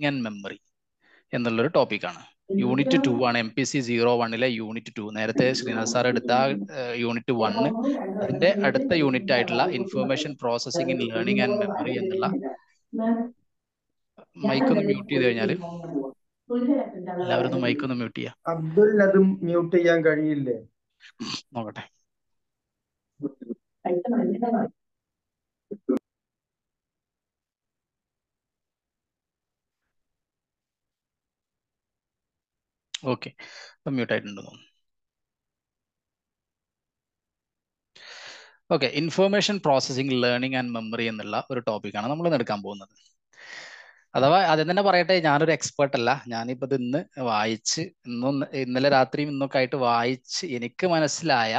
Learning and memory എന്നുള്ളൊരു ആണ് unit two ആണ് എം പി സി സീറോ വണ്ണിലെ യൂണിറ്റ് ടു നേരത്തെ ശ്രീനാഥ് സാർ എടുത്ത യൂണിറ്റ് വണ്ണ് അതിന്റെ അടുത്ത യൂണിറ്റ് ആയിട്ടുള്ള information processing in learning and memory എന്നുള്ള മൈക്ക് ഒന്ന് മ്യൂട്ട് ചെയ്ത് കഴിഞ്ഞാല് എല്ലാവരും മൈക്ക് ഒന്ന് മ്യൂട്ട് ചെയ്യാം അബ്ദുൽ അത് മ്യൂട്ട് ചെയ്യാൻ കഴിയില്ലേ നോക്കട്ടെ ഓക്കെ അപ്പം മ്യൂട്ടായിട്ടുണ്ടെന്ന് തോന്നുന്നു okay information processing learning and memory എന്നുള്ള ഒരു ടോപ്പിക്കാണ് നമ്മൾ എടുക്കാൻ പോകുന്നത് അഥവാ ആദ്യം തന്നെ പറയട്ടെ ഞാനൊരു എക്സ്പേർട്ട് അല്ല ഞാനിപ്പോ ഇത് ഇന്ന് വായിച്ച് ഇന്നും ഇന്നലെ രാത്രിയും ഇന്നൊക്കെ ആയിട്ട് വായിച്ച് എനിക്ക് മനസ്സിലായ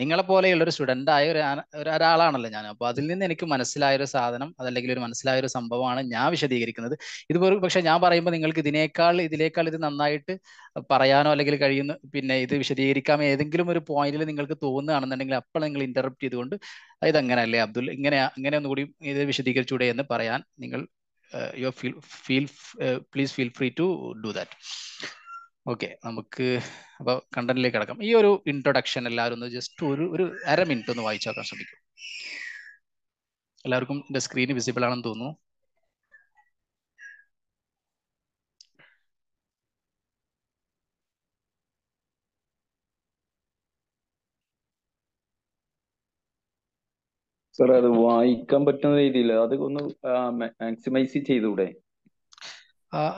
നിങ്ങളെ പോലെയുള്ള ഒരു സ്റ്റുഡൻ്റായ ആയ ഒരു ഒരാളാണല്ലോ ഞാൻ അപ്പോൾ അതിൽ നിന്ന് എനിക്ക് മനസ്സിലായ ഒരു സാധനം അതല്ലെങ്കിൽ ഒരു മനസ്സിലായ ഒരു സംഭവമാണ് ഞാൻ വിശദീകരിക്കുന്നത് ഇത് പക്ഷെ ഞാൻ പറയുമ്പോൾ നിങ്ങൾക്ക് ഇതിനേക്കാൾ ഇതിലേക്കാൾ ഇത് നന്നായിട്ട് പറയാനോ അല്ലെങ്കിൽ കഴിയുന്നു പിന്നെ ഇത് വിശദീകരിക്കാൻ ഏതെങ്കിലും ഒരു പോയിന്റിൽ നിങ്ങൾക്ക് തോന്നുകയാണെന്നുണ്ടെങ്കിൽ അപ്പോൾ നിങ്ങൾ ഇന്റർപ്റ്റ് ചെയ്തുകൊണ്ട് ഇതങ്ങനെയല്ലേ അബ്ദുൽ ഇങ്ങനെ അങ്ങനെ ഒന്നുകൂടി ഇത് വിശദീകരിച്ചൂടെ എന്ന് പറയാൻ നിങ്ങൾ യോ feel feel please feel free to do that okay നമുക്ക് അപ്പോൾ കണ്ടന്റിലേക്ക് കിടക്കാം ഈ ഒരു ഇൻട്രൊഡക്ഷൻ എല്ലാവരും ഒന്ന് ജസ്റ്റ് ഒരു ഒരു അര മിനിറ്റ് ഒന്ന് വായിച്ചു നോക്കാൻ ശ്രമിക്കും എല്ലാവർക്കും എൻ്റെ സ്ക്രീൻ വിസിബിൾ ആണെന്ന് തോന്നുന്നു സാർ അത് വായിക്കാൻ പറ്റുന്ന രീതിയിൽ അത് ഒന്ന് മാക്സിമൈസ് ചെയ്തൂടെ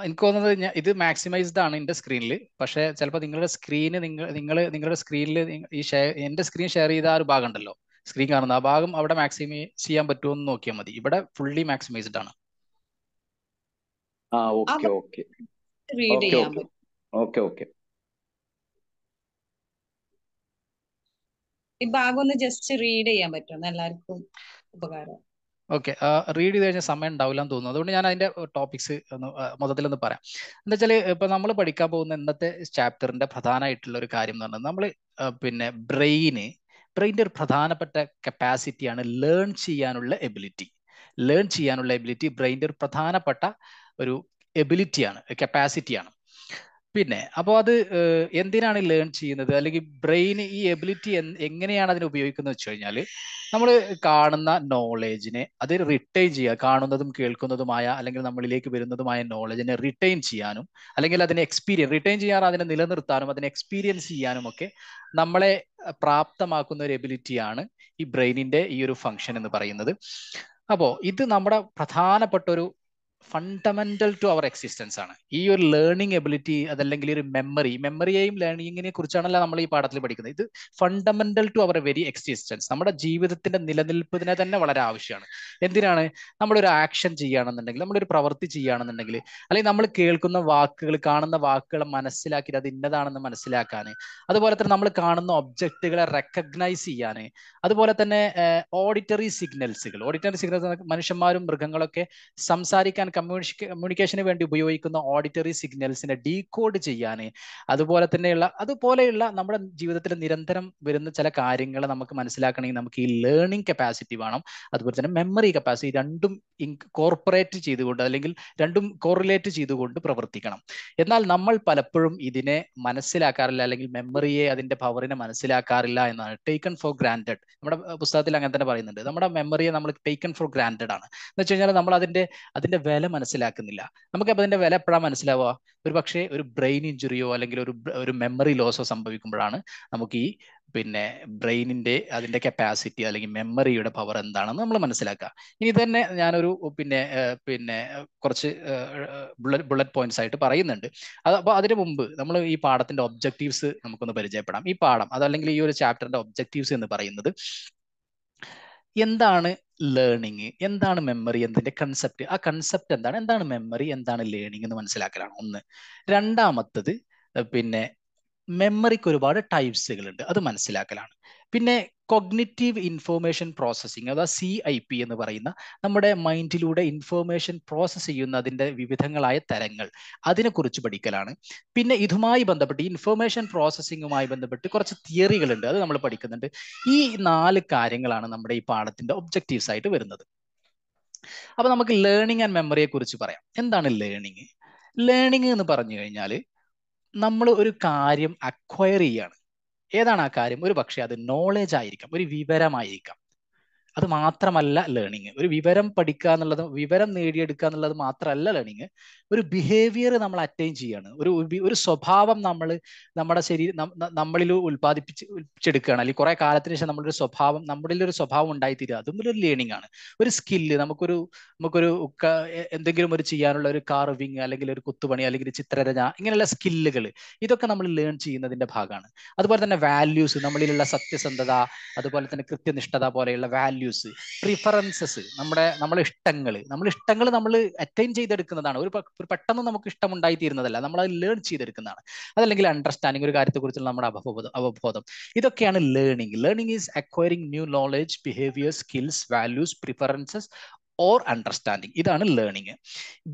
എനിക്ക് തോന്നുന്നത് ഇത് മാക്സിമൈസ്ഡ് ആണ് എൻ്റെ സ്ക്രീനിൽ പക്ഷേ ചിലപ്പോൾ നിങ്ങളുടെ സ്ക്രീന് നിങ്ങൾ നിങ്ങൾ നിങ്ങളുടെ സ്ക്രീനിൽ ഈ ഷെയർ എൻ്റെ സ്ക്രീൻ ഷെയർ ചെയ്ത ആ ഒരു ഭാഗം ഉണ്ടല്ലോ സ്ക്രീൻ കാണുന്ന ആ ഭാഗം അവിടെ മാക്സിമൈസ് ചെയ്യാൻ പറ്റുമോ എന്ന് നോക്കിയാൽ മതി ഇവിടെ ഫുള്ളി മാക്സിമൈസ്ഡ് ആണ് ആ ഓക്കെ ഓക്കെ ഓക്കെ ഓക്കെ ഈ ഭാഗം ഒന്ന് ജസ്റ്റ് റീഡ് ചെയ്യാൻ പറ്റും എല്ലാവർക്കും ഉപകാരം ഓക്കെ റീഡ് ചെയ്ത് കഴിഞ്ഞാൽ സമയം ഉണ്ടാവില്ല എന്ന് തോന്നുന്നു അതുകൊണ്ട് ഞാൻ അതിന്റെ ടോപ്പിക്സ് ഒന്ന് മൊത്തത്തിൽ ഒന്ന് പറയാം എന്താ വെച്ചാൽ ഇപ്പൊ നമ്മൾ പഠിക്കാൻ പോകുന്ന ഇന്നത്തെ ചാപ്റ്ററിന്റെ പ്രധാനമായിട്ടുള്ള ഒരു കാര്യം എന്ന് പറഞ്ഞാൽ നമ്മൾ പിന്നെ ബ്രെയിന് ബ്രെയിൻ്റെ ഒരു പ്രധാനപ്പെട്ട കപ്പാസിറ്റിയാണ് ലേൺ ചെയ്യാനുള്ള എബിലിറ്റി ലേൺ ചെയ്യാനുള്ള എബിലിറ്റി ബ്രെയിൻ്റെ ഒരു പ്രധാനപ്പെട്ട ഒരു എബിലിറ്റിയാണ് കപ്പാസിറ്റിയാണ് പിന്നെ അപ്പോൾ അത് എന്തിനാണ് ലേൺ ചെയ്യുന്നത് അല്ലെങ്കിൽ ബ്രെയിൻ ഈ എബിലിറ്റി എങ്ങനെയാണ് അതിനെ ഉപയോഗിക്കുന്നത് വെച്ച് കഴിഞ്ഞാൽ നമ്മൾ കാണുന്ന നോളേജിനെ അത് റിട്ടെയിൻ ചെയ്യുക കാണുന്നതും കേൾക്കുന്നതുമായ അല്ലെങ്കിൽ നമ്മളിലേക്ക് വരുന്നതുമായ നോളജിനെ റിട്ടെയിൻ ചെയ്യാനും അല്ലെങ്കിൽ അതിനെ എക്സ്പീരിയൻസ് റിട്ടെയിൻ ചെയ്യാൻ അതിനെ നിലനിർത്താനും അതിനെ എക്സ്പീരിയൻസ് ചെയ്യാനും ഒക്കെ നമ്മളെ പ്രാപ്തമാക്കുന്ന ഒരു എബിലിറ്റിയാണ് ഈ ബ്രെയിനിന്റെ ഈ ഒരു ഫംഗ്ഷൻ എന്ന് പറയുന്നത് അപ്പോൾ ഇത് നമ്മുടെ പ്രധാനപ്പെട്ട ഒരു ഫണ്ടമെന്റൽ ടു അവർ എക്സിസ്റ്റൻസ് ആണ് ഈ ഒരു ലേണിംഗ് എബിലിറ്റി അതല്ലെങ്കിൽ ഒരു മെമ്മറി മെമ്മറിയെയും ലേണിങ്ങിനെ കുറിച്ചാണല്ലോ നമ്മൾ ഈ പാഠത്തിൽ പഠിക്കുന്നത് ഇത് fundamental to our very existence നമ്മുടെ ജീവിതത്തിന്റെ നിലനിൽപ്പിനെ തന്നെ വളരെ ആവശ്യമാണ് എന്തിനാണ് നമ്മളൊരു ആക്ഷൻ ചെയ്യുകയാണെന്നുണ്ടെങ്കിൽ നമ്മളൊരു പ്രവൃത്തി ചെയ്യുകയാണെന്നുണ്ടെങ്കിൽ അല്ലെങ്കിൽ നമ്മൾ കേൾക്കുന്ന വാക്കുകൾ കാണുന്ന വാക്കുകളെ മനസ്സിലാക്കി അത് ഇന്നതാണെന്ന് മനസ്സിലാക്കാൻ അതുപോലെ തന്നെ നമ്മൾ കാണുന്ന ഒബ്ജക്റ്റുകളെ റെക്കഗ്നൈസ് ചെയ്യാൻ അതുപോലെ തന്നെ ഓഡിറ്ററി സിഗ്നൽസുകൾ ഓഡിറ്ററി സിഗ്നൽസ് മനുഷ്യന്മാരും മൃഗങ്ങളൊക്കെ സംസാരിക്കാൻ കമ്മ്യൂണിക്കേഷൻ കമ്മ്യൂണിക്കേഷന് വേണ്ടി ഉപയോഗിക്കുന്ന ഓഡിറ്ററി സിഗ്നൽസിനെ ഡീകോഡ് ചെയ്യാൻ അതുപോലെ തന്നെയുള്ള അതുപോലെയുള്ള നമ്മുടെ ജീവിതത്തിൽ നിരന്തരം വരുന്ന ചില കാര്യങ്ങൾ നമുക്ക് മനസ്സിലാക്കണമെങ്കിൽ നമുക്ക് ഈ ലേണിംഗ് കപ്പാസിറ്റി വേണം അതുപോലെ തന്നെ മെമ്മറി കപ്പാസിറ്റി രണ്ടും കോർപ്പറേറ്റ് ചെയ്തുകൊണ്ട് അല്ലെങ്കിൽ രണ്ടും കോറിലേറ്റ് ചെയ്തുകൊണ്ട് പ്രവർത്തിക്കണം എന്നാൽ നമ്മൾ പലപ്പോഴും ഇതിനെ മനസ്സിലാക്കാറില്ല അല്ലെങ്കിൽ മെമ്മറിയെ അതിന്റെ പവറിനെ മനസ്സിലാക്കാറില്ല എന്നാണ് ടേക്കൺ ഫോർ ഗ്രാൻഡഡ് നമ്മുടെ പുസ്തകത്തിൽ അങ്ങനെ തന്നെ പറയുന്നുണ്ട് നമ്മുടെ മെമ്മറിയെ നമ്മൾ ടേക്കൺ ഫോർ ഗ്രാൻഡഡ് ആണ് എന്ന് വെച്ച് കഴിഞ്ഞാൽ നമ്മൾ അതിന്റെ അതിന്റെ വില മനസ്സിലാക്കുന്നില്ല നമുക്കപ്പോൾ അതിന്റെ വില എപ്പോഴാണ് മനസ്സിലാവുക ഒരു പക്ഷേ ഒരു ബ്രെയിൻ ഇഞ്ചുറിയോ അല്ലെങ്കിൽ ഒരു ഒരു മെമ്മറി ലോസോ സംഭവിക്കുമ്പോഴാണ് നമുക്ക് ഈ പിന്നെ ബ്രെയിനിന്റെ അതിന്റെ കപ്പാസിറ്റി അല്ലെങ്കിൽ മെമ്മറിയുടെ പവർ എന്താണെന്ന് നമ്മൾ മനസ്സിലാക്കുക ഇനി തന്നെ ഞാനൊരു പിന്നെ പിന്നെ കുറച്ച് ബുള്ളറ്റ് ബുള്ളറ്റ് പോയിന്റ്സ് ആയിട്ട് പറയുന്നുണ്ട് അത് അപ്പോൾ അതിനു മുമ്പ് നമ്മൾ ഈ പാഠത്തിന്റെ ഒബ്ജക്റ്റീവ്സ് നമുക്കൊന്ന് പരിചയപ്പെടാം ഈ പാഠം അതല്ലെങ്കിൽ ഈ ഒരു ചാപ്റ്ററിന്റെ ഒബ്ജക്റ്റീവ്സ് എന്ന് പറയുന്നത് എന്താണ് ലേണിംഗ് എന്താണ് മെമ്മറി എന്തിന്റെ കൺസെപ്റ്റ് ആ കൺസെപ്റ്റ് എന്താണ് എന്താണ് മെമ്മറി എന്താണ് ലേണിംഗ് എന്ന് മനസ്സിലാക്കലാണ് ഒന്ന് രണ്ടാമത്തത് പിന്നെ മെമ്മറിക്ക് ഒരുപാട് ടൈപ്സുകളുണ്ട് അത് മനസ്സിലാക്കലാണ് പിന്നെ കൊഗ്നിറ്റീവ് ഇൻഫോർമേഷൻ പ്രോസസ്സിങ് അതാ സി ഐ പി എന്ന് പറയുന്ന നമ്മുടെ മൈൻഡിലൂടെ ഇൻഫോർമേഷൻ പ്രോസസ്സ് അതിൻ്റെ വിവിധങ്ങളായ തരങ്ങൾ അതിനെക്കുറിച്ച് പഠിക്കലാണ് പിന്നെ ഇതുമായി ബന്ധപ്പെട്ട് ഇൻഫോർമേഷൻ പ്രോസസ്സിങ്ങുമായി ബന്ധപ്പെട്ട് കുറച്ച് തിയറികളുണ്ട് അത് നമ്മൾ പഠിക്കുന്നുണ്ട് ഈ നാല് കാര്യങ്ങളാണ് നമ്മുടെ ഈ പാഠത്തിൻ്റെ ഒബ്ജക്റ്റീവ്സ് ആയിട്ട് വരുന്നത് അപ്പോൾ നമുക്ക് ലേണിംഗ് ആൻഡ് മെമ്മറിയെ കുറിച്ച് പറയാം എന്താണ് ലേണിംഗ് ലേണിംഗ് എന്ന് പറഞ്ഞു കഴിഞ്ഞാൽ നമ്മൾ ഒരു കാര്യം അക്വയർ ചെയ്യാണ് ഏതാണ് ആ കാര്യം ഒരു പക്ഷേ അത് നോളജ് ആയിരിക്കാം ഒരു വിവരമായിരിക്കാം അത് മാത്രമല്ല ലേണിംഗ് ഒരു വിവരം പഠിക്കുക എന്നുള്ളത് വിവരം നേടിയെടുക്കുക എന്നുള്ളത് മാത്രമല്ല ലേണിംഗ് ഒരു ബിഹേവിയർ നമ്മൾ അറ്റൈൻ ചെയ്യാണ് ഒരു ഒരു സ്വഭാവം നമ്മൾ നമ്മുടെ ശരീരം നമ്മളിൽ ഉൽപ്പാദിപ്പിച്ച് ഉൽപ്പിച്ചെടുക്കുകയാണ് അല്ലെങ്കിൽ കുറെ കാലത്തിന് ശേഷം നമ്മളൊരു സ്വഭാവം നമ്മളിൽ ഒരു സ്വഭാവം ഉണ്ടായിത്തീരുക അതും ഒരു ലേണിംഗ് ആണ് ഒരു സ്കില്ല് നമുക്കൊരു നമുക്കൊരു എന്തെങ്കിലും ഒരു ചെയ്യാനുള്ള ഒരു കാർവിങ് അല്ലെങ്കിൽ ഒരു കുത്തുപണി അല്ലെങ്കിൽ ചിത്രരചന ഇങ്ങനെയുള്ള സ്കില്ലുകൾ ഇതൊക്കെ നമ്മൾ ലേൺ ചെയ്യുന്നതിന്റെ ഭാഗമാണ് അതുപോലെ തന്നെ വാല്യൂസ് നമ്മളിലുള്ള സത്യസന്ധത അതുപോലെ തന്നെ കൃത്യനിഷ്ഠത പോലെയുള്ള വാല്യൂ വാല്യൂസ് പ്രിഫറൻസസ് നമ്മുടെ നമ്മളെ ഇഷ്ടങ്ങൾ നമ്മൾ ഇഷ്ടങ്ങൾ നമ്മൾ അറ്റൈൻ ചെയ്തെടുക്കുന്നതാണ് ഒരു പെട്ടെന്ന് നമുക്ക് ഇഷ്ടമുണ്ടായി തീരുന്നതല്ല നമ്മൾ അത് ലേൺ ചെയ്തെടുക്കുന്നതാണ് അതല്ലെങ്കിൽ അണ്ടർസ്റ്റാൻഡിങ് ഒരു കാര്യത്തെക്കുറിച്ചുള്ള നമ്മുടെ അവബോധം അവബോധം ഇതൊക്കെയാണ് learning learning is acquiring new knowledge behaviour skills values preferences or understanding ഇതാണ് ലേണിംഗ്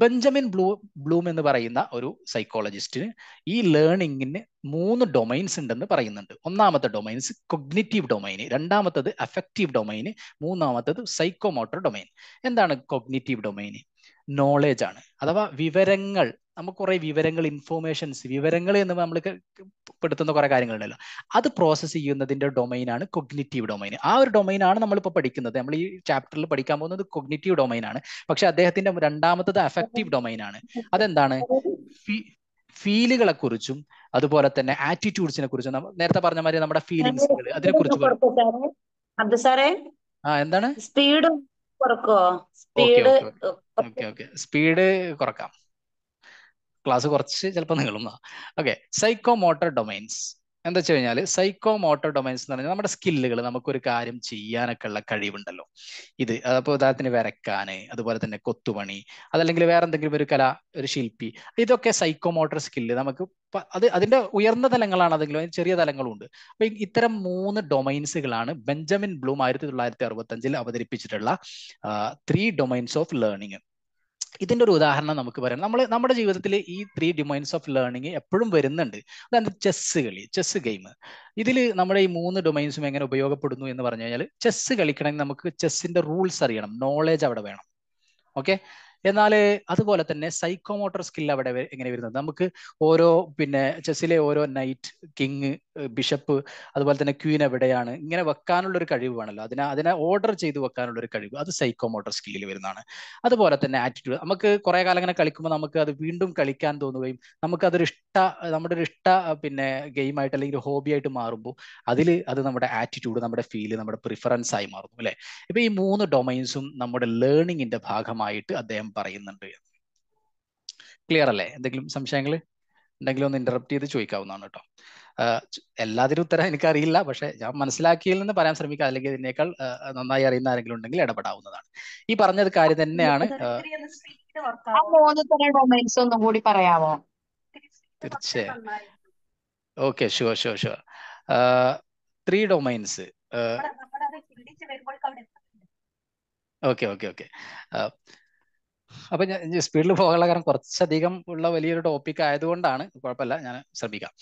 ബെഞ്ചമിൻ ബ്ലൂ ബ്ലൂം എന്ന് പറയുന്ന ഒരു സൈക്കോളജിസ്റ്റിന് ഈ ലേണിങ്ങിന് മൂന്ന് ഡൊമൈൻസ് ഉണ്ടെന്ന് പറയുന്നുണ്ട് ഒന്നാമത്തെ ഡൊമൈൻസ് കൊഗ്നിറ്റീവ് ഡൊമൈന് രണ്ടാമത്തത് അഫക്റ്റീവ് ഡൊമൈന് മൂന്നാമത്തത് സൈക്കോമോട്ടർ ഡൊമൈൻ എന്താണ് കൊഗ്നിറ്റീവ് ഡൊമൈന് നോളേജ് ആണ് അഥവാ വിവരങ്ങൾ നമുക്ക് കുറേ വിവരങ്ങൾ ഇൻഫോർമേഷൻസ് വിവരങ്ങൾ എന്ന് നമ്മൾ പെടുത്തുന്ന കുറേ കാര്യങ്ങളുണ്ടല്ലോ അത് പ്രോസസ്സ് ചെയ്യുന്നതിൻ്റെ ഡൊമൈനാണ് കൊഗ്നേറ്റീവ് ഡൊമൈൻ ആ ഒരു ഡൊമൈനാണ് നമ്മളിപ്പോൾ പഠിക്കുന്നത് നമ്മൾ ഈ ചാപ്റ്ററിൽ പഠിക്കാൻ പോകുന്നത് കൊഗ്നിറ്റീവ് ഡൊമൈനാണ് പക്ഷെ അദ്ദേഹത്തിന്റെ രണ്ടാമത്തത് അഫക്റ്റീവ് ഡൊമൈനാണ് അതെന്താണ് ഫീലുകളെ കുറിച്ചും അതുപോലെ തന്നെ ആറ്റിറ്റ്യൂഡ്സിനെ കുറിച്ചും നേരത്തെ പറഞ്ഞ മാതിരി നമ്മുടെ ഫീലിംഗ്സ് അതിനെ കുറിച്ച് ആ എന്താണ് സ്പീഡ് സ്പീഡ് കുറക്കാം ക്ലാസ് കുറച്ച് ചിലപ്പോൾ നീളും ഓക്കെ സൈക്കോ മോട്ടർ ഡൊമൈൻസ് എന്താ വെച്ച് കഴിഞ്ഞാൽ സൈക്കോ മോട്ടർ ഡൊമൈൻസ് എന്ന് പറഞ്ഞാൽ നമ്മുടെ സ്കില്ലുകൾ നമുക്കൊരു കാര്യം ചെയ്യാനൊക്കെ ഉള്ള കഴിവുണ്ടല്ലോ ഇത് അതപ്പോൾ ഉദാഹരണത്തിന് വരക്കാൻ അതുപോലെ തന്നെ കൊത്തുപണി അതല്ലെങ്കിൽ വേറെ എന്തെങ്കിലും ഒരു കല ഒരു ശില്പി ഇതൊക്കെ സൈക്കോ മോട്ടർ സ്കില്ല് നമുക്ക് അത് അതിൻ്റെ ഉയർന്ന തലങ്ങളാണ് അതെങ്കിലും ചെറിയ തലങ്ങളും ഉണ്ട് അപ്പൊ ഇത്തരം മൂന്ന് ഡൊമൈൻസുകളാണ് ബെഞ്ചമിൻ ബ്ലൂം ആയിരത്തി തൊള്ളായിരത്തി അറുപത്തി അഞ്ചിൽ അവതരിപ്പിച്ചിട്ടുള്ള ത്രീ ഡൊമൈൻസ് ഓഫ് ലേണിംഗ് ഇതിന്റെ ഒരു ഉദാഹരണം നമുക്ക് പറയാം നമ്മൾ നമ്മുടെ ജീവിതത്തിൽ ഈ ത്രീ ഡൊമൈൻസ് ഓഫ് ലേണിംഗ് എപ്പോഴും വരുന്നുണ്ട് അതായത് ചെസ്സ് കളി ചെസ്സ് ഗെയിം ഇതിൽ നമ്മുടെ ഈ മൂന്ന് ഡൊമൈൻസും എങ്ങനെ ഉപയോഗപ്പെടുന്നു എന്ന് പറഞ്ഞു കഴിഞ്ഞാൽ ചെസ്സ് കളിക്കണമെങ്കിൽ നമുക്ക് ചെസ്സിന്റെ റൂൾസ് അറിയണം നോളേജ് അവിടെ വേണം ഓക്കെ എന്നാൽ അതുപോലെ തന്നെ സൈക്കോമോട്ടർ സ്കിൽ അവിടെ എങ്ങനെ വരുന്നത് നമുക്ക് ഓരോ പിന്നെ ചെസ്സിലെ ഓരോ നൈറ്റ് കിങ് ബിഷപ്പ് അതുപോലെ തന്നെ ക്വീൻ എവിടെയാണ് ഇങ്ങനെ വെക്കാനുള്ള ഒരു കഴിവ് വേണമല്ലോ അതിനെ അതിനെ ഓർഡർ ചെയ്ത് വെക്കാനുള്ള ഒരു കഴിവ് അത് സൈക്കോമോട്ടർ സ്കില്ലിൽ വരുന്നതാണ് അതുപോലെ തന്നെ ആറ്റിറ്റ്യൂഡ് നമുക്ക് കുറെ കാലം ഇങ്ങനെ കളിക്കുമ്പോൾ നമുക്ക് അത് വീണ്ടും കളിക്കാൻ തോന്നുകയും നമുക്ക് അതൊരു ഇഷ്ട നമ്മുടെ ഒരു ഇഷ്ട പിന്നെ ഗെയിമായിട്ട് അല്ലെങ്കിൽ ഹോബി ആയിട്ട് മാറുമ്പോൾ അതിൽ അത് നമ്മുടെ ആറ്റിറ്റ്യൂഡ് നമ്മുടെ ഫീല് നമ്മുടെ പ്രിഫറൻസ് ആയി മാറുന്നു അല്ലേ ഇപ്പൊ ഈ മൂന്ന് ഡൊമൈൻസും നമ്മുടെ ലേണിങ്ങിന്റെ ഭാഗമായിട്ട് അദ്ദേഹം പറയുന്നുണ്ട് ക്ലിയർ അല്ലേ എന്തെങ്കിലും സംശയങ്ങൾ ഉണ്ടെങ്കിലും ഒന്ന് ഇന്ററപ്റ്റ് ചെയ്ത് ചോദിക്കാവുന്നതാണ് കേട്ടോ എല്ലാത്തിനും ഉത്തരം എനിക്കറിയില്ല പക്ഷെ ഞാൻ മനസ്സിലാക്കിയിൽ നിന്ന് പറയാൻ ശ്രമിക്കുക അല്ലെങ്കിൽ ഇതിനേക്കാൾ നന്നായി അറിയുന്ന ആരെങ്കിലും ഉണ്ടെങ്കിൽ ഇടപെടാവുന്നതാണ് ഈ പറഞ്ഞത് കാര്യം തന്നെയാണ് ഒന്നും കൂടി പറയാമോ തീർച്ചയായും okay sure sure sure three domains okay okay okay അപ്പൊ ഞാൻ സ്പീഡിൽ പോകാനുള്ള കാരണം കുറച്ചധികം ഉള്ള വലിയൊരു ടോപ്പിക് ആയതുകൊണ്ടാണ് കുഴപ്പമില്ല ഞാൻ ശ്രമിക്കാം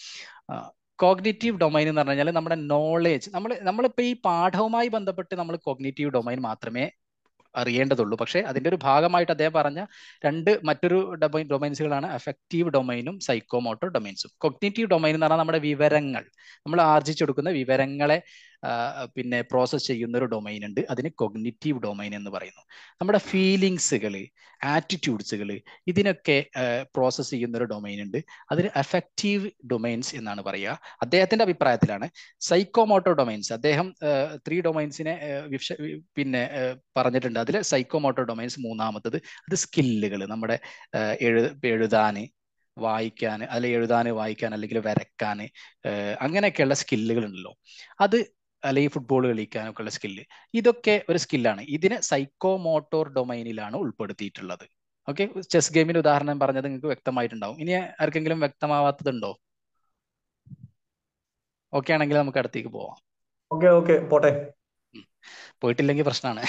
കോഗ്നേറ്റീവ് ഡൊമൈൻ എന്ന് പറഞ്ഞു കഴിഞ്ഞാൽ നമ്മുടെ നോളേജ് നമ്മൾ നമ്മളിപ്പോൾ ഈ പാഠവുമായി ബന്ധപ്പെട്ട് നമ്മൾ കോഗ്നേറ്റീവ് ഡൊമൈൻ മാത്രമേ അറിയേണ്ടതുള്ളൂ പക്ഷേ അതിൻ്റെ ഒരു ഭാഗമായിട്ട് അദ്ദേഹം പറഞ്ഞ രണ്ട് മറ്റൊരു ഡൊമൈൻ ഡൊമൈൻസുകളാണ് അഫക്റ്റീവ് ഡൊമൈനും സൈക്കോമോട്ടോ ഡൊമൈൻസും കൊഗ്നേറ്റീവ് ഡൊമൈൻ എന്ന് പറഞ്ഞാൽ നമ്മുടെ വിവരങ്ങൾ നമ്മൾ ആർജിച്ചെടുക്കുന്ന വിവരങ്ങളെ പിന്നെ പ്രോസസ്സ് ചെയ്യുന്ന ഒരു ഡൊമൈൻ ഉണ്ട് അതിന് കൊഗ്നിറ്റീവ് ഡൊമൈൻ എന്ന് പറയുന്നു നമ്മുടെ ഫീലിങ്സുകൾ ആറ്റിറ്റ്യൂഡ്സുകൾ ഇതിനൊക്കെ പ്രോസസ്സ് ചെയ്യുന്ന ഒരു ഡൊമൈൻ ഉണ്ട് അതിന് എഫക്റ്റീവ് ഡൊമൈൻസ് എന്നാണ് പറയുക അദ്ദേഹത്തിന്റെ അഭിപ്രായത്തിലാണ് സൈക്കോമോട്ടോ ഡൊമൈൻസ് അദ്ദേഹം ത്രീ ഡൊമൈൻസിനെ പിന്നെ പറഞ്ഞിട്ടുണ്ട് അതിൽ സൈക്കോമോട്ടോ ഡൊമൈൻസ് മൂന്നാമത്തത് അത് സ്കില്ലുകൾ നമ്മുടെ എഴു എഴുതാൻ വായിക്കാൻ അല്ലെ എഴുതാൻ വായിക്കാൻ അല്ലെങ്കിൽ വരക്കാൻ അങ്ങനെയൊക്കെയുള്ള സ്കില്ലുകൾ ഉണ്ടല്ലോ അത് അല്ലെങ്കിൽ ഫുട്ബോൾ കളിക്കാനൊക്കെ ഉള്ള സ്കില്ല് ഇതൊക്കെ ഒരു സ്കില്ലാണ് ഇതിനെ സൈക്കോ മോട്ടോർ ഡൊമൈനിലാണ് ഉൾപ്പെടുത്തിയിട്ടുള്ളത് ഓക്കെ ചെസ് ഗെയിമിന്റെ ഉദാഹരണം പറഞ്ഞത് നിങ്ങൾക്ക് വ്യക്തമായിട്ടുണ്ടാവും ഇനി ആർക്കെങ്കിലും വ്യക്തമാവാത്തതുണ്ടോ ഓക്കെ ആണെങ്കിൽ നമുക്ക് അടുത്തേക്ക് പോവാം ഓക്കെ ഓക്കെ പോട്ടെ പോയിട്ടില്ലെങ്കിൽ പ്രശ്നമാണ്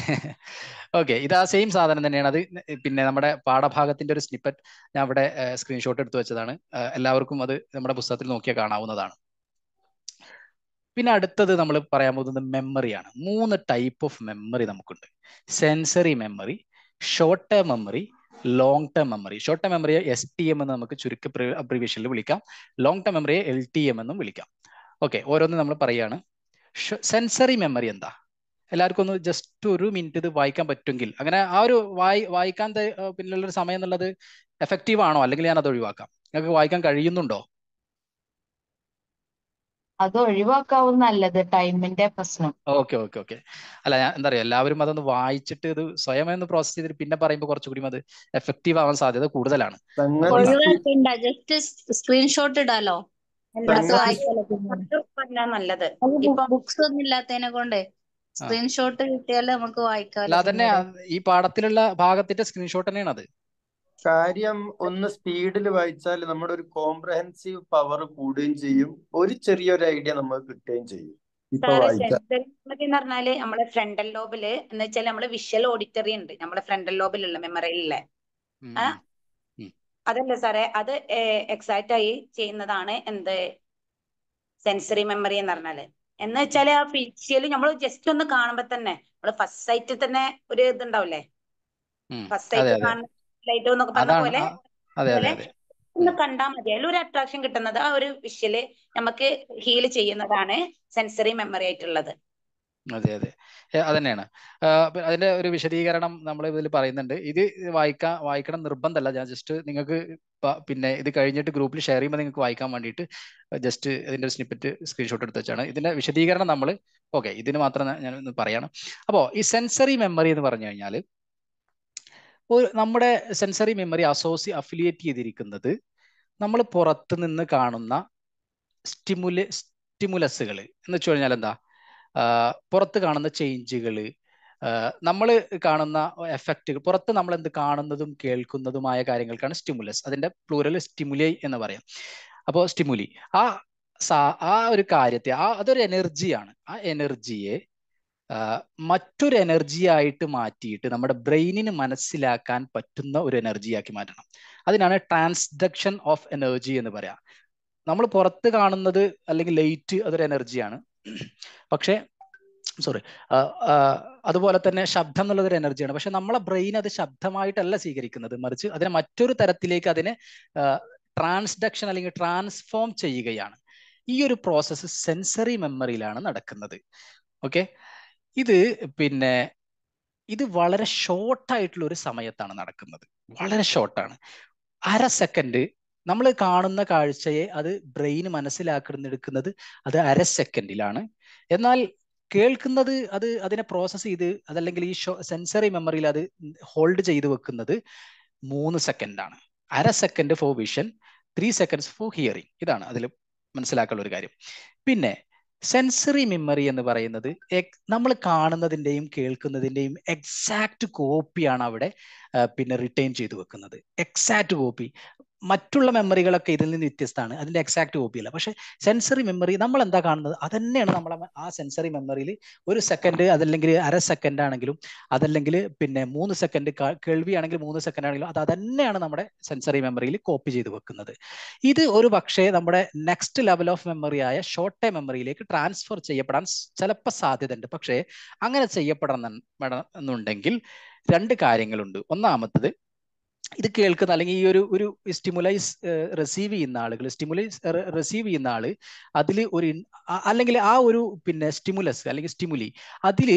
ഓക്കെ ഇത് ആ സെയിം സാധനം തന്നെയാണ് അത് പിന്നെ നമ്മുടെ പാഠഭാഗത്തിന്റെ ഒരു സ്നിപ്പറ്റ് ഞാൻ അവിടെ സ്ക്രീൻഷോട്ട് എടുത്തു വെച്ചതാണ് എല്ലാവർക്കും അത് നമ്മുടെ പുസ്തകത്തിൽ നോക്കിയാൽ കാണാവുന്നതാണ് പിന്നെ അടുത്തത് നമ്മൾ പറയാൻ പോകുന്നത് മെമ്മറിയാണ് മൂന്ന് ടൈപ്പ് ഓഫ് മെമ്മറി നമുക്കുണ്ട് sensory memory short term memory long term memory short term മെമ്മറിയെ എസ് ടി എം എന്ന് നമുക്ക് ചുരുക്ക അബ്രിവേഷനിൽ വിളിക്കാം ലോങ് ടേം മെമ്മറിയെ എൽ ടി എം എന്നും വിളിക്കാം ഓക്കെ ഓരോന്ന് നമ്മൾ പറയുകയാണ് സെൻസറി മെമ്മറി എന്താ എല്ലാവർക്കും ഒന്ന് ജസ്റ്റ് ഒരു മിനിറ്റ് ഇത് വായിക്കാൻ പറ്റുമെങ്കിൽ അങ്ങനെ ആ ഒരു വായി വായിക്കാൻ ഒരു സമയം എന്നുള്ളത് എഫക്റ്റീവ് ആണോ അല്ലെങ്കിൽ ഞാൻ അത് ഒഴിവാക്കാം നിങ്ങൾക്ക് വായിക്കാൻ കഴിയുന്നുണ്ടോ അത് അല്ലത് ടൈമിന്റെ പ്രശ്നം ഓക്കെ ഓക്കെ ഓക്കെ അല്ല ഞാൻ എന്താ പറയാ എല്ലാവരും അതൊന്ന് വായിച്ചിട്ട് ഇത് സ്വയം ഒന്ന് പ്രോസസ് ചെയ്തിട്ട് പിന്നെ പറയുമ്പോൾ കുറച്ചുകൂടി അത് എഫക്റ്റീവ് ആവാൻ സാധ്യത കൂടുതലാണ് ജസ്റ്റ് സ്ക്രീൻഷോട്ട് ഇടാലോ നല്ലത് ഇപ്പൊ ബുക്സ് ഒന്നും ഇല്ലാത്തതിനെ കൊണ്ട് സ്ക്രീൻഷോട്ട് കിട്ടിയാൽ നമുക്ക് വായിക്കാം അതന്നെ ഈ പാഠത്തിലുള്ള ഭാഗത്തിന്റെ സ്ക്രീൻഷോട്ട് തന്നെയാണ് അത് കാര്യം ഒന്ന് സ്പീഡിൽ വായിച്ചാൽ നമ്മുടെ ഒരു കോംപ്രഹെൻസീവ് പവർ കൂടുകയും ചെയ്യും ഒരു ചെറിയൊരു ഐഡിയ നമുക്ക് കിട്ടുകയും ചെയ്യും പറഞ്ഞാല് നമ്മളെ ഫ്രണ്ടൽ ലോബില് എന്ന് വെച്ചാൽ നമ്മള് വിഷ്വൽ ഓഡിറ്ററി ഉണ്ട് നമ്മുടെ ഫ്രണ്ടൽ ലോബിലുള്ള മെമ്മറിയിലെ അതല്ല സാറേ അത് എക്സാക്റ്റ് ആയി ചെയ്യുന്നതാണ് എന്ത് സെൻസറി മെമ്മറി എന്ന് പറഞ്ഞാല് എന്ന് വെച്ചാല് ആ ഫിഷ്യൽ നമ്മൾ ജസ്റ്റ് ഒന്ന് കാണുമ്പോ തന്നെ നമ്മള് ഫസ്റ്റ് സൈറ്റിൽ തന്നെ ഒരു ഉണ്ടാവില്ലേ ഫസ്റ്റ് സൈറ്റ് കാണുന്ന പ്ലേറ്റോ എന്നൊക്കെ പറഞ്ഞ പോലെ ഒന്ന് കണ്ടാൽ മതി അതിൽ ഒരു അട്രാക്ഷൻ കിട്ടുന്നത് ആ ഒരു വിഷ്വല് നമുക്ക് ഹീൽ ചെയ്യുന്നതാണ് സെൻസറി മെമ്മറി ആയിട്ടുള്ളത് അതെ അതെ തന്നെയാണ് അതിന്റെ ഒരു വിശദീകരണം നമ്മൾ ഇതിൽ പറയുന്നുണ്ട് ഇത് വായിക്കാൻ വായിക്കണം നിർബന്ധമല്ല ഞാൻ ജസ്റ്റ് നിങ്ങൾക്ക് പിന്നെ ഇത് കഴിഞ്ഞിട്ട് ഗ്രൂപ്പിൽ ഷെയർ ചെയ്യുമ്പോൾ നിങ്ങൾക്ക് വായിക്കാൻ വേണ്ടിയിട്ട് ജസ്റ്റ് ഇതിന്റെ ഒരു സ്നിപ്പറ്റ് സ്ക്രീൻഷോട്ട് എടുത്ത് വെച്ചാണ് ഇതിന്റെ വിശദീകരണം നമ്മൾ ഓക്കെ ഇതിന് മാത്രം ഞാൻ പറയണം അപ്പോൾ ഈ സെൻസറി മെമ്മറി എന്ന് പറഞ്ഞു കഴിഞ്ഞാൽ ഒരു നമ്മുടെ സെൻസറി മെമ്മറി അസോസി അഫിലിയേറ്റ് ചെയ്തിരിക്കുന്നത് നമ്മൾ പുറത്ത് നിന്ന് കാണുന്ന സ്റ്റിമുല സ്റ്റിമുലസുകൾ എന്ന് വെച്ച് കഴിഞ്ഞാൽ എന്താ പുറത്ത് കാണുന്ന ചേഞ്ചുകൾ നമ്മൾ കാണുന്ന എഫക്റ്റുകൾ പുറത്ത് നമ്മൾ എന്ത് കാണുന്നതും കേൾക്കുന്നതുമായ കാര്യങ്ങൾക്കാണ് സ്റ്റിമുലസ് അതിന്റെ പ്ലൂറൽ സ്റ്റിമുലൈ എന്ന് പറയാം അപ്പോൾ സ്റ്റിമുലി ആ ആ ഒരു കാര്യത്തെ ആ അതൊരു എനർജിയാണ് ആ എനർജിയെ മറ്റൊരു എനർജി ആയിട്ട് മാറ്റിയിട്ട് നമ്മുടെ ബ്രെയിനിന് മനസ്സിലാക്കാൻ പറ്റുന്ന ഒരു എനർജിയാക്കി മാറ്റണം അതിനാണ് ട്രാൻസ്ഡക്ഷൻ ഓഫ് എനർജി എന്ന് പറയാം നമ്മൾ പുറത്ത് കാണുന്നത് അല്ലെങ്കിൽ ലൈറ്റ് അതൊരു എനർജിയാണ് പക്ഷേ സോറി അതുപോലെ തന്നെ ശബ്ദം എന്നുള്ളത് ഒരു എനർജിയാണ് പക്ഷെ നമ്മളെ ബ്രെയിൻ അത് ശബ്ദമായിട്ടല്ല സ്വീകരിക്കുന്നത് മറിച്ച് അതിനെ മറ്റൊരു തരത്തിലേക്ക് അതിനെ ട്രാൻസ്ഡക്ഷൻ അല്ലെങ്കിൽ ട്രാൻസ്ഫോം ചെയ്യുകയാണ് ഈ ഒരു പ്രോസസ്സ് സെൻസറി മെമ്മറിയിലാണ് നടക്കുന്നത് ഓക്കെ ഇത് പിന്നെ ഇത് വളരെ ഷോർട്ടായിട്ടുള്ള ഒരു സമയത്താണ് നടക്കുന്നത് വളരെ ഷോർട്ടാണ് അര സെക്കൻഡ് നമ്മൾ കാണുന്ന കാഴ്ചയെ അത് ബ്രെയിൻ മനസ്സിലാക്കുന്നെടുക്കുന്നത് അത് അര സെക്കൻഡിലാണ് എന്നാൽ കേൾക്കുന്നത് അത് അതിനെ പ്രോസസ്സ് ചെയ്ത് അതല്ലെങ്കിൽ ഈ സെൻസറി മെമ്മറിയിൽ അത് ഹോൾഡ് ചെയ്ത് വെക്കുന്നത് മൂന്ന് സെക്കൻഡാണ് അര second for vision three seconds for hearing ഇതാണ് അതിൽ മനസ്സിലാക്കാനുള്ള ഒരു കാര്യം പിന്നെ സെൻസറി മെമ്മറി എന്ന് പറയുന്നത് നമ്മൾ കാണുന്നതിൻ്റെയും കേൾക്കുന്നതിൻ്റെയും എക്സാക്ട് കോപ്പിയാണ് അവിടെ പിന്നെ റിട്ടേൺ ചെയ്തു വെക്കുന്നത് എക്സാക്ട് കോപ്പി മറ്റുള്ള മെമ്മറികളൊക്കെ ഇതിൽ നിന്ന് വ്യത്യസ്തമാണ് അതിന്റെ എക്സാക്ട് അല്ല പക്ഷെ സെൻസറി മെമ്മറി നമ്മൾ എന്താ കാണുന്നത് അതന്നെയാണ് നമ്മളെ ആ സെൻസറി മെമ്മറിയിൽ ഒരു സെക്കൻഡ് അതല്ലെങ്കിൽ അര സെക്കൻഡ് ആണെങ്കിലും അതല്ലെങ്കിൽ പിന്നെ മൂന്ന് സെക്കൻഡ് കേൾവിയാണെങ്കിൽ മൂന്ന് സെക്കൻഡ് ആണെങ്കിലും അത് അതന്നെയാണ് നമ്മുടെ സെൻസറി മെമ്മറിയിൽ കോപ്പി ചെയ്ത് വെക്കുന്നത് ഇത് ഒരു പക്ഷേ നമ്മുടെ നെക്സ്റ്റ് ലെവൽ ഓഫ് മെമ്മറി ആയ ഷോർട്ട് ടൈം മെമ്മറിയിലേക്ക് ട്രാൻസ്ഫർ ചെയ്യപ്പെടാൻ ചിലപ്പോൾ ഉണ്ട് പക്ഷേ അങ്ങനെ ചെയ്യപ്പെടണം എന്നുണ്ടെങ്കിൽ രണ്ട് കാര്യങ്ങളുണ്ട് ഒന്നാമത്തത് ഇത് കേൾക്കുന്ന അല്ലെങ്കിൽ ഈ ഒരു ഒരു സ്റ്റിമുലൈസ് റിസീവ് ചെയ്യുന്ന ആളുകൾ സ്റ്റിമുലൈസ് റിസീവ് ചെയ്യുന്ന ആള് അതിൽ ഒരു അല്ലെങ്കിൽ ആ ഒരു പിന്നെ സ്റ്റിമുലസ് അല്ലെങ്കിൽ സ്റ്റിമുലി അതിൽ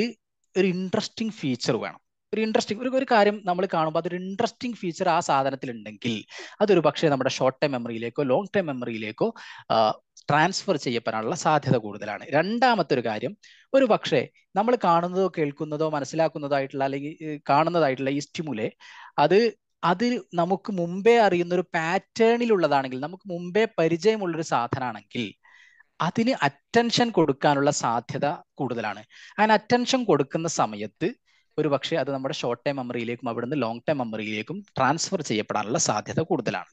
ഒരു ഇൻട്രസ്റ്റിംഗ് ഫീച്ചർ വേണം ഒരു ഇൻട്രസ്റ്റിംഗ് ഒരു ഒരു കാര്യം നമ്മൾ കാണുമ്പോൾ അതൊരു ഇൻട്രസ്റ്റിംഗ് ഫീച്ചർ ആ സാധനത്തിൽ ഉണ്ടെങ്കിൽ അതൊരു പക്ഷേ നമ്മുടെ ഷോർട്ട് ടൈം മെമ്മറിയിലേക്കോ ലോങ് ടൈം മെമ്മറിയിലേക്കോ ട്രാൻസ്ഫർ ചെയ്യപ്പെടാനുള്ള സാധ്യത കൂടുതലാണ് രണ്ടാമത്തെ ഒരു കാര്യം ഒരു പക്ഷേ നമ്മൾ കാണുന്നതോ കേൾക്കുന്നതോ മനസ്സിലാക്കുന്നതായിട്ടുള്ള അല്ലെങ്കിൽ കാണുന്നതായിട്ടുള്ള ഈ സ്റ്റിമുലെ അത് അത് നമുക്ക് മുമ്പേ അറിയുന്ന ഒരു പാറ്റേണിലുള്ളതാണെങ്കിൽ നമുക്ക് മുമ്പേ പരിചയമുള്ളൊരു സാധനമാണെങ്കിൽ അതിന് അറ്റൻഷൻ കൊടുക്കാനുള്ള സാധ്യത കൂടുതലാണ് അങ്ങനെ അറ്റൻഷൻ കൊടുക്കുന്ന സമയത്ത് ഒരു പക്ഷേ അത് നമ്മുടെ ഷോർട്ട് ടൈം മെമ്മറിയിലേക്കും അവിടെ നിന്ന് ലോങ് ടൈം മെമ്മറിയിലേക്കും ട്രാൻസ്ഫർ ചെയ്യപ്പെടാനുള്ള സാധ്യത കൂടുതലാണ്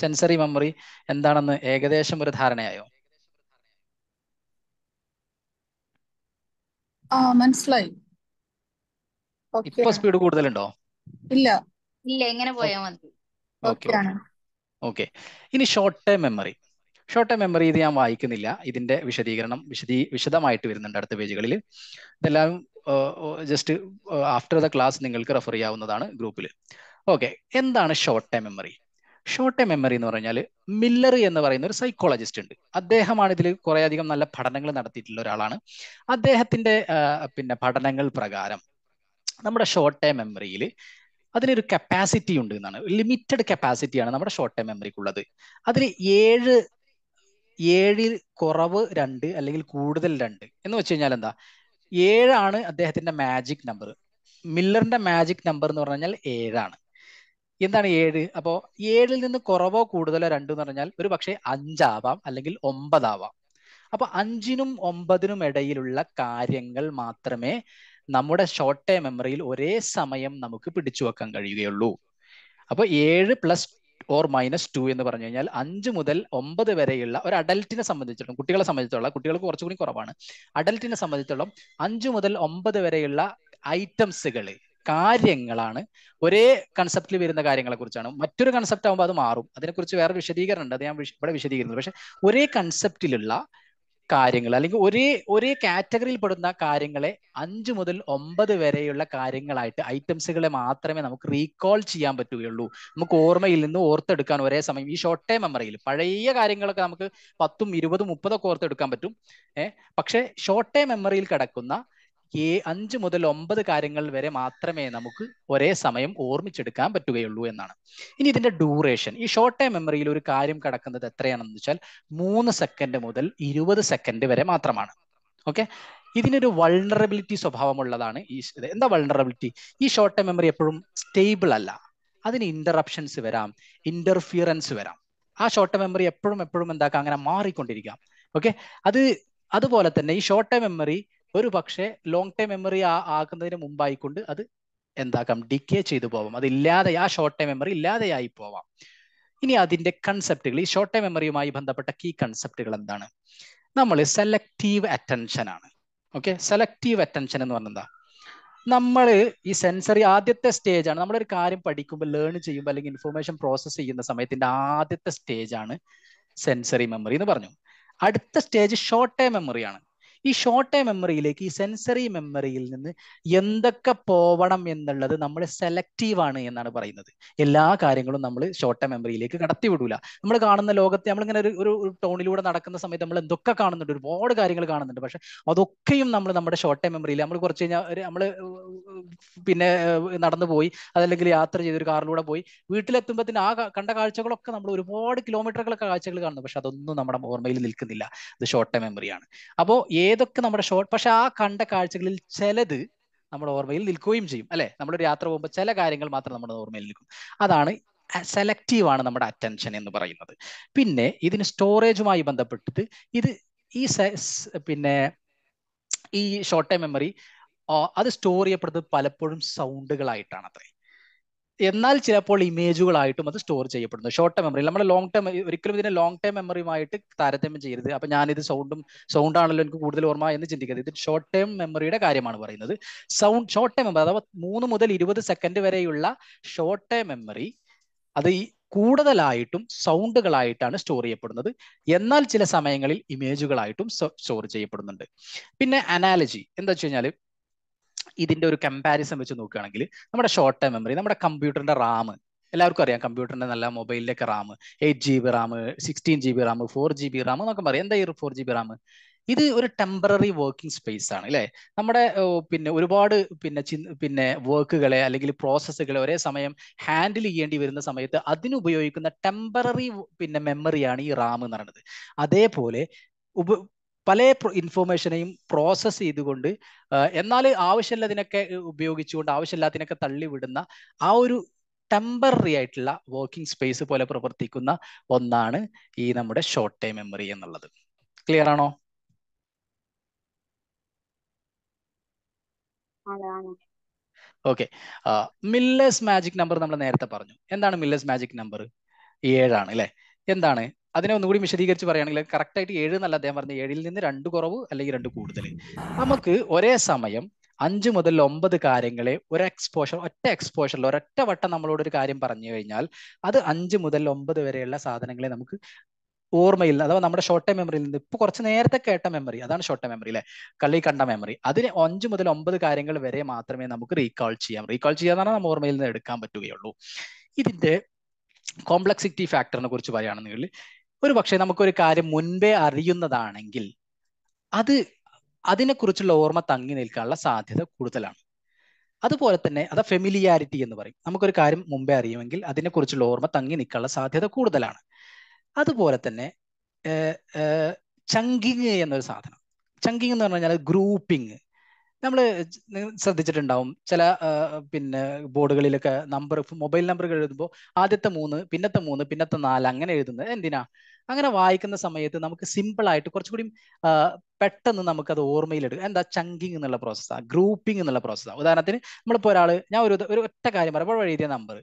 സെൻസറി മെമ്മറി എന്താണെന്ന് ഏകദേശം ഒരു ധാരണയായോ മനസ്സിലായി ഇപ്പൊ സ്പീഡ് കൂടുതലുണ്ടോ ഇല്ല ഇല്ല എങ്ങനെ പോയാൽ മതി ഓക്കെ ഓക്കെ ഇനി short term memory short term memory ഇത് ഞാൻ വായിക്കുന്നില്ല ഇതിന്റെ വിശദീകരണം വിശദീ വിശദമായിട്ട് വരുന്നുണ്ട് അടുത്ത പേജുകളിൽ ഇതെല്ലാം ജസ്റ്റ് ആഫ്റ്റർ ദ ക്ലാസ് നിങ്ങൾക്ക് റെഫർ ചെയ്യാവുന്നതാണ് ഗ്രൂപ്പിൽ ഓക്കെ എന്താണ് short term memory short term memory എന്ന് പറഞ്ഞാൽ മില്ലർ എന്ന് പറയുന്ന ഒരു സൈക്കോളജിസ്റ്റ് ഉണ്ട് അദ്ദേഹമാണ് ഇതിൽ കുറേയധികം നല്ല പഠനങ്ങൾ നടത്തിയിട്ടുള്ള ഒരാളാണ് അദ്ദേഹത്തിന്റെ പിന്നെ പഠനങ്ങൾ പ്രകാരം നമ്മുടെ ഷോർട്ട് ടേം മെമ്മറിയിൽ അതിനൊരു കപ്പാസിറ്റി ഉണ്ട് എന്നാണ് ലിമിറ്റഡ് കപ്പാസിറ്റിയാണ് നമ്മുടെ ഷോർട്ട് ടൈം മെമ്മറിക്കുള്ളത് അതിൽ ഏഴ് ഏഴിൽ കുറവ് രണ്ട് അല്ലെങ്കിൽ കൂടുതൽ രണ്ട് എന്ന് വെച്ച് കഴിഞ്ഞാൽ എന്താ ഏഴാണ് അദ്ദേഹത്തിന്റെ മാജിക് നമ്പർ മില്ലറിന്റെ മാജിക് നമ്പർ എന്ന് പറഞ്ഞാൽ ഏഴാണ് എന്താണ് ഏഴ് അപ്പോൾ ഏഴിൽ നിന്ന് കുറവോ കൂടുതലോ രണ്ടു എന്ന് പറഞ്ഞാൽ ഒരു പക്ഷേ അഞ്ചാവാം അല്ലെങ്കിൽ ഒമ്പതാവാം അപ്പൊ അഞ്ചിനും ഒമ്പതിനും ഇടയിലുള്ള കാര്യങ്ങൾ മാത്രമേ നമ്മുടെ ഷോർട്ട് ടേം മെമ്മറിയിൽ ഒരേ സമയം നമുക്ക് പിടിച്ചു വെക്കാൻ കഴിയുകയുള്ളൂ അപ്പോൾ ഏഴ് പ്ലസ് ഓർ മൈനസ് ടു എന്ന് പറഞ്ഞു കഴിഞ്ഞാൽ അഞ്ച് മുതൽ ഒമ്പത് വരെയുള്ള ഒരു അഡൽറ്റിനെ സംബന്ധിച്ചിടത്തോളം കുട്ടികളെ സംബന്ധിച്ചിടത്തോളം കുട്ടികൾക്ക് കുറച്ചുകൂടി കുറവാണ് അഡൽറ്റിനെ സംബന്ധിച്ചിടത്തോളം അഞ്ച് മുതൽ ഒമ്പത് വരെയുള്ള ഐറ്റംസുകൾ കാര്യങ്ങളാണ് ഒരേ കൺസെപ്റ്റിൽ വരുന്ന കാര്യങ്ങളെ കുറിച്ചാണ് മറ്റൊരു കൺസെപ്റ്റ് ആകുമ്പോൾ അത് മാറും അതിനെക്കുറിച്ച് വേറെ വിശദീകരണം ഉണ്ട് അത് ഞാൻ ഇവിടെ വിശദീകരിക്കുന്നത് പക്ഷെ ഒരേ കൺസെപ്റ്റിലുള്ള കാര്യങ്ങൾ അല്ലെങ്കിൽ ഒരേ ഒരേ കാറ്റഗറിയിൽ പെടുന്ന കാര്യങ്ങളെ അഞ്ച് മുതൽ ഒമ്പത് വരെയുള്ള കാര്യങ്ങളായിട്ട് ഐറ്റംസുകളെ മാത്രമേ നമുക്ക് റീകോൾ ചെയ്യാൻ പറ്റുകയുള്ളൂ നമുക്ക് ഓർമ്മയിൽ നിന്ന് ഓർത്തെടുക്കാൻ ഒരേ സമയം ഈ ഷോർട്ട് ടൈം മെമ്മറിയിൽ പഴയ കാര്യങ്ങളൊക്കെ നമുക്ക് പത്തും ഇരുപതും മുപ്പതൊക്കെ ഓർത്തെടുക്കാൻ പറ്റും ഏഹ് പക്ഷെ ഷോർട്ട് ടൈം മെമ്മറിയിൽ കിടക്കുന്ന ഏ അഞ്ച് മുതൽ ഒമ്പത് കാര്യങ്ങൾ വരെ മാത്രമേ നമുക്ക് ഒരേ സമയം ഓർമ്മിച്ചെടുക്കാൻ പറ്റുകയുള്ളൂ എന്നാണ് ഇനി ഇതിന്റെ ഡ്യൂറേഷൻ ഈ ഷോർട്ട് ടൈം മെമ്മറിയിൽ ഒരു കാര്യം കടക്കുന്നത് എത്രയാണെന്ന് വെച്ചാൽ മൂന്ന് സെക്കൻഡ് മുതൽ ഇരുപത് സെക്കൻഡ് വരെ മാത്രമാണ് ഓക്കെ ഇതിനൊരു വൾണറബിലിറ്റി സ്വഭാവമുള്ളതാണ് ഈ എന്താ വൾണറബിലിറ്റി ഈ ഷോർട്ട് ടൈം മെമ്മറി എപ്പോഴും സ്റ്റേബിൾ അല്ല അതിന് ഇന്ററപ്ഷൻസ് വരാം ഇന്റർഫിയറൻസ് വരാം ആ ഷോർട്ട് ടൈം മെമ്മറി എപ്പോഴും എപ്പോഴും എന്താക്കാം അങ്ങനെ മാറിക്കൊണ്ടിരിക്കാം ഓക്കെ അത് അതുപോലെ തന്നെ ഈ ഷോർട്ട് ടൈം മെമ്മറി ഒരു പക്ഷേ ലോങ് ടൈം മെമ്മറി ആക്കുന്നതിന് മുമ്പായിക്കൊണ്ട് അത് എന്താക്കാം ഡിക്കേ ചെയ്തു പോവാം അതില്ലാതെ ആ ഷോർട്ട് ടൈം മെമ്മറി ഇല്ലാതെയായി പോവാം ഇനി അതിന്റെ കൺസെപ്റ്റുകൾ ഈ ഷോർട്ട് ടൈം മെമ്മറിയുമായി ബന്ധപ്പെട്ട കീ കൺസെപ്റ്റുകൾ എന്താണ് നമ്മൾ സെലക്റ്റീവ് അറ്റൻഷൻ ആണ് ഓക്കെ സെലക്റ്റീവ് അറ്റൻഷൻ എന്ന് പറഞ്ഞാൽ നമ്മൾ ഈ സെൻസറി ആദ്യത്തെ സ്റ്റേജ് ആണ് നമ്മളൊരു കാര്യം പഠിക്കുമ്പോൾ ലേൺ ചെയ്യുമ്പോൾ അല്ലെങ്കിൽ ഇൻഫർമേഷൻ പ്രോസസ്സ് ചെയ്യുന്ന സമയത്തിന്റെ ആദ്യത്തെ സ്റ്റേജ് ആണ് സെൻസറി മെമ്മറി എന്ന് പറഞ്ഞു അടുത്ത സ്റ്റേജ് ഷോർട്ട് ടൈം മെമ്മറിയാണ് ഈ ഷോർട്ട് ടൈം മെമ്മറിയിലേക്ക് ഈ സെൻസറി മെമ്മറിയിൽ നിന്ന് എന്തൊക്കെ പോവണം എന്നുള്ളത് നമ്മൾ സെലക്റ്റീവ് ആണ് എന്നാണ് പറയുന്നത് എല്ലാ കാര്യങ്ങളും നമ്മൾ ഷോർട്ട് ടൈം മെമ്മറിയിലേക്ക് കടത്തിവിടൂല നമ്മൾ കാണുന്ന ലോകത്തെ നമ്മളിങ്ങനെ ഒരു ഒരു ടൗണിലൂടെ നടക്കുന്ന സമയത്ത് നമ്മൾ എന്തൊക്കെ കാണുന്നുണ്ട് ഒരുപാട് കാര്യങ്ങൾ കാണുന്നുണ്ട് പക്ഷെ അതൊക്കെയും നമ്മൾ നമ്മുടെ ഷോർട്ട് ടൈം മെമ്മറിയിൽ നമ്മൾ കുറച്ച് കഴിഞ്ഞാൽ നമ്മൾ പിന്നെ നടന്നു പോയി അതല്ലെങ്കിൽ യാത്ര ചെയ്ത് ഒരു കാറിലൂടെ പോയി വീട്ടിലെത്തുമ്പോഴത്തിന് ആ കണ്ട കാഴ്ചകളൊക്കെ നമ്മൾ ഒരുപാട് കിലോമീറ്ററുകളൊക്കെ കാഴ്ചകൾ കാണുന്നു പക്ഷെ അതൊന്നും നമ്മുടെ ഓർമ്മയിൽ നിൽക്കുന്നില്ല അത് ഷോർട്ട് ടൈം മെമ്മറിയാണ് അപ്പോൾ ഏത് ഏതൊക്കെ നമ്മുടെ ഷോർട്ട് പക്ഷെ ആ കണ്ട കാഴ്ചകളിൽ ചിലത് നമ്മുടെ ഓർമ്മയിൽ നിൽക്കുകയും ചെയ്യും അല്ലെ ഒരു യാത്ര പോകുമ്പോൾ ചില കാര്യങ്ങൾ മാത്രം നമ്മുടെ ഓർമ്മയിൽ നിൽക്കും അതാണ് സെലക്റ്റീവ് ആണ് നമ്മുടെ അറ്റൻഷൻ എന്ന് പറയുന്നത് പിന്നെ ഇതിന് സ്റ്റോറേജുമായി ബന്ധപ്പെട്ടിട്ട് ഇത് ഈ പിന്നെ ഈ ഷോർട്ട് ടൈം മെമ്മറി അത് സ്റ്റോർ ചെയ്യപ്പെടുന്നത് പലപ്പോഴും സൗണ്ടുകളായിട്ടാണ് അത്രേ എന്നാൽ ചിലപ്പോൾ ഇമേജുകളായിട്ടും അത് സ്റ്റോർ ചെയ്യപ്പെടുന്നു ഷോർട്ട് ടേം മെമ്മറി നമ്മുടെ ലോങ് ടേം ഒരിക്കലും ഇതിനെ ലോങ് ടേം മെമ്മറിയുമായിട്ട് താരതമ്യം ചെയ്യരുത് അപ്പൊ ഞാനിത് സൗണ്ടും സൗണ്ട് ആണല്ലോ എനിക്ക് കൂടുതൽ ഓർമ്മ എന്ന് ചിന്തിക്കരുത് ഇത് ഷോർട്ട് ടേം മെമ്മറിയുടെ കാര്യമാണ് പറയുന്നത് സൗണ്ട് ഷോർട്ട് ടേം മെമ്മറി അഥവാ മൂന്ന് മുതൽ ഇരുപത് സെക്കൻഡ് വരെയുള്ള ഷോർട്ട് ടേം മെമ്മറി അത് ഈ കൂടുതലായിട്ടും സൗണ്ടുകളായിട്ടാണ് സ്റ്റോർ ചെയ്യപ്പെടുന്നത് എന്നാൽ ചില സമയങ്ങളിൽ ഇമേജുകളായിട്ടും സ്റ്റോർ ചെയ്യപ്പെടുന്നുണ്ട് പിന്നെ അനാലജി എന്താ വെച്ച് കഴിഞ്ഞാൽ ഇതിന്റെ ഒരു കമ്പാരിസൺ വെച്ച് നോക്കുകയാണെങ്കിൽ നമ്മുടെ ഷോർട്ട് ടൈം മെമ്മറി നമ്മുടെ കമ്പ്യൂട്ടറിന്റെ റാം എല്ലാവർക്കും അറിയാം കമ്പ്യൂട്ടറിന്റെ നല്ല മൊബൈലിലൊക്കെ RAM eight G B RAM sixteen G B RAM four G B RAM എന്നൊക്കെ പറയാം എന്താ ഈ ഫോർ ജി ബി റാം ഇത് ഒരു ടെമ്പററി വർക്കിംഗ് സ്പേസ് ആണ് അല്ലേ നമ്മുടെ പിന്നെ ഒരുപാട് പിന്നെ ചിന് പിന്നെ വർക്കുകളെ അല്ലെങ്കിൽ പ്രോസസ്സുകളെ ഒരേ സമയം ഹാൻഡിൽ ചെയ്യേണ്ടി വരുന്ന സമയത്ത് അതിനുപയോഗിക്കുന്ന ടെമ്പററി പിന്നെ മെമ്മറിയാണ് ഈ റാം എന്ന് പറയുന്നത് അതേപോലെ ഉപ പല ഇൻഫോർമേഷനെയും പ്രോസസ്സ് ചെയ്തുകൊണ്ട് എന്നാൽ ആവശ്യമുള്ളതിനൊക്കെ ഉപയോഗിച്ചുകൊണ്ട് ആവശ്യമില്ലാത്തതിനൊക്കെ തള്ളിവിടുന്ന ആ ഒരു ടെമ്പററി ആയിട്ടുള്ള വർക്കിംഗ് സ്പേസ് പോലെ പ്രവർത്തിക്കുന്ന ഒന്നാണ് ഈ നമ്മുടെ ഷോർട്ട് ടൈം മെമ്മറി എന്നുള്ളത് ക്ലിയർ ആണോ ഓക്കെ മില്ലേഴ്സ് മാജിക് നമ്പർ നമ്മൾ നേരത്തെ പറഞ്ഞു എന്താണ് മില്ലേഴ്സ് മാജിക് നമ്പർ ഏഴാണ് അല്ലെ എന്താണ് അതിനെ ഒന്നുകൂടി വിശദീകരിച്ച് പറയുകയാണെങ്കിൽ കറക്റ്റ് ആയിട്ട് ഏഴ് എന്നല്ല അദ്ദേഹം പറഞ്ഞത് ഏഴിൽ നിന്ന് രണ്ട് കുറവ് അല്ലെങ്കിൽ രണ്ട് കൂടുതൽ നമുക്ക് ഒരേ സമയം അഞ്ച് മുതൽ ഒമ്പത് കാര്യങ്ങളെ ഒരു എക്സ്പോഷർ ഒറ്റ എക്സ്പോഷറിൽ ഒരൊറ്റ വട്ടം നമ്മളോട് ഒരു കാര്യം പറഞ്ഞു കഴിഞ്ഞാൽ അത് അഞ്ച് മുതൽ ഒമ്പത് വരെയുള്ള സാധനങ്ങളെ നമുക്ക് ഓർമ്മയിൽ അഥവാ നമ്മുടെ ഷോർട്ട് ടൈം മെമ്മറിയിൽ നിന്ന് ഇപ്പൊ കുറച്ച് നേരത്തെ കേട്ട മെമ്മറി അതാണ് ഷോർട്ട് ടൈം മെമ്മറി അല്ലെ കള്ളി കണ്ട മെമ്മറി അതിന് അഞ്ച് മുതൽ ഒമ്പത് കാര്യങ്ങൾ വരെ മാത്രമേ നമുക്ക് റീകോൾ ചെയ്യാം റീകോൾ ചെയ്യാന്ന് നമ്മൾ ഓർമ്മയിൽ നിന്ന് എടുക്കാൻ പറ്റുകയുള്ളൂ ഇതിന്റെ കോംപ്ലക്സിറ്റി ഫാക്ടറിനെ കുറിച്ച് പറയുകയാണെന്നുണ്ടെങ്കിൽ ഒരു പക്ഷേ നമുക്കൊരു കാര്യം മുൻപേ അറിയുന്നതാണെങ്കിൽ അത് അതിനെക്കുറിച്ചുള്ള ഓർമ്മ തങ്ങി നിൽക്കാനുള്ള സാധ്യത കൂടുതലാണ് അതുപോലെ തന്നെ അത് ഫെമിലിയാരിറ്റി എന്ന് പറയും നമുക്കൊരു കാര്യം മുമ്പേ അറിയുമെങ്കിൽ അതിനെക്കുറിച്ചുള്ള ഓർമ്മ തങ്ങി നിൽക്കാനുള്ള സാധ്യത കൂടുതലാണ് അതുപോലെ തന്നെ ചങ്കിങ് എന്നൊരു സാധനം ചങ്കിങ് എന്ന് പറഞ്ഞു കഴിഞ്ഞാൽ ഗ്രൂപ്പിംഗ് നമ്മൾ ശ്രദ്ധിച്ചിട്ടുണ്ടാവും ചില പിന്നെ ബോർഡുകളിലൊക്കെ നമ്പർ മൊബൈൽ നമ്പറുകൾ എഴുതുമ്പോൾ ആദ്യത്തെ മൂന്ന് പിന്നത്തെ മൂന്ന് പിന്നത്തെ നാല് അങ്ങനെ എഴുതുന്നത് എന്തിനാ അങ്ങനെ വായിക്കുന്ന സമയത്ത് നമുക്ക് സിമ്പിൾ ആയിട്ട് കുറച്ചുകൂടി പെട്ടെന്ന് നമുക്ക് ഓർമ്മയിൽ ഓർമ്മയിലെടുക്കും എന്താ ചങ്കിങ് എന്നുള്ള പ്രോസസ്സാണ് ഗ്രൂപ്പിംഗ് എന്നുള്ള പ്രോസസ്സാണ് ഉദാഹരണത്തിന് നമ്മളിപ്പോൾ ഒരാൾ ഞാൻ ഒരു ഒരു ഒറ്റ കാര്യം പറയുമ്പോൾ എഴുതിയ നമ്പർ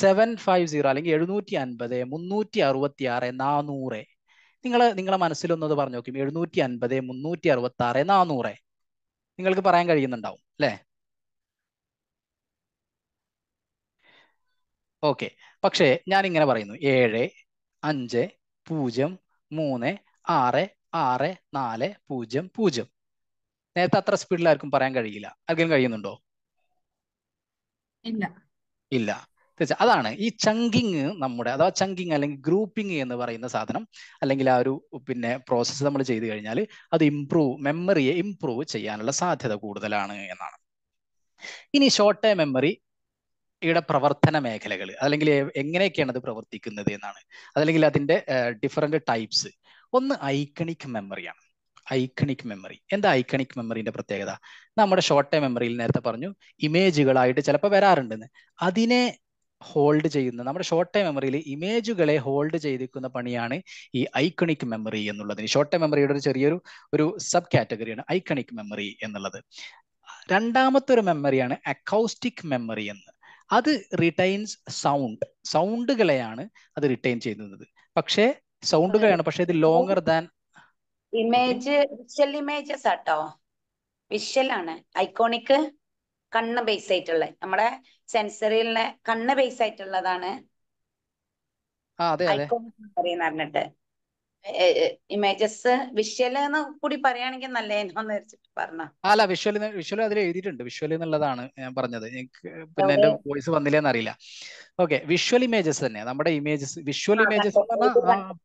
സെവൻ ഫൈവ് സീറോ അല്ലെങ്കിൽ എഴുന്നൂറ്റി അൻപത് മുന്നൂറ്റി അറുപത്തി ആറ് നാനൂറ് നിങ്ങൾ നിങ്ങളുടെ മനസ്സിലൊന്നത് പറഞ്ഞു നോക്കും എഴുന്നൂറ്റി അൻപത് മുന്നൂറ്റി അറുപത്തി ആറ് നാനൂറ് നിങ്ങൾക്ക് പറയാൻ കഴിയുന്നുണ്ടാവും അല്ലേ ഓക്കെ പക്ഷേ ഞാൻ ഇങ്ങനെ പറയുന്നു ഏഴ് അഞ്ച് പൂജ്യം മൂന്ന് ആറ് ആറ് നാല് പൂജ്യം പൂജ്യം നേരത്തെ അത്ര സ്പീഡിൽ ആർക്കും പറയാൻ കഴിയില്ല ആർക്കും കഴിയുന്നുണ്ടോ ഇല്ല ഇല്ല അതാണ് ഈ ചങ്കിങ് നമ്മുടെ അഥവാ ചങ്കിങ് അല്ലെങ്കിൽ ഗ്രൂപ്പിംഗ് എന്ന് പറയുന്ന സാധനം അല്ലെങ്കിൽ ആ ഒരു പിന്നെ പ്രോസസ്സ് നമ്മൾ ചെയ്തു കഴിഞ്ഞാൽ അത് ഇംപ്രൂവ് മെമ്മറിയെ ഇംപ്രൂവ് ചെയ്യാനുള്ള സാധ്യത കൂടുതലാണ് എന്നാണ് ഇനി ഷോർട്ട് ടേം മെമ്മറി യുടെ പ്രവർത്തന മേഖലകൾ അല്ലെങ്കിൽ എങ്ങനെയൊക്കെയാണ് അത് പ്രവർത്തിക്കുന്നത് എന്നാണ് അതല്ലെങ്കിൽ അതിന്റെ ഡിഫറെന്റ് ടൈപ്സ് ഒന്ന് ഐക്കണിക് മെമ്മറിയാണ് ഐക്കണിക് മെമ്മറി എന്താ ഐക്കണിക് മെമ്മറിന്റെ പ്രത്യേകത നമ്മുടെ ഷോർട്ട് ടൈം മെമ്മറിയിൽ നേരത്തെ പറഞ്ഞു ഇമേജുകളായിട്ട് ചിലപ്പോൾ വരാറുണ്ടെന്ന് അതിനെ ഹോൾഡ് ചെയ്യുന്ന നമ്മുടെ ഷോർട്ട് ടൈം മെമ്മറിയിൽ ഇമേജുകളെ ഹോൾഡ് ചെയ്തിരിക്കുന്ന പണിയാണ് ഈ ഐക്കണിക് മെമ്മറി എന്നുള്ളത് ഷോർട്ട് ടൈം മെമ്മറിയുടെ ഒരു ചെറിയൊരു ഒരു സബ് കാറ്റഗറിയാണ് ഐക്കണിക് മെമ്മറി എന്നുള്ളത് രണ്ടാമത്തെ ഒരു മെമ്മറിയാണ് അക്കൗസ്റ്റിക് മെമ്മറി എന്ന് അത് റിട്ടൈൻസ് സൗണ്ട് സൗണ്ടുകളെയാണ് അത് റിട്ടൈൻ ചെയ്യുന്നത് പക്ഷേ സൗണ്ടുകളെയാണ് പക്ഷേ ഇത് longer than image images auto visual ആണ് ഐക്കോണിക് കണ്ണ് ബേസ് ആയിട്ടുള്ള നമ്മുടെ സെൻസറിയിലെ കണ്ണ് ബേസ് ആയിട്ടുള്ളതാണ് ഐക്കോണിക് മെമ്മറി എന്ന് പറഞ്ഞിട്ട് ഇമേജസ് വിഷ്വല് എന്ന് കൂടി പറയുകയാണെങ്കിൽ നല്ലതെന്ന് വെച്ചിട്ട് പറഞ്ഞ അല്ല വിഷ്വൽ വിഷ്വൽ അതിൽ എഴുതിയിട്ടുണ്ട് വിഷ്വൽ എന്നുള്ളതാണ് ഞാൻ പറഞ്ഞത് എനിക്ക് പിന്നെ എന്റെ വോയിസ് വന്നില്ലെന്ന് അറിയില്ല ഓക്കെ വിഷ്വൽ ഇമേജസ് തന്നെ നമ്മുടെ ഇമേജസ് വിഷ്വൽ ഇമേജസ്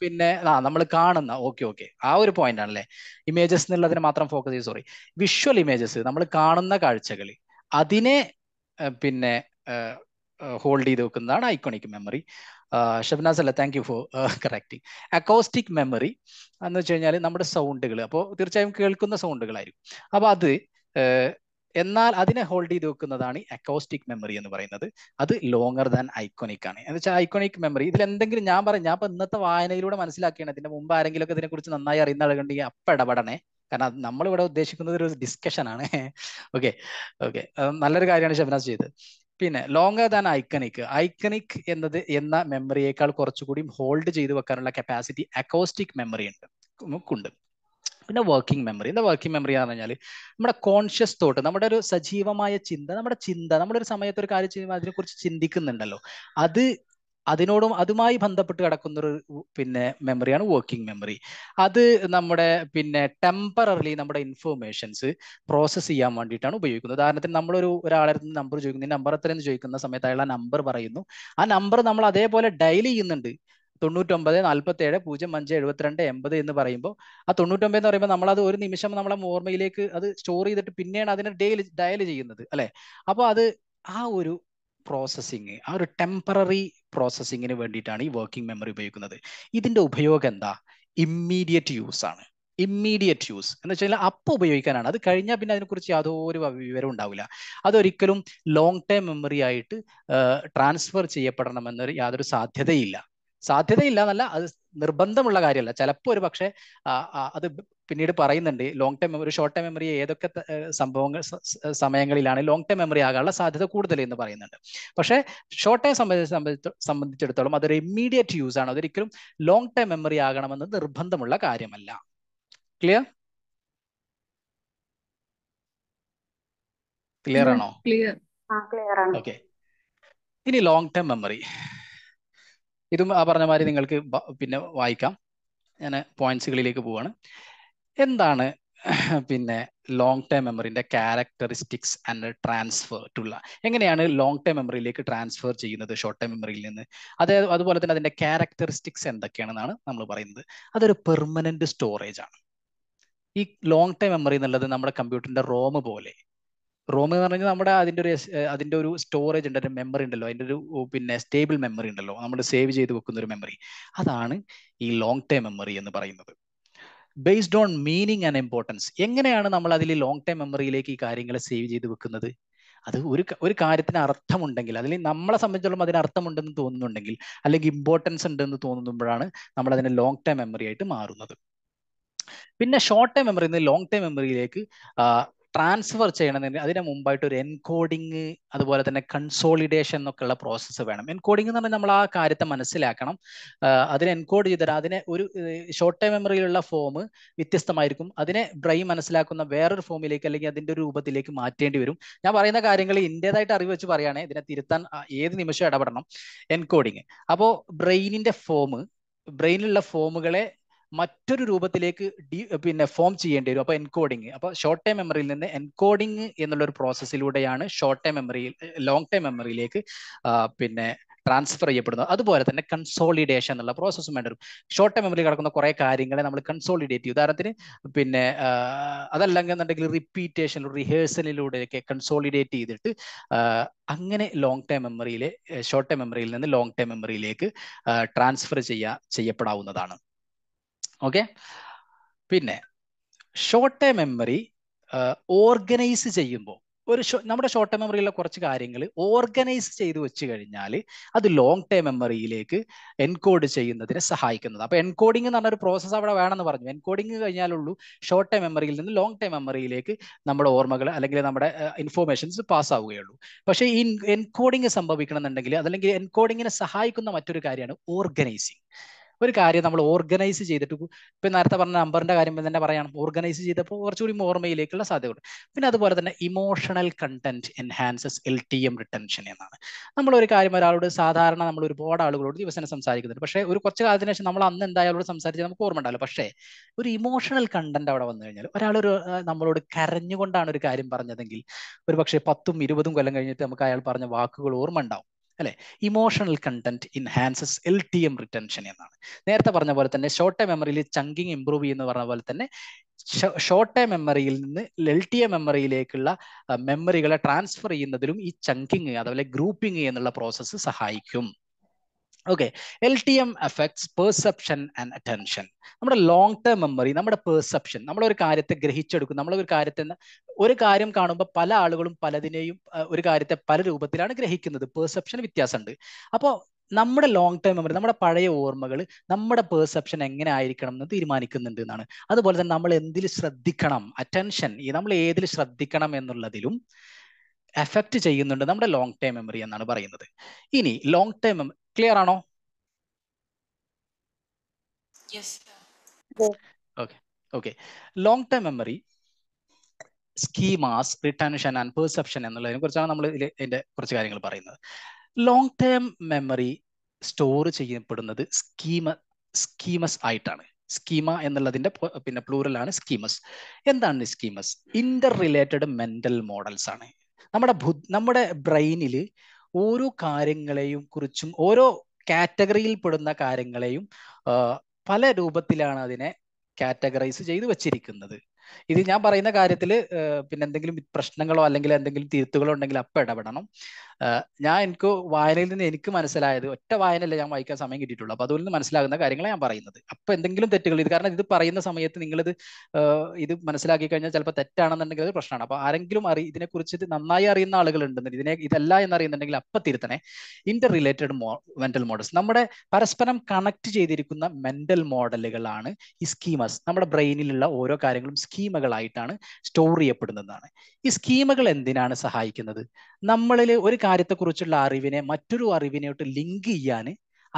പിന്നെ ആ നമ്മൾ കാണുന്ന ഓക്കെ ഓക്കെ ആ ഒരു പോയിന്റ് ആണല്ലേ ഇമേജസ് എന്നുള്ളതിന് മാത്രം ഫോക്കസ് ചെയ്ത് സോറി വിഷ്വൽ ഇമേജസ് നമ്മൾ കാണുന്ന കാഴ്ചകൾ അതിനെ പിന്നെ ഹോൾഡ് ചെയ്ത് വെക്കുന്നതാണ് iconic memory uh, Shabnas thank you for correcting acoustic memory എന്ന് വെച്ച് കഴിഞ്ഞാൽ നമ്മുടെ സൗണ്ടുകൾ അപ്പോൾ തീർച്ചയായും കേൾക്കുന്ന സൗണ്ടുകളായിരിക്കും അപ്പോൾ അത് എന്നാൽ അതിനെ ഹോൾഡ് ചെയ്ത് വെക്കുന്നതാണ് അക്കോസ്റ്റിക് മെമ്മറി എന്ന് പറയുന്നത് അത് ലോങ്ങർ ദാൻ ഐക്കോണിക് ആണ് എന്ന് വെച്ചാൽ ഐക്കോണിക് മെമ്മറി ഇതിൽ എന്തെങ്കിലും ഞാൻ പറഞ്ഞു ഞാൻ ഇപ്പൊ ഇന്നത്തെ വായനയിലൂടെ മനസ്സിലാക്കിയാണ് ഇതിന്റെ മുമ്പ് ആരെങ്കിലും ഒക്കെ ഇതിനെക്കുറിച്ച് നന്നായി അറിയുന്ന ആളുകളുണ്ടെങ്കിൽ അപ്പം ഇടപെടണേ കാരണം നമ്മളിവിടെ ഉദ്ദേശിക്കുന്നത് ഒരു ഡിസ്കഷൻ ആണ് ഓക്കെ ഓക്കെ നല്ലൊരു കാര്യമാണ് ഷബ്നാസ് ചെയ്തത് പിന്നെ ലോങ്ങർ ദാൻ ഐക്കണിക് ഐക്കണിക് എന്നത് എന്ന മെമ്മറിയേക്കാൾ കുറച്ചുകൂടി ഹോൾഡ് ചെയ്ത് വെക്കാനുള്ള കപ്പാസിറ്റി അക്കോസ്റ്റിക് മെമ്മറി ഉണ്ട് നമുക്കുണ്ട് പിന്നെ വർക്കിംഗ് മെമ്മറി എന്താ വർക്കിംഗ് മെമ്മറി എന്ന് പറഞ്ഞാൽ നമ്മുടെ കോൺഷ്യസ് തോട്ട് നമ്മുടെ ഒരു സജീവമായ ചിന്ത നമ്മുടെ ചിന്ത നമ്മുടെ ഒരു സമയത്ത് ഒരു കാര്യം ചെയ്യുമ്പോൾ അതിനെക്കുറിച്ച് ചിന്തിക്കുന്നുണ്ടല്ലോ അത് അതിനോടും അതുമായി ബന്ധപ്പെട്ട് കിടക്കുന്ന ഒരു പിന്നെ മെമ്മറിയാണ് വർക്കിംഗ് മെമ്മറി അത് നമ്മുടെ പിന്നെ ടെമ്പററിലി നമ്മുടെ ഇൻഫോർമേഷൻസ് പ്രോസസ്സ് ചെയ്യാൻ വേണ്ടിയിട്ടാണ് ഉപയോഗിക്കുന്നത് ഉദാഹരണത്തിന് നമ്മളൊരു ഒരാളെ നമ്പർ ചോദിക്കുന്നു നമ്പർ എത്രയെന്ന് ചോദിക്കുന്ന സമയത്ത് അയാൾ നമ്പർ പറയുന്നു ആ നമ്പർ നമ്മൾ അതേപോലെ ഡയൽ ചെയ്യുന്നുണ്ട് തൊണ്ണൂറ്റൊമ്പത് നാൽപ്പത്തി ഏഴ് പൂജ്യം അഞ്ച് എഴുപത്തിരണ്ട് എൺപത് എന്ന് പറയുമ്പോൾ ആ തൊണ്ണൂറ്റൊമ്പത് എന്ന് പറയുമ്പോൾ നമ്മളത് ഒരു നിമിഷം നമ്മളെ ഓർമ്മയിലേക്ക് അത് സ്റ്റോർ ചെയ്തിട്ട് പിന്നെയാണ് അതിനെ ഡെയിൽ ഡയൽ ചെയ്യുന്നത് അല്ലെ അപ്പോൾ അത് ആ ഒരു പ്രോസസ്സിങ് ആ ഒരു ടെമ്പററി പ്രോസസ്സിങ്ങിന് വേണ്ടിയിട്ടാണ് ഈ വർക്കിംഗ് മെമ്മറി ഉപയോഗിക്കുന്നത് ഇതിൻ്റെ ഉപയോഗം എന്താ ഇമ്മീഡിയറ്റ് യൂസ് ആണ് ഇമ്മീഡിയറ്റ് യൂസ് എന്ന് വെച്ചാൽ അപ്പോൾ ഉപയോഗിക്കാനാണ് അത് കഴിഞ്ഞാൽ പിന്നെ അതിനെക്കുറിച്ച് യാതൊരു വിവരം ഉണ്ടാവില്ല അതൊരിക്കലും ലോങ് ടൈം മെമ്മറി ആയിട്ട് ട്രാൻസ്ഫർ ചെയ്യപ്പെടണമെന്നൊരു യാതൊരു സാധ്യതയില്ല സാധ്യതയില്ല എന്നല്ല അത് നിർബന്ധമുള്ള കാര്യമല്ല ചിലപ്പോൾ ഒരു പക്ഷേ അത് പിന്നീട് പറയുന്നുണ്ട് long term memory short term memory ഏതൊക്കെ സംഭവങ്ങൾ സമയങ്ങളിലാണ് ലോങ് ടേം മെമ്മറി ആകാനുള്ള സാധ്യത കൂടുതൽ എന്ന് പറയുന്നുണ്ട് പക്ഷേ ഷോർട്ട് ടേം സംബന്ധിച്ച് സംബന്ധിച്ചിടത്തോളം അതൊരു ഇമ്മീഡിയറ്റ് യൂസ് ആണ് അതൊരിക്കലും ലോങ് ടേം മെമ്മറി ആകണമെന്ന് നിർബന്ധമുള്ള കാര്യമല്ല ക്ലിയർ ക്ലിയർ ആണോ ക്ലിയർ ഓക്കെ ഇനി ലോങ് ടേം മെമ്മറി ഇതും ആ പറഞ്ഞ മാതിരി നിങ്ങൾക്ക് പിന്നെ വായിക്കാം ഞാൻ പോയിന്റ്സുകളിലേക്ക് പോവാണ് എന്താണ് പിന്നെ ലോങ് ടേം മെമ്മറിന്റെ ക്യാരക്ടറിസ്റ്റിക്സ് ആൻഡ് ട്രാൻസ്ഫർ ടുള്ള എങ്ങനെയാണ് ലോങ് ടേം മെമ്മറിയിലേക്ക് ട്രാൻസ്ഫർ ചെയ്യുന്നത് ഷോർട്ട് ടേം മെമ്മറിയിൽ നിന്ന് അതേ അതുപോലെ തന്നെ അതിന്റെ ക്യാരക്ടറിസ്റ്റിക്സ് എന്തൊക്കെയാണെന്നാണ് നമ്മൾ പറയുന്നത് അതൊരു പെർമനന്റ് സ്റ്റോറേജ് ആണ് ഈ ലോങ് ടേം മെമ്മറി എന്നുള്ളത് നമ്മുടെ കമ്പ്യൂട്ടറിന്റെ റോം പോലെ റോം എന്ന് പറഞ്ഞാൽ നമ്മുടെ അതിന്റെ ഒരു അതിന്റെ ഒരു സ്റ്റോറേജ് ഉണ്ട് മെമ്മറി ഉണ്ടല്ലോ അതിന്റെ ഒരു പിന്നെ സ്റ്റേബിൾ മെമ്മറി ഉണ്ടല്ലോ നമ്മൾ സേവ് ചെയ്ത് വെക്കുന്ന ഒരു മെമ്മറി അതാണ് ഈ ലോങ് ടൈം മെമ്മറി എന്ന് പറയുന്നത് based on meaning and importance എങ്ങനെയാണ് നമ്മൾ അതിൽ ലോങ് ടൈം മെമ്മറിയിലേക്ക് ഈ കാര്യങ്ങളെ സേവ് ചെയ്ത് വെക്കുന്നത് അത് ഒരു ഒരു കാര്യത്തിന് അർത്ഥമുണ്ടെങ്കിൽ അതിൽ നമ്മളെ സംബന്ധിച്ചോളം അതിന് അർത്ഥമുണ്ടെന്ന് തോന്നുന്നുണ്ടെങ്കിൽ അല്ലെങ്കിൽ ഇമ്പോർട്ടൻസ് ഉണ്ടെന്ന് തോന്നുമ്പോഴാണ് നമ്മൾ അതിനെ ലോങ് ടൈം മെമ്മറി ആയിട്ട് മാറുന്നത് പിന്നെ ഷോർട്ട് ടൈം മെമ്മറിയിൽ നിന്ന് ലോങ് ടൈം മെമ്മറിയിലേക്ക് ട്രാൻസ്ഫർ ചെയ്യണമെന്ന് അതിന് മുമ്പായിട്ട് ഒരു എൻകോഡിങ് അതുപോലെ തന്നെ കൺസോളിഡേഷൻ എന്നൊക്കെയുള്ള പ്രോസസ്സ് വേണം എൻകോഡിംഗ് എന്ന് പറഞ്ഞാൽ നമ്മൾ ആ കാര്യത്തെ മനസ്സിലാക്കണം അതിനെ എൻകോഡ് ചെയ്തിട്ട് അതിനെ ഒരു ഷോർട്ട് ടൈം മെമ്മറിയിലുള്ള ഫോം വ്യത്യസ്തമായിരിക്കും അതിനെ ബ്രെയിൻ മനസ്സിലാക്കുന്ന വേറൊരു ഫോമിലേക്ക് അല്ലെങ്കിൽ അതിൻ്റെ ഒരു രൂപത്തിലേക്ക് മാറ്റേണ്ടി വരും ഞാൻ പറയുന്ന കാര്യങ്ങൾ ഇന്റേതായിട്ട് അറിവ് വെച്ച് പറയുകയാണെങ്കിൽ ഇതിനെ തിരുത്താൻ ഏത് നിമിഷം ഇടപെടണം എൻകോഡിങ് അപ്പോൾ ബ്രെയിനിന്റെ ഫോം ബ്രെയിനിലുള്ള ഫോമുകളെ മറ്റൊരു രൂപത്തിലേക്ക് ഡി പിന്നെ ഫോം ചെയ്യേണ്ടി വരും അപ്പോൾ എൻകോഡിങ് അപ്പോൾ ഷോർട്ട് ടൈം മെമ്മറിയിൽ നിന്ന് എൻകോഡിങ് എന്നുള്ള ഒരു പ്രോസസ്സിലൂടെയാണ് ഷോർട്ട് ടൈം മെമ്മറിയിൽ ലോങ് ടൈം മെമ്മറിയിലേക്ക് പിന്നെ ട്രാൻസ്ഫർ ചെയ്യപ്പെടുന്നത് അതുപോലെ തന്നെ കൺസോളിഡേഷൻ എന്നുള്ള പ്രോസസ്സും വേണ്ടി വരും ഷോർട്ട് ടൈം മെമ്മറി കിടക്കുന്ന കുറേ കാര്യങ്ങളെ നമ്മൾ കൺസോളിഡേറ്റ് ചെയ്യും ഉദാഹരണത്തിന് പിന്നെ അതല്ലെന്നുണ്ടെങ്കിൽ റിപ്പീറ്റേഷൻ റിഹേഴ്സലിലൂടെയൊക്കെ കൺസോളിഡേറ്റ് ചെയ്തിട്ട് അങ്ങനെ ലോങ് ടൈം മെമ്മറിയിലെ ഷോർട്ട് ടൈം മെമ്മറിയിൽ നിന്ന് ലോങ് ടൈം മെമ്മറിയിലേക്ക് ട്രാൻസ്ഫർ ചെയ്യാ ചെയ്യപ്പെടാവുന്നതാണ് ഓക്കെ പിന്നെ ഷോർട്ട് ടേം മെമ്മറി ഓർഗനൈസ് ചെയ്യുമ്പോൾ ഒരു നമ്മുടെ ഷോർട്ട് ടേം മെമ്മറിയിലെ കുറച്ച് കാര്യങ്ങൾ ഓർഗനൈസ് ചെയ്ത് വെച്ച് കഴിഞ്ഞാൽ അത് ലോങ് ടേം മെമ്മറിയിലേക്ക് എൻകോഡ് ചെയ്യുന്നതിനെ സഹായിക്കുന്നത് അപ്പോൾ എൻകോഡിംഗ് എന്ന് പറഞ്ഞൊരു പ്രോസസ്സ് അവിടെ വേണമെന്ന് പറഞ്ഞു എൻകോഡിംഗ് കഴിഞ്ഞാലുള്ളൂ ഷോർട്ട് ടേം മെമ്മറിയിൽ നിന്ന് ലോങ് ടേം മെമ്മറിയിലേക്ക് നമ്മുടെ ഓർമ്മകൾ അല്ലെങ്കിൽ നമ്മുടെ ഇൻഫോർമേഷൻസ് പാസ് ആവുകയുള്ളൂ പക്ഷേ ഈ എൻകോഡിംഗ് സംഭവിക്കണമെന്നുണ്ടെങ്കിൽ അതല്ലെങ്കിൽ എൻകോഡിങ്ങിനെ സഹായിക്കുന്ന മറ്റൊരു കാര്യമാണ് ഓർഗനൈസിങ് ഒരു കാര്യം നമ്മൾ ഓർഗനൈസ് ചെയ്തിട്ട് ഇപ്പൊ നേരത്തെ പറഞ്ഞ നമ്പറിന്റെ കാര്യം തന്നെ പറയണം ഓർഗനൈസ് ചെയ്തപ്പോൾ കുറച്ചുകൂടി ഓർമ്മയിലേക്കുള്ള സാധ്യതയുണ്ട് പിന്നെ അതുപോലെ തന്നെ emotional content enhances L T M retention എന്നാണ് നമ്മൾ ഒരു കാര്യം ഒരാളോട് സാധാരണ നമ്മൾ ഒരുപാട് ആളുകളോട് ദിവസം സംസാരിക്കുന്നുണ്ട് പക്ഷേ ഒരു കുറച്ച് കാലത്തിന് ശേഷം നമ്മൾ അന്ന് എന്തായാലും സംസാരിച്ചാൽ നമുക്ക് ഓർമ്മ ഉണ്ടാവില്ല പക്ഷേ ഒരു ഇമോഷണൽ കണ്ടന്റ് അവിടെ വന്നു കഴിഞ്ഞാൽ ഒരാളൊരു നമ്മളോട് കരഞ്ഞുകൊണ്ടാണ് ഒരു കാര്യം പറഞ്ഞതെങ്കിൽ ഒരു പക്ഷേ പത്തും ഇരുപതും കൊല്ലം കഴിഞ്ഞിട്ട് നമുക്ക് അയാൾ പറഞ്ഞ വാക്കുകൾ ഓർമ്മ ഉണ്ടാവും അല്ലെ emotional content enhances L T M retention എന്നാണ് നേരത്തെ പറഞ്ഞ പോലെ തന്നെ ഷോർട്ട് ടൈം മെമ്മറിയിൽ ചങ്കിങ് ഇംപ്രൂവ് ചെയ്യുന്ന പറഞ്ഞ പോലെ തന്നെ ഷോർട്ട് ടൈം മെമ്മറിയിൽ നിന്ന് എൽ ടി എം മെമ്മറിയിലേക്കുള്ള മെമ്മറികളെ ട്രാൻസ്ഫർ ചെയ്യുന്നതിലും ഈ ചങ്കിങ് അതുപോലെ ഗ്രൂപ്പിംഗ് എന്നുള്ള പ്രോസസ്സ് സഹായിക്കും okay L T M effects perception and attention നമ്മുടെ ലോങ് ടേം മെമ്മറി നമ്മുടെ പെർസെപ്ഷൻ നമ്മളൊരു കാര്യത്തെ ഗ്രഹിച്ചെടുക്കും നമ്മളൊരു കാര്യത്തെ ഒരു കാര്യം കാണുമ്പോൾ പല ആളുകളും പലതിനെയും ഒരു കാര്യത്തെ പല രൂപത്തിലാണ് ഗ്രഹിക്കുന്നത് പെർസെപ്ഷൻ വ്യത്യാസമുണ്ട് അപ്പോൾ നമ്മുടെ ലോങ് ടേം മെമ്മറി നമ്മുടെ പഴയ ഓർമ്മകൾ നമ്മുടെ പെർസെപ്ഷൻ എങ്ങനെ ആയിരിക്കണം എന്ന് തീരുമാനിക്കുന്നുണ്ട് എന്നാണ് അതുപോലെ തന്നെ നമ്മൾ എന്തിൽ ശ്രദ്ധിക്കണം അറ്റൻഷൻ ഈ നമ്മൾ ഏതിൽ ശ്രദ്ധിക്കണം എന്നുള്ളതിലും എഫക്റ്റ് ചെയ്യുന്നുണ്ട് നമ്മുടെ ലോങ് ടേം മെമ്മറി എന്നാണ് പറയുന്നത് ഇനി ലോങ് ടേം ക്ലിയർ ആണോ okay okay long term memory schemas retention and perception എന്നുള്ളതിനെ കുറിച്ചാണ് നമ്മൾ ഇതിൽ ഇതിൻ്റെ കുറച്ച് കാര്യങ്ങൾ പറയുന്നത് ലോങ് ടേം മെമ്മറി സ്റ്റോർ ചെയ്യപ്പെടുന്നത് സ്കീമ സ്കീമസ് ആയിട്ടാണ് സ്കീമ എന്നുള്ളതിന്റെ പിന്നെ പ്ലൂറലാണ് സ്കീമസ് എന്താണ് schemas interrelated mental models ആണ് നമ്മുടെ നമ്മുടെ ബ്രെയിനിൽ ഓരോ കാര്യങ്ങളെയും കുറിച്ചും ഓരോ കാറ്റഗറിയിൽപ്പെടുന്ന കാര്യങ്ങളെയും പല രൂപത്തിലാണ് അതിനെ കാറ്റഗറൈസ് ചെയ്തു വെച്ചിരിക്കുന്നത് ഇത് ഞാൻ പറയുന്ന കാര്യത്തിൽ പിന്നെ എന്തെങ്കിലും പ്രശ്നങ്ങളോ അല്ലെങ്കിൽ എന്തെങ്കിലും തിരുത്തുകളോ ഉണ്ടെങ്കിൽ അപ്പം ഇടപെടണം ഞാൻ എനിക്ക് വായനയിൽ നിന്ന് എനിക്ക് മനസ്സിലായത് ഒറ്റ വായനയല്ല ഞാൻ വായിക്കാൻ സമയം കിട്ടിയിട്ടുള്ളൂ അപ്പൊ നിന്ന് മനസ്സിലാകുന്ന കാര്യങ്ങളെ ഞാൻ പറയുന്നത് അപ്പൊ എന്തെങ്കിലും തെറ്റുകൾ ഇത് കാരണം ഇത് പറയുന്ന സമയത്ത് നിങ്ങളിത് ഇത് മനസ്സിലാക്കി കഴിഞ്ഞാൽ ചിലപ്പോൾ തെറ്റാണെന്നുണ്ടെങ്കിൽ അത് പ്രശ്നമാണ് അപ്പൊ ആരെങ്കിലും അറി ഇതിനെക്കുറിച്ച് കുറിച്ച് നന്നായി അറിയുന്ന ആളുകൾ ഉണ്ടെന്നുണ്ട് ഇതിനെ ഇതല്ല എന്നറിയുന്നുണ്ടെങ്കിൽ അപ്പൊ തിരുത്തണേ ഇന്റർ റിലേറ്റഡ് മോ മെന്റൽ മോഡൽസ് നമ്മുടെ പരസ്പരം കണക്ട് ചെയ്തിരിക്കുന്ന മെന്റൽ മോഡലുകളാണ് ഈ സ്കീമസ് നമ്മുടെ ബ്രെയിനിലുള്ള ഓരോ കാര്യങ്ങളും സ്കീമകളായിട്ടാണ് സ്റ്റോർ ചെയ്യപ്പെടുന്നതാണ് ഈ സ്കീമകൾ എന്തിനാണ് സഹായിക്കുന്നത് നമ്മളിൽ ഒരു കാര്യത്തെക്കുറിച്ചുള്ള അറിവിനെ മറ്റൊരു അറിവിനെയോട്ട് ലിങ്ക് ചെയ്യാൻ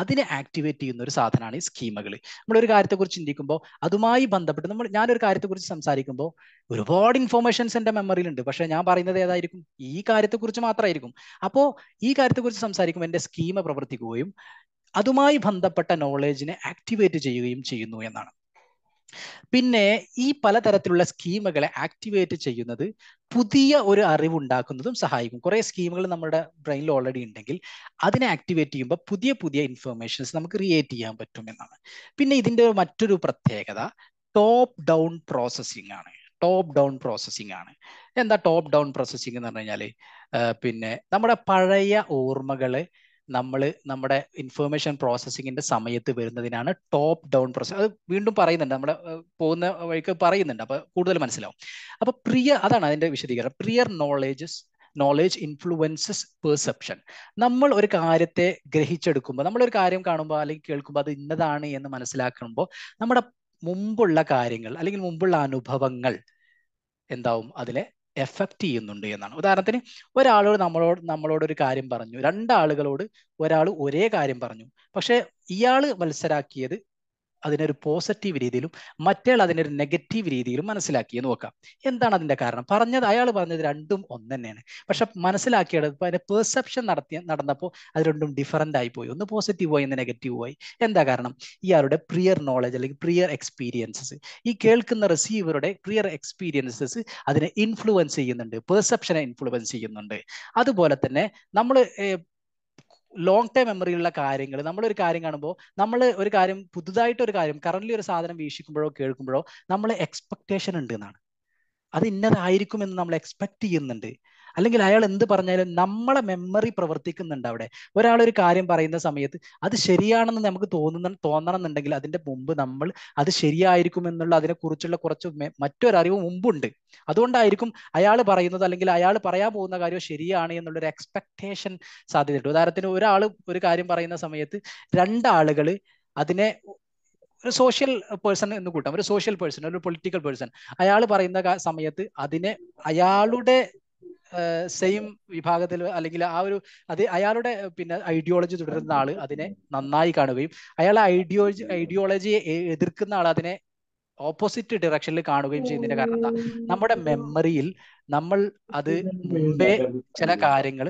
അതിനെ ആക്ടിവേറ്റ് ചെയ്യുന്ന ഒരു സാധനമാണ് ഈ സ്കീമുകൾ നമ്മളൊരു കാര്യത്തെക്കുറിച്ച് ചിന്തിക്കുമ്പോൾ അതുമായി ബന്ധപ്പെട്ട് നമ്മൾ ഞാനൊരു കാര്യത്തെക്കുറിച്ച് സംസാരിക്കുമ്പോൾ ഒരുപാട് ഇൻഫോർമേഷൻസ് എൻ്റെ മെമ്മറിയിലുണ്ട് പക്ഷേ ഞാൻ പറയുന്നത് ഏതായിരിക്കും ഈ കാര്യത്തെക്കുറിച്ച് മാത്രമായിരിക്കും അപ്പോൾ ഈ കാര്യത്തെക്കുറിച്ച് സംസാരിക്കുമ്പോൾ എൻ്റെ സ്കീമ പ്രവർത്തിക്കുകയും അതുമായി ബന്ധപ്പെട്ട നോളേജിനെ ആക്ടിവേറ്റ് ചെയ്യുകയും ചെയ്യുന്നു എന്നാണ് പിന്നെ ഈ പലതരത്തിലുള്ള സ്കീമുകളെ ആക്ടിവേറ്റ് ചെയ്യുന്നത് പുതിയ ഒരു അറിവുണ്ടാക്കുന്നതും സഹായിക്കും കുറേ സ്കീമുകൾ നമ്മുടെ ബ്രെയിനിൽ ഓൾറെഡി ഉണ്ടെങ്കിൽ അതിനെ ആക്ടിവേറ്റ് ചെയ്യുമ്പോൾ പുതിയ പുതിയ ഇൻഫർമേഷൻസ് നമുക്ക് ക്രിയേറ്റ് ചെയ്യാൻ പറ്റും എന്നാണ് പിന്നെ ഇതിൻ്റെ മറ്റൊരു പ്രത്യേകത ടോപ്പ് ഡൗൺ പ്രോസസ്സിംഗ് ആണ് ടോപ്പ് ഡൗൺ പ്രോസസ്സിംഗ് ആണ് എന്താ ടോപ്പ് ഡൗൺ പ്രോസസ്സിംഗ് എന്ന് പറഞ്ഞു കഴിഞ്ഞാൽ പിന്നെ നമ്മുടെ പഴയ ഓർമ്മകളെ നമ്മൾ നമ്മുടെ ഇൻഫർമേഷൻ പ്രോസസ്സിങ്ങിന്റെ സമയത്ത് വരുന്നതിനാണ് ടോപ്പ് ഡൗൺ പ്രോസസ് അത് വീണ്ടും പറയുന്നുണ്ട് നമ്മുടെ പോകുന്ന വഴിക്ക് പറയുന്നുണ്ട് അപ്പൊ കൂടുതൽ മനസ്സിലാവും അപ്പൊ പ്രിയ അതാണ് അതിന്റെ വിശദീകരണം prior knowledges knowledge influences perception നമ്മൾ ഒരു കാര്യത്തെ ഗ്രഹിച്ചെടുക്കുമ്പോൾ നമ്മളൊരു കാര്യം കാണുമ്പോൾ അല്ലെങ്കിൽ കേൾക്കുമ്പോൾ അത് ഇന്നതാണ് എന്ന് മനസ്സിലാക്കുമ്പോൾ നമ്മുടെ മുമ്പുള്ള കാര്യങ്ങൾ അല്ലെങ്കിൽ മുമ്പുള്ള അനുഭവങ്ങൾ എന്താവും അതിലെ എഫക്റ്റ് ചെയ്യുന്നുണ്ട് എന്നാണ് ഉദാഹരണത്തിന് ഒരാളോട് നമ്മളോട് നമ്മളോട് ഒരു കാര്യം പറഞ്ഞു രണ്ടാളുകളോട് ഒരാൾ ഒരേ കാര്യം പറഞ്ഞു പക്ഷെ ഇയാൾ മത്സരാക്കിയത് അതിനൊരു പോസിറ്റീവ് രീതിയിലും മറ്റേ അതിനൊരു നെഗറ്റീവ് രീതിയിലും മനസ്സിലാക്കി എന്ന് നോക്കാം എന്താണ് അതിന്റെ കാരണം പറഞ്ഞത് അയാൾ പറഞ്ഞത് രണ്ടും ഒന്ന് തന്നെയാണ് പക്ഷെ മനസ്സിലാക്കിയത് അതിന്റെ പെർസെപ്ഷൻ നടത്തിയ നടന്നപ്പോൾ അത് രണ്ടും ഡിഫറൻ്റ് ആയി പോയി ഒന്ന് പോസിറ്റീവ് പോയി ഒന്ന് നെഗറ്റീവ് പോയി എന്താ കാരണം ഇയാളുടെ പ്രിയർ നോളജ് അല്ലെങ്കിൽ പ്രിയർ എക്സ്പീരിയൻസസ് ഈ കേൾക്കുന്ന റിസീവറുടെ പ്രിയർ എക്സ്പീരിയൻസസ് അതിനെ ഇൻഫ്ലുവൻസ് ചെയ്യുന്നുണ്ട് പെർസെപ്ഷനെ ഇൻഫ്ലുവൻസ് ചെയ്യുന്നുണ്ട് അതുപോലെ തന്നെ നമ്മൾ ലോങ് ടൈം മെമ്മറിയിലുള്ള കാര്യങ്ങൾ നമ്മളൊരു കാര്യം കാണുമ്പോൾ നമ്മൾ ഒരു കാര്യം പുതുതായിട്ട് ഒരു കാര്യം കറന്റ് ഒരു സാധനം വീക്ഷിക്കുമ്പോഴോ കേൾക്കുമ്പോഴോ നമ്മൾ എക്സ്പെക്ടേഷൻ ഉണ്ട് എന്നാണ് അത് ഇന്നതായിരിക്കും എന്ന് നമ്മൾ എക്സ്പെക്ട് ചെയ്യുന്നുണ്ട് അല്ലെങ്കിൽ അയാൾ എന്ത് പറഞ്ഞാലും നമ്മളെ മെമ്മറി പ്രവർത്തിക്കുന്നുണ്ട് അവിടെ ഒരാൾ ഒരു കാര്യം പറയുന്ന സമയത്ത് അത് ശരിയാണെന്ന് നമുക്ക് തോന്നുന്ന തോന്നണം എന്നുണ്ടെങ്കിൽ അതിന്റെ മുമ്പ് നമ്മൾ അത് ശരിയായിരിക്കും എന്നുള്ള അതിനെക്കുറിച്ചുള്ള കുറച്ച് മറ്റൊരറിവ് മുമ്പുണ്ട് അതുകൊണ്ടായിരിക്കും അയാൾ പറയുന്നത് അല്ലെങ്കിൽ അയാൾ പറയാൻ പോകുന്ന കാര്യം ശരിയാണ് എന്നുള്ളൊരു എക്സ്പെക്ടേഷൻ സാധ്യതയുണ്ട് ഉദാഹരണത്തിന് ഒരാൾ ഒരു കാര്യം പറയുന്ന സമയത്ത് രണ്ടാളുകൾ അതിനെ ഒരു സോഷ്യൽ പേഴ്സൺ എന്ന് കൂട്ടാം ഒരു സോഷ്യൽ പേഴ്സൺ ഒരു പൊളിറ്റിക്കൽ പേഴ്സൺ അയാൾ പറയുന്ന സമയത്ത് അതിനെ അയാളുടെ സെയിം വിഭാഗത്തിൽ അല്ലെങ്കിൽ ആ ഒരു അത് അയാളുടെ പിന്നെ ഐഡിയോളജി തുടരുന്ന ആള് അതിനെ നന്നായി കാണുകയും അയാൾ ഐഡിയോളജി ഐഡിയോളജിയെ എതിർക്കുന്ന ആൾ അതിനെ ഓപ്പോസിറ്റ് ഡയറക്ഷനിൽ കാണുകയും ചെയ്യുന്നതിന്റെ കാരണം എന്താ നമ്മുടെ മെമ്മറിയിൽ നമ്മൾ അത് മുമ്പേ ചില കാര്യങ്ങൾ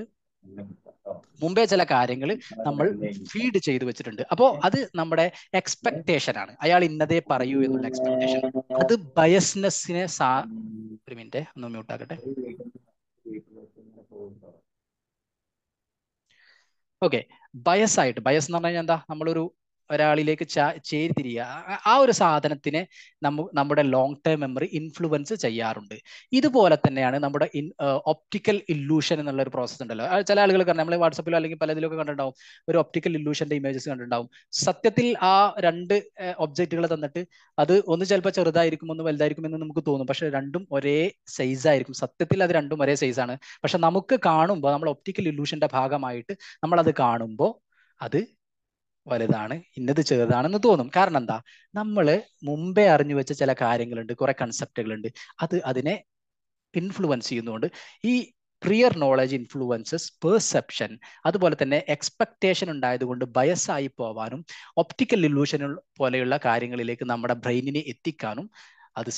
മുമ്പേ ചില കാര്യങ്ങൾ നമ്മൾ ഫീഡ് ചെയ്തു വെച്ചിട്ടുണ്ട് അപ്പോ അത് നമ്മുടെ എക്സ്പെക്ടേഷൻ ആണ് അയാൾ ഇന്നതേ പറയൂ എന്നുള്ള എക്സ്പെക്ടേഷൻ അത് ബയസ്നെസ്സിനെ സാ ഒരു മിനിറ്റ് ഒന്ന് മ്യൂട്ടാക്കട്ടെ ഓക്കെ ബയസ് ആയിട്ട് ബയസ് എന്ന് പറഞ്ഞാൽ എന്താ നമ്മളൊരു ഒരാളിലേക്ക് ചേരിതിരിയുക ആ ഒരു സാധനത്തിനെ നമ്മ നമ്മുടെ ലോങ് ടേം മെമ്മറി ഇൻഫ്ലുവൻസ് ചെയ്യാറുണ്ട് ഇതുപോലെ തന്നെയാണ് നമ്മുടെ ഇൻ ഒപ്റ്റിക്കൽ ഇല്ലൂഷൻ എന്നുള്ള ഒരു പ്രോസസ്സ് ഉണ്ടല്ലോ ചില ആളുകൾ നമ്മൾ വാട്സപ്പിലോ അല്ലെങ്കിൽ പലതിലൊക്കെ കണ്ടിട്ടുണ്ടാവും ഒരു ഒപ്റ്റിക്കൽ ഇല്ലൂഷന്റെ ഇമേജസ് കണ്ടിട്ടുണ്ടാവും സത്യത്തിൽ ആ രണ്ട് ഒബ്ജക്റ്റുകൾ തന്നിട്ട് അത് ഒന്ന് ചിലപ്പോൾ ചെറുതായിരിക്കും ഒന്ന് വലുതായിരിക്കും എന്ന് നമുക്ക് തോന്നും പക്ഷെ രണ്ടും ഒരേ സൈസ് ആയിരിക്കും സത്യത്തിൽ അത് രണ്ടും ഒരേ സൈസ് ആണ് പക്ഷെ നമുക്ക് കാണുമ്പോൾ നമ്മൾ ഒപ്റ്റിക്കൽ ഇല്ലൂഷന്റെ ഭാഗമായിട്ട് നമ്മൾ അത് കാണുമ്പോൾ അത് വലുതാണ് ഇന്നത് ചെറുതാണെന്ന് തോന്നും കാരണം എന്താ നമ്മൾ മുമ്പേ അറിഞ്ഞു വെച്ച ചില കാര്യങ്ങളുണ്ട് കുറെ കൺസെപ്റ്റുകളുണ്ട് അത് അതിനെ ഇൻഫ്ലുവൻസ് ചെയ്യുന്നതുകൊണ്ട് ഈ പ്രിയർ നോളജ് ഇൻഫ്ലുവൻസസ് പെർസെപ്ഷൻ അതുപോലെ തന്നെ എക്സ്പെക്റ്റേഷൻ ഉണ്ടായതുകൊണ്ട് ബയസ്സായി പോവാനും ഒപ്റ്റിക്കൽ ഇല്യൂഷൻ പോലെയുള്ള കാര്യങ്ങളിലേക്ക് നമ്മുടെ ബ്രെയിനിനെ എത്തിക്കാനും അത്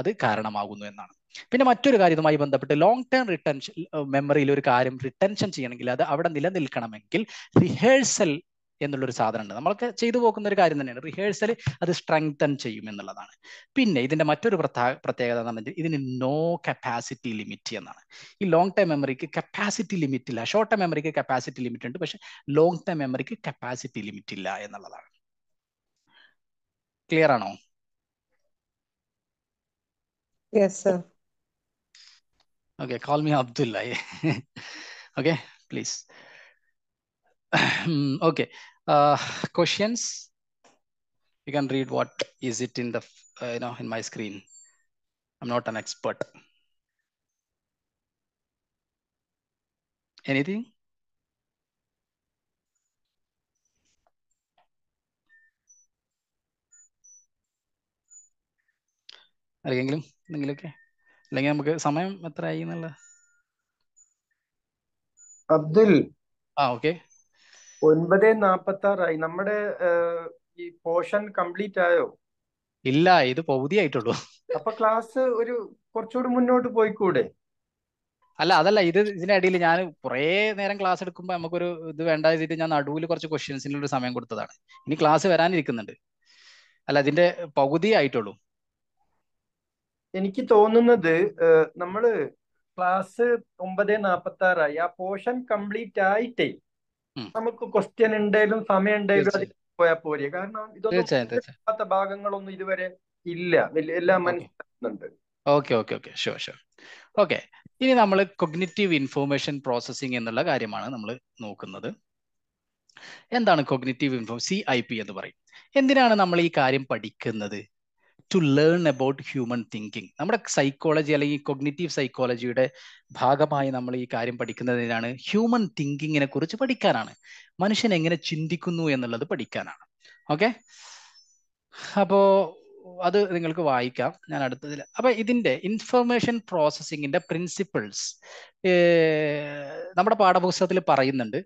അത് കാരണമാകുന്നു എന്നാണ് പിന്നെ മറ്റൊരു കാര്യവുമായി ബന്ധപ്പെട്ട് ലോങ് ടേം റിട്ടൻഷൻ മെമ്മറിയിൽ ഒരു കാര്യം റിട്ടൻഷൻ ചെയ്യണമെങ്കിൽ അത് അവിടെ നിലനിൽക്കണമെങ്കിൽ റിഹേഴ്സൽ എന്നുള്ളൊരു സാധനമുണ്ട് നമ്മൾക്ക് ചെയ്തു പോകുന്ന ഒരു കാര്യം തന്നെയാണ് റിഹേഴ്സൽ അത് സ്ട്രെങ്തൻ ചെയ്യും എന്നുള്ളതാണ് പിന്നെ ഇതിന്റെ മറ്റൊരു പ്രത്യേകത എന്ന് പറഞ്ഞാൽ ഇതിന് നോ കപ്പാസിറ്റി ലിമിറ്റ് എന്നാണ് ഈ ലോങ് ടൈം മെമ്മറിക്ക് കപ്പാസിറ്റി ലിമിറ്റ് ഇല്ല ഷോർട്ട് ടൈം മെമ്മറിക്ക് കപ്പാസിറ്റി ലിമിറ്റ് ഉണ്ട് പക്ഷെ ലോങ് ടൈം മെമ്മറിക്ക് കപ്പാസിറ്റി ലിമിറ്റ് ഇല്ല എന്നുള്ളതാണ് ക്ലിയർ ആണോ okay call me Abdullah okay please okay uh, questions. You can read what is it in the, uh, you know, in my screen. I'm not an expert. Anything? ആർക്കെങ്കിലും എന്തെങ്കിലുമൊക്കെ അല്ലെങ്കിൽ ഒൻപത് നാപ്പത്തി ആറായി നമ്മുടെ ഈ പോർഷൻ കംപ്ലീറ്റ് ആയോ ഇല്ല ഇത് പകുതി ആയിട്ടുള്ളൂ അപ്പൊ ക്ലാസ് ഒരു കുറച്ചുകൂടി മുന്നോട്ട് പോയിക്കൂടെ അല്ല അതല്ല ഇത് ഇതിനിടയിൽ ഞാൻ കുറേ നേരം ക്ലാസ് എടുക്കുമ്പോൾ നമുക്കൊരു ഇത് വേണ്ട ചെയ്തിട്ട് ഞാൻ നടുവിൽ കുറച്ച് ക്വസ്റ്റ്യൻസിനുള്ള ഒരു സമയം കൊടുത്തതാണ് ഇനി ക്ലാസ് വരാനിരിക്കുന്നുണ്ട് അല്ല അതിന്റെ പകുതി ആയിട്ടുള്ളൂ എനിക്ക് തോന്നുന്നത് നമ്മള് ക്ലാസ് ഒമ്പത് നാപ്പത്തി ആറായി ആ പോർഷൻ കംപ്ലീറ്റ് ആയിട്ടേ നമുക്ക് ക്വസ്റ്റ്യൻ ഉണ്ടെങ്കിലും സമയം ഉണ്ടെങ്കിലും അതിൽ പോയാൽ പോരെ കാരണം ഇതൊന്നും ഭാഗങ്ങളൊന്നും ഇതുവരെ ഇല്ല എല്ലാം മനസ്സിലാക്കുന്നുണ്ട് okay okay okay sure sure okay ഇനി നമ്മൾ കൊഗ്നിറ്റീവ് ഇൻഫോർമേഷൻ പ്രോസസ്സിംഗ് എന്നുള്ള കാര്യമാണ് നമ്മൾ നോക്കുന്നത് എന്താണ് cognitive info C I P എന്ന് പറയും എന്തിനാണ് നമ്മൾ ഈ കാര്യം പഠിക്കുന്നത് to learn about human thinking നമ്മുടെ സൈക്കോളജി അല്ലെങ്കിൽ കൊഗ്നേറ്റീവ് സൈക്കോളജിയുടെ ഭാഗമായി നമ്മൾ ഈ കാര്യം പഠിക്കുന്നതിനാണ് ഹ്യൂമൻ തിങ്കിങ്ങിനെ കുറിച്ച് പഠിക്കാനാണ് മനുഷ്യൻ എങ്ങനെ ചിന്തിക്കുന്നു എന്നുള്ളത് പഠിക്കാനാണ് ഓക്കെ അപ്പോ അത് നിങ്ങൾക്ക് വായിക്കാം ഞാൻ അടുത്തതിൽ അപ്പൊ ഇതിന്റെ ഇൻഫർമേഷൻ പ്രോസസ്സിങ്ങിന്റെ പ്രിൻസിപ്പിൾസ് നമ്മുടെ പാഠപുസ്തകത്തിൽ പറയുന്നുണ്ട്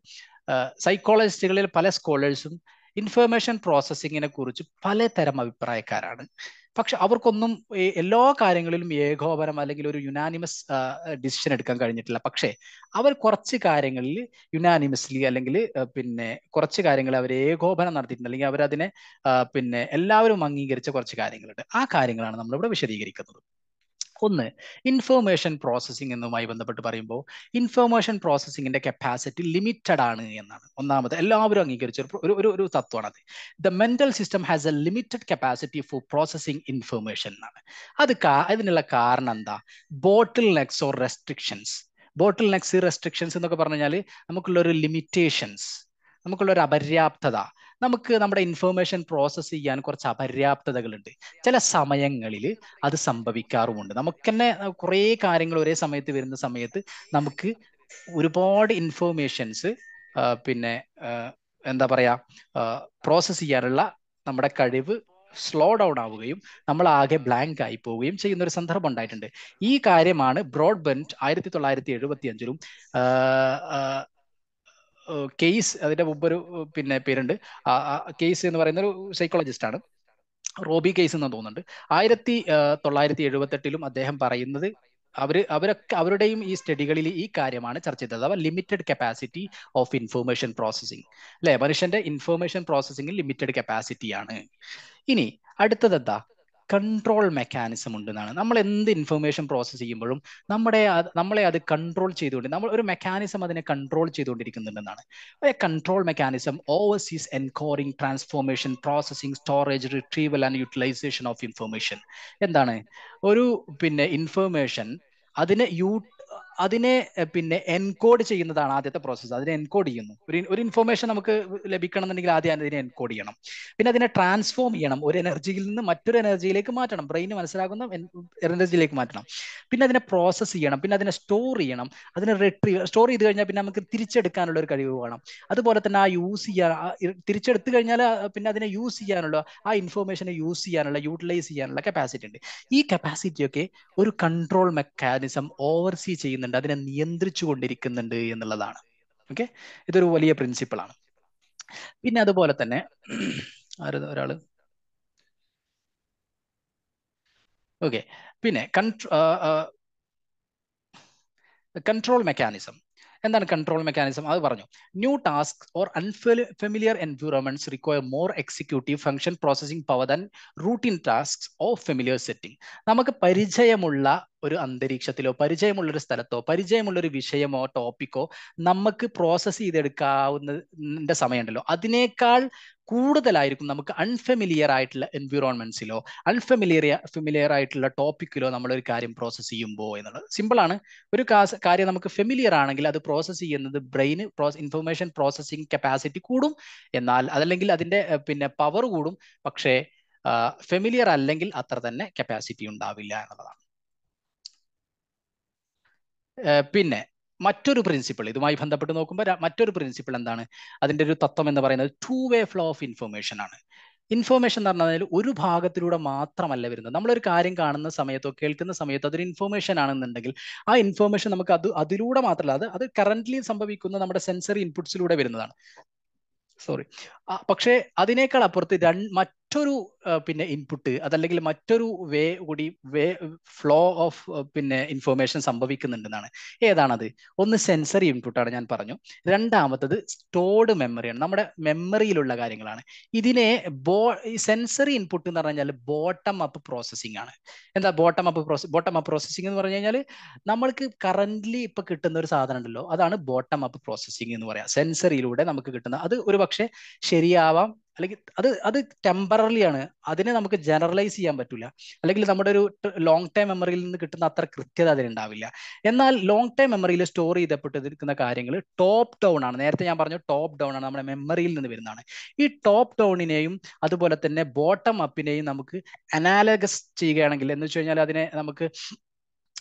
സൈക്കോളജിസ്റ്റുകളിൽ പല സ്കോളേഴ്സും ഇൻഫർമേഷൻ പ്രോസസ്സിങ്ങിനെ കുറിച്ച് പലതരം അഭിപ്രായക്കാരാണ് പക്ഷെ അവർക്കൊന്നും എല്ലാ കാര്യങ്ങളിലും ഏകോപനം അല്ലെങ്കിൽ ഒരു യുനാനിമസ് ഡിസിഷൻ എടുക്കാൻ കഴിഞ്ഞിട്ടില്ല പക്ഷേ അവർ കുറച്ച് കാര്യങ്ങളിൽ യുനാനിമസ്ലി അല്ലെങ്കിൽ പിന്നെ കുറച്ച് കാര്യങ്ങൾ അവർ ഏകോപനം നടത്തിയിട്ടുണ്ട് അല്ലെങ്കിൽ അവരതിനെ പിന്നെ എല്ലാവരും അംഗീകരിച്ച കുറച്ച് കാര്യങ്ങളുണ്ട് ആ കാര്യങ്ങളാണ് നമ്മളിവിടെ വിശദീകരിക്കുന്നത് ഒന്ന് ഇൻഫോർമേഷൻ പ്രോസസ്സിംഗ് എന്നുമായി ബന്ധപ്പെട്ട് പറയുമ്പോൾ ഇൻഫോർമേഷൻ പ്രോസസ്സിങ്ങിന്റെ കപ്പാസിറ്റി ലിമിറ്റഡ് ആണ് എന്നാണ് ഒന്നാമത് എല്ലാവരും അംഗീകരിച്ച ഒരു ഒരു തത്വമാണ് അത് the mental system has a limited capacity for processing information എന്നാണ് അത് അതിനുള്ള കാരണം എന്താ bottlenecks or restrictions bottlenecks restrictions എന്നൊക്കെ പറഞ്ഞു കഴിഞ്ഞാൽ നമുക്കുള്ള ഒരു ലിമിറ്റേഷൻസ് നമുക്കുള്ള ഒരു അപര്യാപ്തത നമുക്ക് നമ്മുടെ ഇൻഫർമേഷൻ പ്രോസസ്സ് ചെയ്യാൻ കുറച്ച് അപര്യാപ്തതകളുണ്ട് ചില സമയങ്ങളിൽ അത് സംഭവിക്കാറുമുണ്ട് നമുക്ക് തന്നെ കുറേ കാര്യങ്ങൾ ഒരേ സമയത്ത് വരുന്ന സമയത്ത് നമുക്ക് ഒരുപാട് ഇൻഫോർമേഷൻസ് പിന്നെ എന്താ പറയാ പ്രോസസ്സ് ചെയ്യാനുള്ള നമ്മുടെ കഴിവ് സ്ലോ ഡൗൺ ആവുകയും നമ്മൾ ആകെ ബ്ലാങ്ക് ആയി പോവുകയും ചെയ്യുന്ന ഒരു സന്ദർഭം ഉണ്ടായിട്ടുണ്ട് ഈ കാര്യമാണ് ബ്രോഡ്ബൻഡ് ആയിരത്തി തൊള്ളായിരത്തി എഴുപത്തി അഞ്ചിലും കേസ് അതിന്റെ മുമ്പൊരു പിന്നെ പേരുണ്ട് കേസ് എന്ന് പറയുന്ന ഒരു സൈക്കോളജിസ്റ്റ് ആണ് റോബി കേസ് എന്ന് തോന്നുന്നുണ്ട് ആയിരത്തി തൊള്ളായിരത്തി എഴുപത്തെട്ടിലും അദ്ദേഹം പറയുന്നത് അവർ അവരൊക്കെ അവരുടെയും ഈ സ്റ്റഡികളിൽ ഈ കാര്യമാണ് ചർച്ച ചെയ്തത് അവ limited capacity of information processing അല്ലെ മനുഷ്യന്റെ ഇൻഫർമേഷൻ പ്രോസസ്സിംഗിൽ ലിമിറ്റഡ് കപ്പാസിറ്റി ആണ് ഇനി അടുത്തത് എന്താ കൺട്രോൾ മെക്കാനിസം ഉണ്ട് എന്നാണ് നമ്മൾ എന്ത് ഇൻഫർമേഷൻ പ്രോസസ്സ് ചെയ്യുമ്പോഴും നമ്മുടെ നമ്മളെ അത് കൺട്രോൾ ചെയ്തുകൊണ്ട് നമ്മൾ ഒരു മെക്കാനിസം അതിനെ കൺട്രോൾ ചെയ്തുകൊണ്ടിരിക്കുന്നുണ്ടെന്നാണ് a control mechanism oversees encoding transformation processing storage retrieval and utilization of information എന്താണ് ഒരു പിന്നെ ഇൻഫർമേഷൻ അതിനെ യൂ അതിനെ പിന്നെ എൻകോഡ് ചെയ്യുന്നതാണ് ആദ്യത്തെ പ്രോസസ്സ് അതിനെ എൻകോഡ് ചെയ്യുന്നു ഒരു ഒരു ഇൻഫർമേഷൻ നമുക്ക് ലഭിക്കണം എന്നുണ്ടെങ്കിൽ ആദ്യം അതിനെ എൻകോഡ് ചെയ്യണം പിന്നെ അതിനെ ട്രാൻസ്ഫോം ചെയ്യണം ഒരു എനർജിയിൽ നിന്ന് മറ്റൊരു എനർജിയിലേക്ക് മാറ്റണം ബ്രെയിന് മനസ്സിലാകുന്ന എനർജിയിലേക്ക് മാറ്റണം പിന്നെ അതിനെ പ്രോസസ്സ് ചെയ്യണം പിന്നെ അതിനെ സ്റ്റോർ ചെയ്യണം അതിനെ റിട്രീവ് സ്റ്റോർ ചെയ്ത് കഴിഞ്ഞാൽ പിന്നെ നമുക്ക് തിരിച്ചെടുക്കാനുള്ള ഒരു കഴിവ് വേണം അതുപോലെ തന്നെ ആ യൂസ് ചെയ്യാൻ തിരിച്ചെടുത്തു കഴിഞ്ഞാൽ പിന്നെ അതിനെ യൂസ് ചെയ്യാനുള്ള ആ ഇൻഫർമേഷനെ യൂസ് ചെയ്യാനുള്ള യൂട്ടിലൈസ് ചെയ്യാനുള്ള കപ്പാസിറ്റി ഉണ്ട് ഈ കപ്പാസിറ്റിയൊക്കെ ഒരു കൺട്രോൾ മെക്കാനിസം ഓവർസീ ചെയ്യുന്ന ചെയ്യുന്നുണ്ട് അതിനെ നിയന്ത്രിച്ചു കൊണ്ടിരിക്കുന്നുണ്ട് എന്നുള്ളതാണ് ഓക്കെ ഇതൊരു വലിയ പ്രിൻസിപ്പിളാണ് പിന്നെ അതുപോലെ തന്നെ ആരും ഒരാള് ഓക്കെ പിന്നെ കൺട്രോ കൺട്രോൾ മെക്കാനിസം എന്താണ് കൺട്രോൾ മെക്കാനിസം അത് പറഞ്ഞു new task or unfamiliar environments require more executive function processing power than routine task of familiar setting നമുക്ക് പരിചയമുള്ള ഒരു അന്തരീക്ഷത്തിലോ പരിചയമുള്ള ഒരു സ്ഥലത്തോ പരിചയമുള്ള ഒരു വിഷയമോ ടോപ്പിക്കോ നമുക്ക് പ്രോസസ്സ് ചെയ്തെടുക്കാവുന്ന സമയമുണ്ടല്ലോ അതിനേക്കാൾ കൂടുതലായിരിക്കും നമുക്ക് അൺഫെമിലിയർ ആയിട്ടുള്ള എൻവിറോൺമെന്റ്സിലോ അൺഫെമിലിയർ ഫെമിലിയർ ആയിട്ടുള്ള ടോപ്പിക്കിലോ നമ്മൾ ഒരു കാര്യം പ്രോസസ്സ് ചെയ്യുമ്പോൾ എന്നുള്ളത് സിമ്പിളാണ് ഒരു കാര്യം നമുക്ക് ഫെമിലിയർ ആണെങ്കിൽ അത് പ്രോസസ്സ് ചെയ്യുന്നത് ബ്രെയിൻ ഇൻഫർമേഷൻ പ്രോസസ്സിംഗ് കപ്പാസിറ്റി കൂടും എന്നാൽ അതല്ലെങ്കിൽ അതിന്റെ പിന്നെ പവർ കൂടും പക്ഷേ ഫെമിലിയർ അല്ലെങ്കിൽ അത്ര തന്നെ കപ്പാസിറ്റി ഉണ്ടാവില്ല എന്നുള്ളതാണ് പിന്നെ മറ്റൊരു പ്രിൻസിപ്പിൾ ഇതുമായി ബന്ധപ്പെട്ട് നോക്കുമ്പോൾ മറ്റൊരു പ്രിൻസിപ്പിൾ എന്താണ് അതിൻ്റെ ഒരു തത്വം എന്ന് പറയുന്നത് two way flow of information ആണ് ഇൻഫർമേഷൻ എന്ന് പറഞ്ഞാൽ ഒരു ഭാഗത്തിലൂടെ മാത്രമല്ല വരുന്നത് നമ്മളൊരു കാര്യം കാണുന്ന സമയത്തോ കേൾക്കുന്ന സമയത്തോ അതൊരു ഇൻഫർമേഷൻ ആണെന്നുണ്ടെങ്കിൽ ആ ഇൻഫർമേഷൻ നമുക്ക് അത് അതിലൂടെ മാത്രമല്ല അത് അത് കറന്റ്ലി സംഭവിക്കുന്ന നമ്മുടെ സെൻസറി ഇൻപുട്സിലൂടെ വരുന്നതാണ് സോറി പക്ഷേ അതിനേക്കാൾ അപ്പുറത്ത് രണ്ട് മറ്റൊരു പിന്നെ ഇൻപുട്ട് അതല്ലെങ്കിൽ മറ്റൊരു വേ കൂടി വേ ഫ്ലോ ഓഫ് പിന്നെ ഇൻഫോർമേഷൻ സംഭവിക്കുന്നുണ്ടെന്നാണ് ഏതാണത് ഒന്ന് സെൻസറി ഇൻപുട്ടാണ് ഞാൻ പറഞ്ഞു രണ്ടാമത്തത് സ്റ്റോർഡ് മെമ്മറിയാണ് നമ്മുടെ മെമ്മറിയിലുള്ള കാര്യങ്ങളാണ് ഇതിനെ ബോ സെൻസറി ഇൻപുട്ട് എന്ന് പറഞ്ഞു കഴിഞ്ഞാൽ ബോട്ടം അപ്പ് പ്രോസസ്സിംഗ് ആണ് എന്താ bottom up process bottom up processing എന്ന് പറഞ്ഞു കഴിഞ്ഞാൽ നമ്മൾക്ക് കറന്റ്ലി ഇപ്പൊ കിട്ടുന്ന ഒരു സാധനം ഉണ്ടല്ലോ അതാണ് ബോട്ടം അപ്പ് പ്രോസസ്സിംഗ് എന്ന് പറയാം സെൻസറിയിലൂടെ നമുക്ക് കിട്ടുന്ന അത് ഒരു പക്ഷേ ശരിയാവാം അല്ലെങ്കിൽ അത് അത് ടെമ്പററി ആണ് അതിനെ നമുക്ക് ജനറലൈസ് ചെയ്യാൻ പറ്റില്ല അല്ലെങ്കിൽ നമ്മുടെ ഒരു ലോങ് ടൈം മെമ്മറിയിൽ നിന്ന് കിട്ടുന്ന അത്ര കൃത്യത അതിനുണ്ടാവില്ല എന്നാൽ ലോങ് ടൈം മെമ്മറിയിൽ സ്റ്റോർ ചെയ്തപ്പെട്ടിരിക്കുന്ന കാര്യങ്ങൾ ടോപ്പ് ഡൗൺ ആണ് നേരത്തെ ഞാൻ പറഞ്ഞു ടോപ്പ് ഡൗൺ ആണ് നമ്മുടെ മെമ്മറിയിൽ നിന്ന് വരുന്നതാണ് ഈ ടോപ്പ് ഡൗണിനെയും അതുപോലെ തന്നെ ബോട്ടം അപ്പിനെയും നമുക്ക് അനാലഗസ് ചെയ്യുകയാണെങ്കിൽ എന്ന് വെച്ച് കഴിഞ്ഞാൽ അതിനെ നമുക്ക്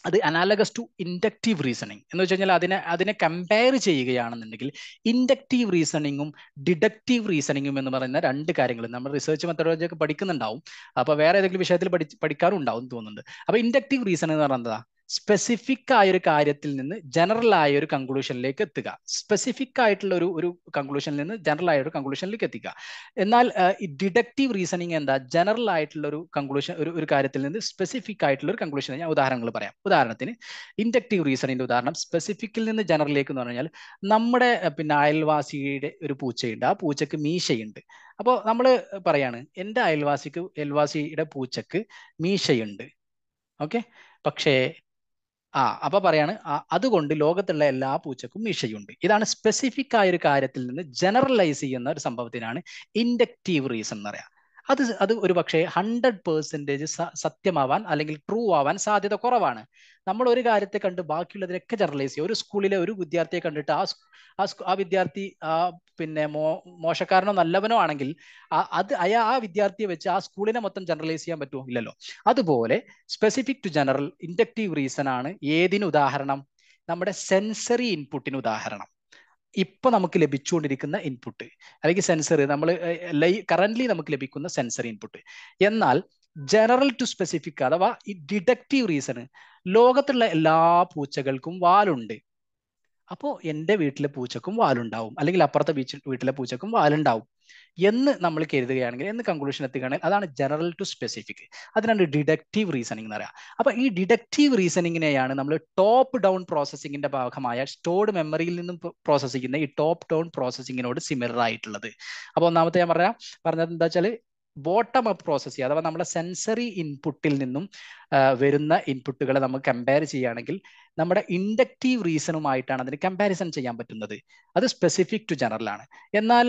അത് അനാലഗസ് ടു ഇൻഡക്റ്റീവ് റീസണിങ് എന്ന് വെച്ച് കഴിഞ്ഞാൽ അതിനെ അതിനെ കമ്പയർ ചെയ്യുകയാണെന്നുണ്ടെങ്കിൽ ഇൻഡക്റ്റീവ് റീസണിങ്ങും ഡിഡക്റ്റീവ് റീസണിങ്ങും എന്ന് പറയുന്ന രണ്ട് കാര്യങ്ങൾ നമ്മൾ റിസർച്ച് മെത്തഡോളജി ഒക്കെ പഠിക്കുന്നുണ്ടാവും അപ്പോൾ വേറെ ഏതെങ്കിലും വിഷയത്തിൽ പഠി പഠിക്കാറുണ്ടാവും തോന്നുന്നുണ്ട് അപ്പോൾ ഇൻഡക്റ്റീവ് റീസൺ എന്ന് പറയുന്നതാ സ്പെസിഫിക് ആയ ഒരു കാര്യത്തിൽ നിന്ന് ജനറൽ ആയ ഒരു കൺക്ലൂഷനിലേക്ക് എത്തുക സ്പെസിഫിക് ആയിട്ടുള്ള ഒരു ഒരു കൺക്ലൂഷനിൽ നിന്ന് ജനറൽ ആയ ഒരു കൺക്ലൂഷനിലേക്ക് എത്തിക്കുക എന്നാൽ ഡിഡക്റ്റീവ് റീസണിങ് എന്താ ജനറൽ ആയിട്ടുള്ള ഒരു കൺക്ലൂഷൻ ഒരു ഒരു കാര്യത്തിൽ നിന്ന് സ്പെസിഫിക് ആയിട്ടുള്ള ഒരു കൺക്ലൂഷൻ ഞാൻ ഉദാഹരണങ്ങൾ പറയാം ഉദാഹരണത്തിന് ഇൻഡക്റ്റീവ് റീസണിന്റെ ഉദാഹരണം സ്പെസിഫിക്കിൽ നിന്ന് ജനറലിലേക്ക് എന്ന് പറഞ്ഞാൽ നമ്മുടെ പിന്നെ അയൽവാസിയുടെ ഒരു പൂച്ചയുണ്ട് ആ പൂച്ചക്ക് മീശയുണ്ട് അപ്പോൾ നമ്മൾ പറയാണ് എൻ്റെ അയൽവാസിക്ക് അയൽവാസിയുടെ പൂച്ചക്ക് മീശയുണ്ട് ഓക്കെ പക്ഷേ ആ അപ്പൊ പറയാണ് അതുകൊണ്ട് ലോകത്തുള്ള എല്ലാ പൂച്ചക്കും ഈശയുണ്ട് ഇതാണ് സ്പെസിഫിക് ആയ ഒരു കാര്യത്തിൽ നിന്ന് ജനറലൈസ് ചെയ്യുന്ന ഒരു സംഭവത്തിനാണ് ഇൻഡക്റ്റീവ് റീസൺ എന്ന് പറയാം അത് അത് ഒരു പക്ഷേ ഹൺഡ്രഡ് പേഴ്സൻറ്റേജ് സത്യമാവാൻ അല്ലെങ്കിൽ ട്രൂ ആവാൻ സാധ്യത കുറവാണ് നമ്മൾ ഒരു കാര്യത്തെ കണ്ട് ബാക്കിയുള്ളതിനൊക്കെ ജനറലൈസ് ചെയ്യും ഒരു സ്കൂളിലെ ഒരു വിദ്യാർത്ഥിയെ കണ്ടിട്ട് ആ ആ വിദ്യാർത്ഥി പിന്നെ മോ മോശക്കാരനോ നല്ലവനോ ആണെങ്കിൽ അത് അയാ ആ വിദ്യാർത്ഥിയെ വെച്ച് ആ സ്കൂളിനെ മൊത്തം ജനറലൈസ് ചെയ്യാൻ പറ്റുമോ ഇല്ലല്ലോ അതുപോലെ specific to general inductive reason ആണ് ഏതിന് ഉദാഹരണം നമ്മുടെ സെൻസറി ഇൻപുട്ടിന് ഉദാഹരണം ഇപ്പൊ നമുക്ക് ലഭിച്ചുകൊണ്ടിരിക്കുന്ന ഇൻപുട്ട് അല്ലെങ്കിൽ സെൻസർ നമ്മൾ കറന്റ്ലി നമുക്ക് ലഭിക്കുന്ന സെൻസർ ഇൻപുട്ട് എന്നാൽ ജനറൽ ടു സ്പെസിഫിക് അഥവാ ഡിഡക്റ്റീവ് റീസൺ ലോകത്തുള്ള എല്ലാ പൂച്ചകൾക്കും വാലുണ്ട് അപ്പോൾ എൻ്റെ വീട്ടിലെ പൂച്ചക്കും വാലുണ്ടാവും അല്ലെങ്കിൽ അപ്പുറത്തെ വീട്ടിലെ പൂച്ചക്കും വാലുണ്ടാവും എന്ന് നമ്മൾ കരുതുകയാണെങ്കിൽ എന്ന് കൺക്ലൂഷൻ എത്തുകയാണെങ്കിൽ അതാണ് ജനറൽ ടു സ്പെസിഫിക് അതിനാണ് ഡിഡക്റ്റീവ് റീസണിംഗ് എന്ന് പറയാം അപ്പൊ ഈ ഡിഡക്റ്റീവ് റീസണിങ്ങിനെയാണ് നമ്മൾ ടോപ്പ് ഡൗൺ പ്രോസസ്സിങ്ങിന്റെ ഭാഗമായ സ്റ്റോർഡ് മെമ്മറിയിൽ നിന്നും പ്രോസസ് ചെയ്യുന്ന ഈ ടോപ്പ് ഡൗൺ പ്രോസസ്സിങ്ങിനോട് സിമിലർ ആയിട്ടുള്ളത് അപ്പോൾ ഒന്നാമത്തെ ഞാൻ പറയാം പറഞ്ഞത് എന്താ വെച്ചാൽ ബോട്ടം അപ്പ് പ്രോസസ് ചെയ്യുക അഥവാ നമ്മുടെ സെൻസറി ഇൻപുട്ടിൽ നിന്നും വരുന്ന ഇൻപുട്ടുകളെ നമ്മൾ കമ്പയർ ചെയ്യുകയാണെങ്കിൽ നമ്മുടെ ഇൻഡക്റ്റീവ് റീസണുമായിട്ടാണ് അതിന് കമ്പാരിസൺ ചെയ്യാൻ പറ്റുന്നത് അത് സ്പെസിഫിക് ടു ജനറൽ ആണ് എന്നാൽ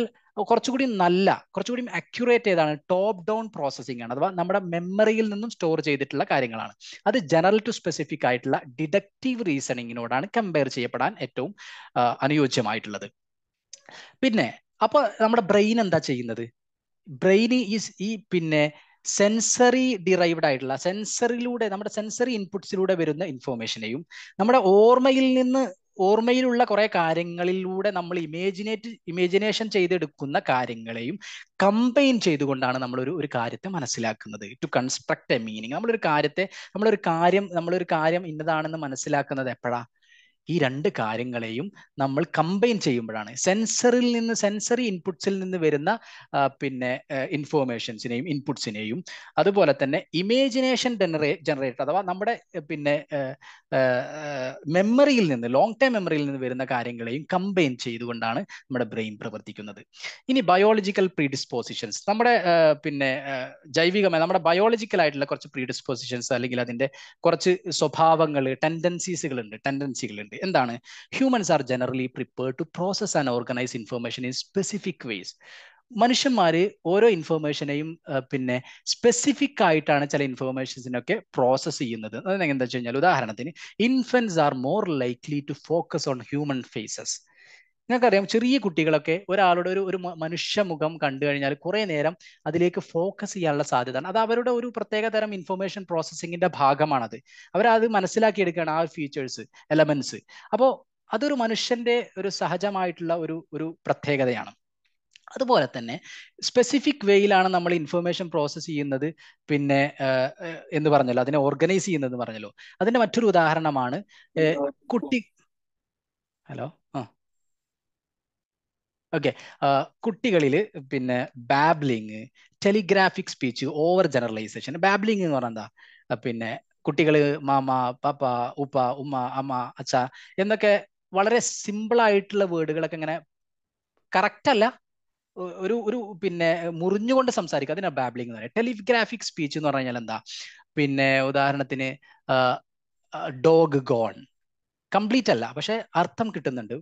കുറച്ചുകൂടി നല്ല കുറച്ചുകൂടി അക്യുറേറ്റ് ഏതാണ് ടോപ്പ് ഡൗൺ പ്രോസസ്സിംഗ് ആണ് അഥവാ നമ്മുടെ മെമ്മറിയിൽ നിന്നും സ്റ്റോർ ചെയ്തിട്ടുള്ള കാര്യങ്ങളാണ് അത് ജനറൽ ടു സ്പെസിഫിക് ആയിട്ടുള്ള ഡിഡക്റ്റീവ് റീസണിങ്ങിനോടാണ് കമ്പയർ ചെയ്യപ്പെടാൻ ഏറ്റവും അനുയോജ്യമായിട്ടുള്ളത് പിന്നെ അപ്പൊ നമ്മുടെ ബ്രെയിൻ എന്താ ചെയ്യുന്നത് ബ്രെയിന് ഈസ് ഈ പിന്നെ സെൻസറി ഡിറൈവ്ഡ് ആയിട്ടുള്ള സെൻസറിലൂടെ നമ്മുടെ സെൻസറി ഇൻപുട്സിലൂടെ വരുന്ന ഇൻഫോർമേഷനെയും നമ്മുടെ ഓർമ്മയിൽ നിന്ന് ഓർമ്മയിലുള്ള കുറെ കാര്യങ്ങളിലൂടെ നമ്മൾ ഇമേജിനേറ്റ് ഇമേജിനേഷൻ ചെയ്തെടുക്കുന്ന കാര്യങ്ങളെയും കമ്പൈൻ ചെയ്തുകൊണ്ടാണ് നമ്മൾ ഒരു ഒരു കാര്യത്തെ മനസ്സിലാക്കുന്നത് ടു കൺസ്ട്രക്ട് എ മീനിങ് നമ്മളൊരു കാര്യത്തെ നമ്മളൊരു കാര്യം നമ്മളൊരു കാര്യം ഇന്നതാണെന്ന് മനസ്സിലാക്കുന്നത് എപ്പോഴാ ഈ രണ്ട് കാര്യങ്ങളെയും നമ്മൾ കമ്പൈൻ ചെയ്യുമ്പോഴാണ് സെൻസറിൽ നിന്ന് സെൻസറി ഇൻപുട്സിൽ നിന്ന് വരുന്ന പിന്നെ ഇൻഫോർമേഷൻസിനെയും ഇൻപുട്സിനെയും അതുപോലെ തന്നെ ഇമേജിനേഷൻ ജനറേ ജനറേറ്റർ അഥവാ നമ്മുടെ പിന്നെ മെമ്മറിയിൽ നിന്ന് ലോങ് ടൈം മെമ്മറിയിൽ നിന്ന് വരുന്ന കാര്യങ്ങളെയും കമ്പൈൻ ചെയ്തുകൊണ്ടാണ് നമ്മുടെ ബ്രെയിൻ പ്രവർത്തിക്കുന്നത് ഇനി ബയോളജിക്കൽ പ്രീഡിസ്പോസിഷൻസ് നമ്മുടെ പിന്നെ ജൈവികമായ നമ്മുടെ ബയോളജിക്കൽ ആയിട്ടുള്ള കുറച്ച് പ്രീഡിസ്പോസിഷൻസ് അല്ലെങ്കിൽ അതിൻ്റെ കുറച്ച് സ്വഭാവങ്ങൾ ടെൻഡൻസീസുകൾ ഉണ്ട് ടെൻഡൻസികൾ ചെയ്തിട്ടുണ്ട് എന്താണ് humans are generally prepare to process and organize information in specific ways മനുഷ്യന്മാർ ഓരോ ഇൻഫർമേഷനെയും പിന്നെ സ്പെസിഫിക് ആയിട്ടാണ് ചില ഇൻഫർമേഷൻസിനൊക്കെ പ്രോസസ്സ് ചെയ്യുന്നത് എന്താ വെച്ച് കഴിഞ്ഞാൽ ഉദാഹരണത്തിന് infants are more likely to focus on human faces നിങ്ങൾക്കറിയാം ചെറിയ കുട്ടികളൊക്കെ ഒരാളുടെ ഒരു ഒരു മുഖം കണ്ടു കഴിഞ്ഞാൽ കുറെ നേരം അതിലേക്ക് ഫോക്കസ് ചെയ്യാനുള്ള സാധ്യതയാണ് അത് അവരുടെ ഒരു പ്രത്യേക തരം ഇൻഫർമേഷൻ പ്രോസസ്സിങ്ങിന്റെ ഭാഗമാണത് അവരത് എടുക്കുകയാണ് ആ ഫീച്ചേഴ്സ് എലമെന്റ്സ് അപ്പോൾ അതൊരു മനുഷ്യന്റെ ഒരു സഹജമായിട്ടുള്ള ഒരു ഒരു പ്രത്യേകതയാണ് അതുപോലെ തന്നെ സ്പെസിഫിക് വേയിലാണ് നമ്മൾ ഇൻഫർമേഷൻ പ്രോസസ്സ് ചെയ്യുന്നത് പിന്നെ എന്ന് പറഞ്ഞല്ലോ അതിനെ ഓർഗനൈസ് ചെയ്യുന്നത് പറഞ്ഞല്ലോ അതിന്റെ മറ്റൊരു ഉദാഹരണമാണ് കുട്ടി ഹലോ ആ ഓക്കെ കുട്ടികളിൽ പിന്നെ babbling telegraphic speech over generalization babbling എന്ന് പറഞ്ഞാൽ എന്താ പിന്നെ കുട്ടികൾ മാമ പാപ്പ ഉപ്പ ഉമ്മ അമ്മ അച്ഛ എന്നൊക്കെ വളരെ സിമ്പിൾ ആയിട്ടുള്ള വേർഡുകളൊക്കെ ഇങ്ങനെ കറക്റ്റ് അല്ല ഒരു ഒരു പിന്നെ മുറിഞ്ഞുകൊണ്ട് സംസാരിക്കുക അതിനാ ബാബ്ലിംഗ് എന്ന് പറയുക ടെലിഗ്രാഫിക് സ്പീച്ച് എന്ന് പറഞ്ഞാൽ എന്താ പിന്നെ ഉദാഹരണത്തിന് ഡോഗ് ഗോൺ കംപ്ലീറ്റ് അല്ല പക്ഷെ അർത്ഥം കിട്ടുന്നുണ്ട്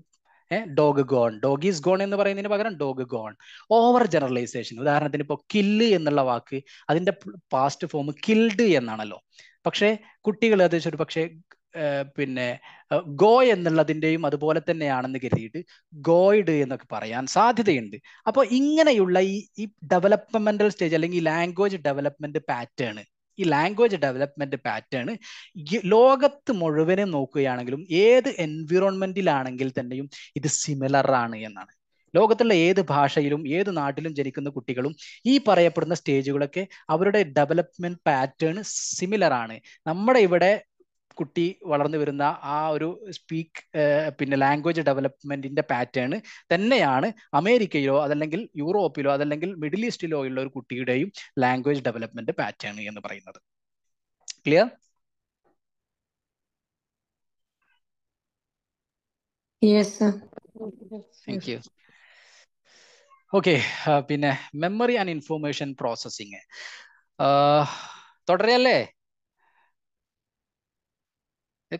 dog gone dog is gone എന്ന് പറയുന്നതിന് പകരം ഡോഗ് ഗോൺ ഓവർ ജനറലൈസേഷൻ ഉദാഹരണത്തിന് ഇപ്പോൾ കില്ല് എന്നുള്ള വാക്ക് അതിന്റെ പാസ്റ്റ് ഫോം കിൽഡ് എന്നാണല്ലോ പക്ഷേ കുട്ടികൾ അത് ഒരു പക്ഷേ പിന്നെ ഗോ എന്നുള്ളതിൻ്റെയും അതുപോലെ തന്നെയാണെന്ന് കരുതിയിട്ട് ഗോയിഡ് എന്നൊക്കെ പറയാൻ സാധ്യതയുണ്ട് അപ്പോൾ ഇങ്ങനെയുള്ള ഈ ഈ ഡെവലപ്മെന്റൽ സ്റ്റേജ് അല്ലെങ്കിൽ ലാംഗ്വേജ് ഡെവലപ്മെന്റ് പാറ്റേൺ ഈ ലാംഗ്വേജ് ഡെവലപ്മെന്റ് പാറ്റേൺ ലോകത്ത് മുഴുവനെ നോക്കുകയാണെങ്കിലും ഏത് എൻവിറോൺമെന്റിലാണെങ്കിൽ തന്നെയും ഇത് സിമിലർ ആണ് എന്നാണ് ലോകത്തുള്ള ഏത് ഭാഷയിലും ഏത് നാട്ടിലും ജനിക്കുന്ന കുട്ടികളും ഈ പറയപ്പെടുന്ന സ്റ്റേജുകളൊക്കെ അവരുടെ ഡെവലപ്മെന്റ് പാറ്റേൺ സിമിലർ ആണ് നമ്മുടെ ഇവിടെ കുട്ടി വളർന്നു വരുന്ന ആ ഒരു സ്പീക്ക് പിന്നെ ലാംഗ്വേജ് ഡെവലപ്മെന്റിന്റെ പാറ്റേൺ തന്നെയാണ് അമേരിക്കയിലോ അതല്ലെങ്കിൽ യൂറോപ്പിലോ അതല്ലെങ്കിൽ മിഡിൽ ഈസ്റ്റിലോ ഉള്ള ഒരു കുട്ടിയുടെയും ലാംഗ്വേജ് ഡെവലപ്മെന്റ് പാറ്റേൺ എന്ന് പറയുന്നത് ക്ലിയർ താങ്ക് യു ഓക്കെ പിന്നെ മെമ്മറി ആൻഡ് ഇൻഫോർമേഷൻ പ്രോസസിങ് തുടരല്ലേ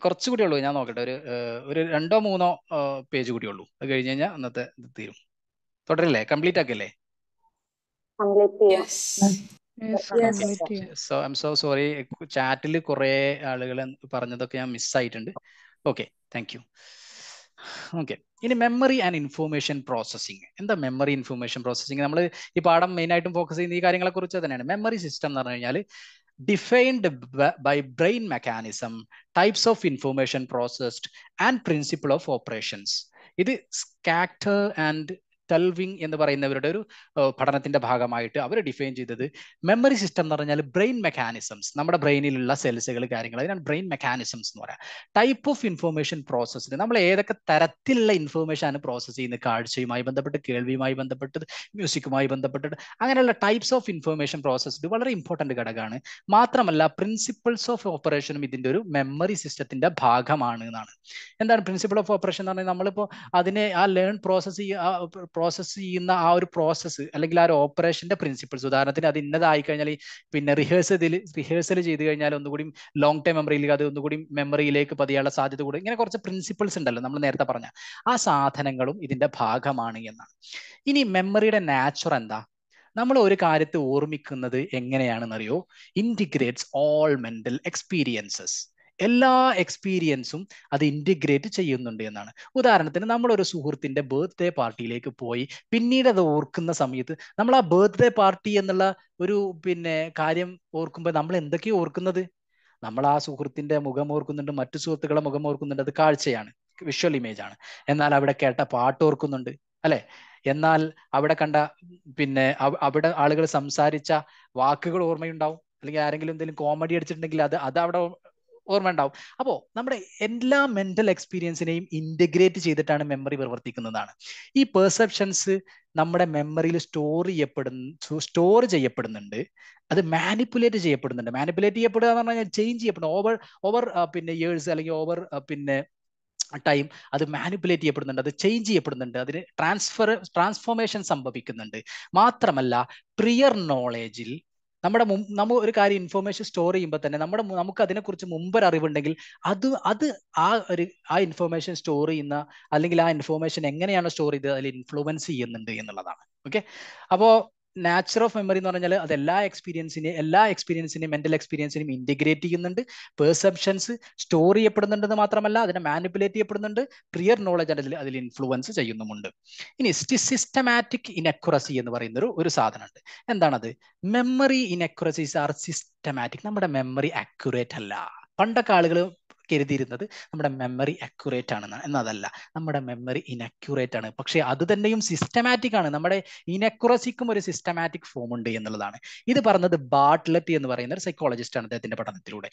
കുറച്ചു കൂടി ഉള്ളൂ ഞാൻ നോക്കട്ടെ ഒരു ഒരു രണ്ടോ മൂന്നോ പേജ് കൂടി ഉള്ളൂ അത് കഴിഞ്ഞ് കഴിഞ്ഞാൽ അന്നത്തെ ഇത് തീരും തുടരില്ലേ കംപ്ലീറ്റ് ആക്കല്ലേ സോ ഐം സോ സോറി ചാറ്റിൽ കുറെ ആളുകൾ പറഞ്ഞതൊക്കെ ഞാൻ മിസ്സായിട്ടുണ്ട് ഓക്കെ താങ്ക് യു ഓക്കെ ഇനി മെമ്മറി ആൻഡ് ഇൻഫോർമേഷൻ പ്രോസസ്സിങ് എന്താ മെമ്മറി ഇൻഫോർമേഷൻ പ്രോസസ്സിങ് നമ്മൾ ഈ പാഠം മെയിൻ ആയിട്ടും ഫോക്കസ് ചെയ്യുന്ന ഈ കാര്യങ്ങളെ കുറിച്ച് തന്നെയാണ് മെമ്മറി സിസ്റ്റം എന്ന് പറഞ്ഞു കഴിഞ്ഞാൽ defined by brain mechanism, types of information processed, and principle of operations. It is scatter and ടെൽവിങ് എന്ന് പറയുന്നവരുടെ ഒരു പഠനത്തിന്റെ ഭാഗമായിട്ട് അവർ ഡിഫൈൻ ചെയ്തത് മെമ്മറി സിസ്റ്റം എന്ന് പറഞ്ഞാൽ ബ്രെയിൻ മെക്കാനിസംസ് നമ്മുടെ ബ്രെയിനിലുള്ള സെൽസുകൾ കാര്യങ്ങൾ അതിനാണ് ബ്രെയിൻ മെക്കാനിസംസ് എന്ന് പറയാം ടൈപ്പ് ഓഫ് ഇൻഫോർമേഷൻ പ്രോസസ്സ് നമ്മൾ ഏതൊക്കെ തരത്തിലുള്ള ഇൻഫോർമേഷൻ ആണ് പ്രോസസ്സ് ചെയ്യുന്നത് കാഴ്ചയുമായി ബന്ധപ്പെട്ട് കേൾവിയുമായി ബന്ധപ്പെട്ട് മ്യൂസിക്കുമായി ബന്ധപ്പെട്ടിട്ട് അങ്ങനെയുള്ള ടൈപ്സ് ഓഫ് ഇൻഫോർമേഷൻ പ്രോസസ്സ് ഇത് വളരെ ഇമ്പോർട്ടന്റ് ഘടകമാണ് മാത്രമല്ല പ്രിൻസിപ്പിൾസ് ഓഫ് ഓപ്പറേഷനും ഇതിന്റെ ഒരു മെമ്മറി സിസ്റ്റത്തിന്റെ ഭാഗമാണ് എന്നാണ് എന്താണ് പ്രിൻസിപ്പിൾ ഓഫ് ഓപ്പറേഷൻ എന്ന് പറഞ്ഞാൽ നമ്മളിപ്പോൾ അതിനെ ആ ലേൺ പ്രോസസ്സ് ചെയ്യുക പ്രോസസ്സ് ചെയ്യുന്ന ആ ഒരു പ്രോസസ്സ് അല്ലെങ്കിൽ ആ ഒരു ഓപ്പറേഷന്റെ പ്രിൻസിപ്പിൾസ് ഉദാഹരണത്തിന് അത് ഇന്നതായി കഴിഞ്ഞാൽ പിന്നെ റിഹേഴ്സൽ റിഹേഴ്സൽ ചെയ്ത് കഴിഞ്ഞാൽ ഒന്നുകൂടി ലോങ് ടൈം മെമ്മറിയിലേക്ക് അത് ഒന്നുകൂടി മെമ്മറിയിലേക്ക് പതിയാനുള്ള സാധ്യത കൂടും ഇങ്ങനെ കുറച്ച് പ്രിൻസിപ്പിൾസ് ഉണ്ടല്ലോ നമ്മൾ നേരത്തെ പറഞ്ഞ ആ സാധനങ്ങളും ഇതിന്റെ ഭാഗമാണ് എന്നാണ് ഇനി മെമ്മറിയുടെ നാച്ചർ എന്താ നമ്മൾ ഒരു കാര്യത്തെ ഓർമ്മിക്കുന്നത് എങ്ങനെയാണെന്നറിയോ ഇൻറ്റിഗ്രേറ്റ്സ് ഓൾ മെന്റൽ എക്സ്പീരിയൻസസ് എല്ലാ എക്സ്പീരിയൻസും അത് ഇൻറ്റിഗ്രേറ്റ് ചെയ്യുന്നുണ്ട് എന്നാണ് ഉദാഹരണത്തിന് നമ്മളൊരു സുഹൃത്തിൻ്റെ ബർത്ത്ഡേ പാർട്ടിയിലേക്ക് പോയി പിന്നീട് അത് ഓർക്കുന്ന സമയത്ത് നമ്മൾ ആ ബർത്ത്ഡേ പാർട്ടി എന്നുള്ള ഒരു പിന്നെ കാര്യം ഓർക്കുമ്പോൾ നമ്മൾ എന്തൊക്കെയോ ഓർക്കുന്നത് നമ്മൾ ആ സുഹൃത്തിൻ്റെ മുഖം ഓർക്കുന്നുണ്ട് മറ്റു സുഹൃത്തുക്കളെ മുഖം ഓർക്കുന്നുണ്ട് അത് കാഴ്ചയാണ് വിഷ്വൽ ഇമേജ് ആണ് എന്നാൽ അവിടെ കേട്ട പാട്ട് ഓർക്കുന്നുണ്ട് അല്ലെ എന്നാൽ അവിടെ കണ്ട പിന്നെ അവിടെ ആളുകൾ സംസാരിച്ച വാക്കുകൾ ഓർമ്മയുണ്ടാവും അല്ലെങ്കിൽ ആരെങ്കിലും എന്തെങ്കിലും കോമഡി അടിച്ചിട്ടുണ്ടെങ്കിൽ അത് അത് അവിടെ ഓർമ്മ ഉണ്ടാവും അപ്പോൾ നമ്മുടെ എല്ലാ മെന്റൽ എക്സ്പീരിയൻസിനെയും ഇൻറ്റഗ്രേറ്റ് ചെയ്തിട്ടാണ് മെമ്മറി പ്രവർത്തിക്കുന്നതാണ് ഈ പെർസെപ്ഷൻസ് നമ്മുടെ മെമ്മറിയിൽ സ്റ്റോർ ചെയ്യപ്പെടുന്ന സ്റ്റോർ ചെയ്യപ്പെടുന്നുണ്ട് അത് മാനിപ്പുലേറ്റ് ചെയ്യപ്പെടുന്നുണ്ട് മാനിപ്പുലേറ്റ് ചെയ്യപ്പെടുക എന്ന് പറഞ്ഞാൽ ചേഞ്ച് ചെയ്യപ്പെടുന്നു ഓവർ ഓവർ പിന്നെ ഇയേഴ്സ് അല്ലെങ്കിൽ ഓവർ പിന്നെ ടൈം അത് മാനിപ്പുലേറ്റ് ചെയ്യപ്പെടുന്നുണ്ട് അത് ചേഞ്ച് ചെയ്യപ്പെടുന്നുണ്ട് അതിന് ട്രാൻസ്ഫർ ട്രാൻസ്ഫോർമേഷൻ സംഭവിക്കുന്നുണ്ട് മാത്രമല്ല പ്രിയർ നോളേജിൽ നമ്മുടെ നമ്മൾ ഒരു കാര്യം ഇൻഫർമേഷൻ സ്റ്റോർ ചെയ്യുമ്പോൾ തന്നെ നമ്മുടെ നമുക്ക് അതിനെക്കുറിച്ച് മുമ്പൊരു അറിവുണ്ടെങ്കിൽ അത് അത് ആ ഒരു ആ ഇൻഫർമേഷൻ സ്റ്റോർ ചെയ്യുന്ന അല്ലെങ്കിൽ ആ ഇൻഫർമേഷൻ എങ്ങനെയാണ് സ്റ്റോർ ചെയ്ത് അതിൽ ഇൻഫ്ലുവൻസ് ചെയ്യുന്നുണ്ട് എന്നുള്ളതാണ് ഓക്കെ അപ്പോൾ നാച്ചർ ഓഫ് മെമ്മറി എന്ന് പറഞ്ഞാൽ അത് എല്ലാ എക്സ്പീരിയൻസിനെയും എല്ലാ എക്സ്പീരിയൻസിനെയും മെന്റൽ എക്സ്പീരിയൻസിനെയും ഇൻറ്റിഗ്രേറ്റ് ചെയ്യുന്നുണ്ട് പെർസെപ്ഷൻസ് സ്റ്റോർ ചെയ്യപ്പെടുന്നുണ്ടെന്ന് മാത്രമല്ല അതിനെ മാനിപ്പുലേറ്റ് ചെയ്യപ്പെടുന്നുണ്ട് പ്രിയർ നോളജ് അതിൽ അതിൽ ഇൻഫ്ലുവൻസ് ചെയ്യുന്നുമുണ്ട് ഇനി സിസ്റ്റമാറ്റിക് ഇനക്വറസി എന്ന് പറയുന്നൊരു ഒരു സാധനമുണ്ട് എന്താണത് മെമ്മറി ഇനക്വറസീസ് ആർ സിസ്റ്റമാറ്റിക് നമ്മുടെ മെമ്മറി അക്യുറേറ്റ് അല്ല പണ്ടൊക്കെ ആളുകൾ കരുതിയിരുന്നത് നമ്മുടെ മെമ്മറി അക്യുറേറ്റ് ആണെന്നാണ് എന്നതല്ല നമ്മുടെ മെമ്മറി ഇനക്യുറേറ്റ് ആണ് പക്ഷെ അത് തന്നെയും സിസ്റ്റമാറ്റിക് ആണ് നമ്മുടെ ഇനക്യുറസിക്കും ഒരു സിസ്റ്റമാറ്റിക് ഫോം ഉണ്ട് എന്നുള്ളതാണ് ഇത് പറഞ്ഞത് ബാട്ട്ലെറ്റ് എന്ന് പറയുന്ന ഒരു സൈക്കോളജിസ്റ്റ് ആണ് അദ്ദേഹത്തിന്റെ പഠനത്തിലൂടെ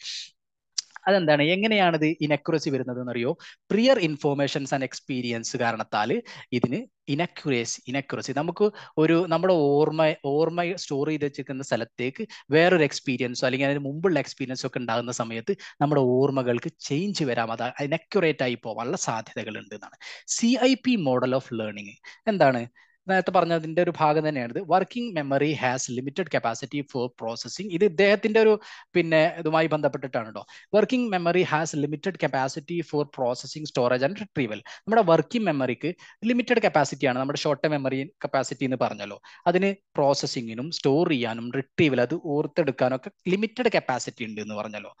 അതെന്താണ് എങ്ങനെയാണിത് ഇനക്യുറസി വരുന്നത് എന്നറിയോ പ്രിയർ ഇൻഫോർമേഷൻസ് ആൻഡ് എക്സ്പീരിയൻസ് കാരണത്താൽ ഇതിന് ഇനക്യുറേസ് ഇനക്യുറസി നമുക്ക് ഒരു നമ്മുടെ ഓർമ്മ ഓർമ്മ സ്റ്റോർ ചെയ്ത് വെച്ചിരിക്കുന്ന സ്ഥലത്തേക്ക് വേറൊരു എക്സ്പീരിയൻസോ അല്ലെങ്കിൽ അതിന് മുമ്പുള്ള എക്സ്പീരിയൻസോ ഒക്കെ ഉണ്ടാകുന്ന സമയത്ത് നമ്മുടെ ഓർമ്മകൾക്ക് ചേഞ്ച് വരാം അത് ഇനക്യുറേറ്റ് ആയി പോകാനുള്ള സാധ്യതകളുണ്ട് എന്നാണ് C I P model of learning എന്താണ് നേരത്തെ പറഞ്ഞതിന്റെ ഒരു ഭാഗം തന്നെയാണ് working memory has limited capacity for processing ഇത് ഇദ്ദേഹത്തിൻ്റെ ഒരു പിന്നെ ഇതുമായി ബന്ധപ്പെട്ടിട്ടാണ് കേട്ടോ working memory has limited capacity for processing storage and retrieval നമ്മുടെ വർക്കിംഗ് മെമ്മറിക്ക് ലിമിറ്റഡ് കപ്പാസിറ്റി ആണ് നമ്മുടെ ഷോർട്ട് ടൈം മെമ്മറി കപ്പാസിറ്റി എന്ന് പറഞ്ഞല്ലോ അതിന് പ്രോസസ്സിങ്ങിനും സ്റ്റോർ ചെയ്യാനും റിട്രീവൽ അത് ഓർത്തെടുക്കാനും ഒക്കെ ലിമിറ്റഡ് കപ്പാസിറ്റി ഉണ്ട് എന്ന് പറഞ്ഞല്ലോ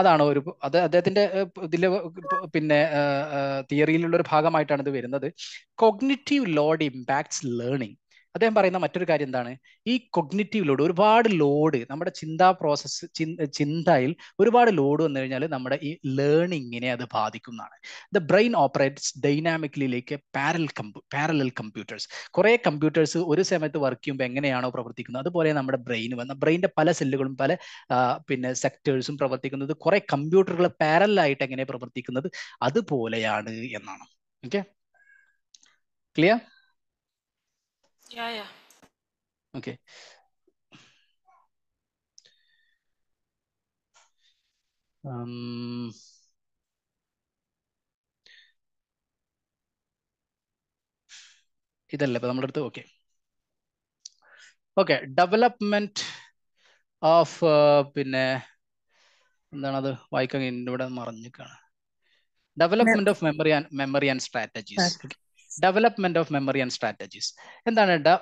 അതാണ് ഒരു അത് അദ്ദേഹത്തിന്റെ ഇതില് പിന്നെ തിയറിയിലുള്ള ഒരു ഭാഗമായിട്ടാണ് ഇത് വരുന്നത്. കോഗ്നിറ്റീവ് ലോഡ് ഇമ്പാക്ട്സ് ലേണിംഗ് അദ്ദേഹം പറയുന്ന മറ്റൊരു കാര്യം എന്താണ് ഈ കൊഗ്നിറ്റീവ് ലോഡ് ഒരുപാട് ലോഡ് നമ്മുടെ ചിന്താ പ്രോസസ്സ് ചിന്തയിൽ ഒരുപാട് ലോഡ് വന്നു കഴിഞ്ഞാൽ നമ്മുടെ ഈ ലേണിങ്ങിനെ അത് ബാധിക്കുന്നതാണ് the brain operates dynamically parallel കമ്പ് പാരലൽ കമ്പ്യൂട്ടേഴ്സ് കുറേ കമ്പ്യൂട്ടേഴ്സ് ഒരു സമയത്ത് വർക്ക് ചെയ്യുമ്പോൾ എങ്ങനെയാണോ പ്രവർത്തിക്കുന്നത് അതുപോലെ നമ്മുടെ ബ്രെയിൻ വന്ന ബ്രെയിൻ്റെ പല സെല്ലുകളും പല പിന്നെ സെക്ടേഴ്സും പ്രവർത്തിക്കുന്നത് കുറേ കമ്പ്യൂട്ടറുകൾ പാരലായിട്ട് എങ്ങനെ പ്രവർത്തിക്കുന്നത് അതുപോലെയാണ് എന്നാണ് okay clear Yeah, yeah. Okay. Um, ഇതല്ല ഇപ്പൊ നമ്മുടെ അടുത്ത് ഓക്കെ ഓക്കെ ഡെവലപ്മെന്റ് ഓഫ് പിന്നെ എന്താണത് വായിക്കാൻ ഇവിടെ മറിഞ്ഞിക്കാണ് development of memory and memory and strategies development of memory and strategies എന്താണ്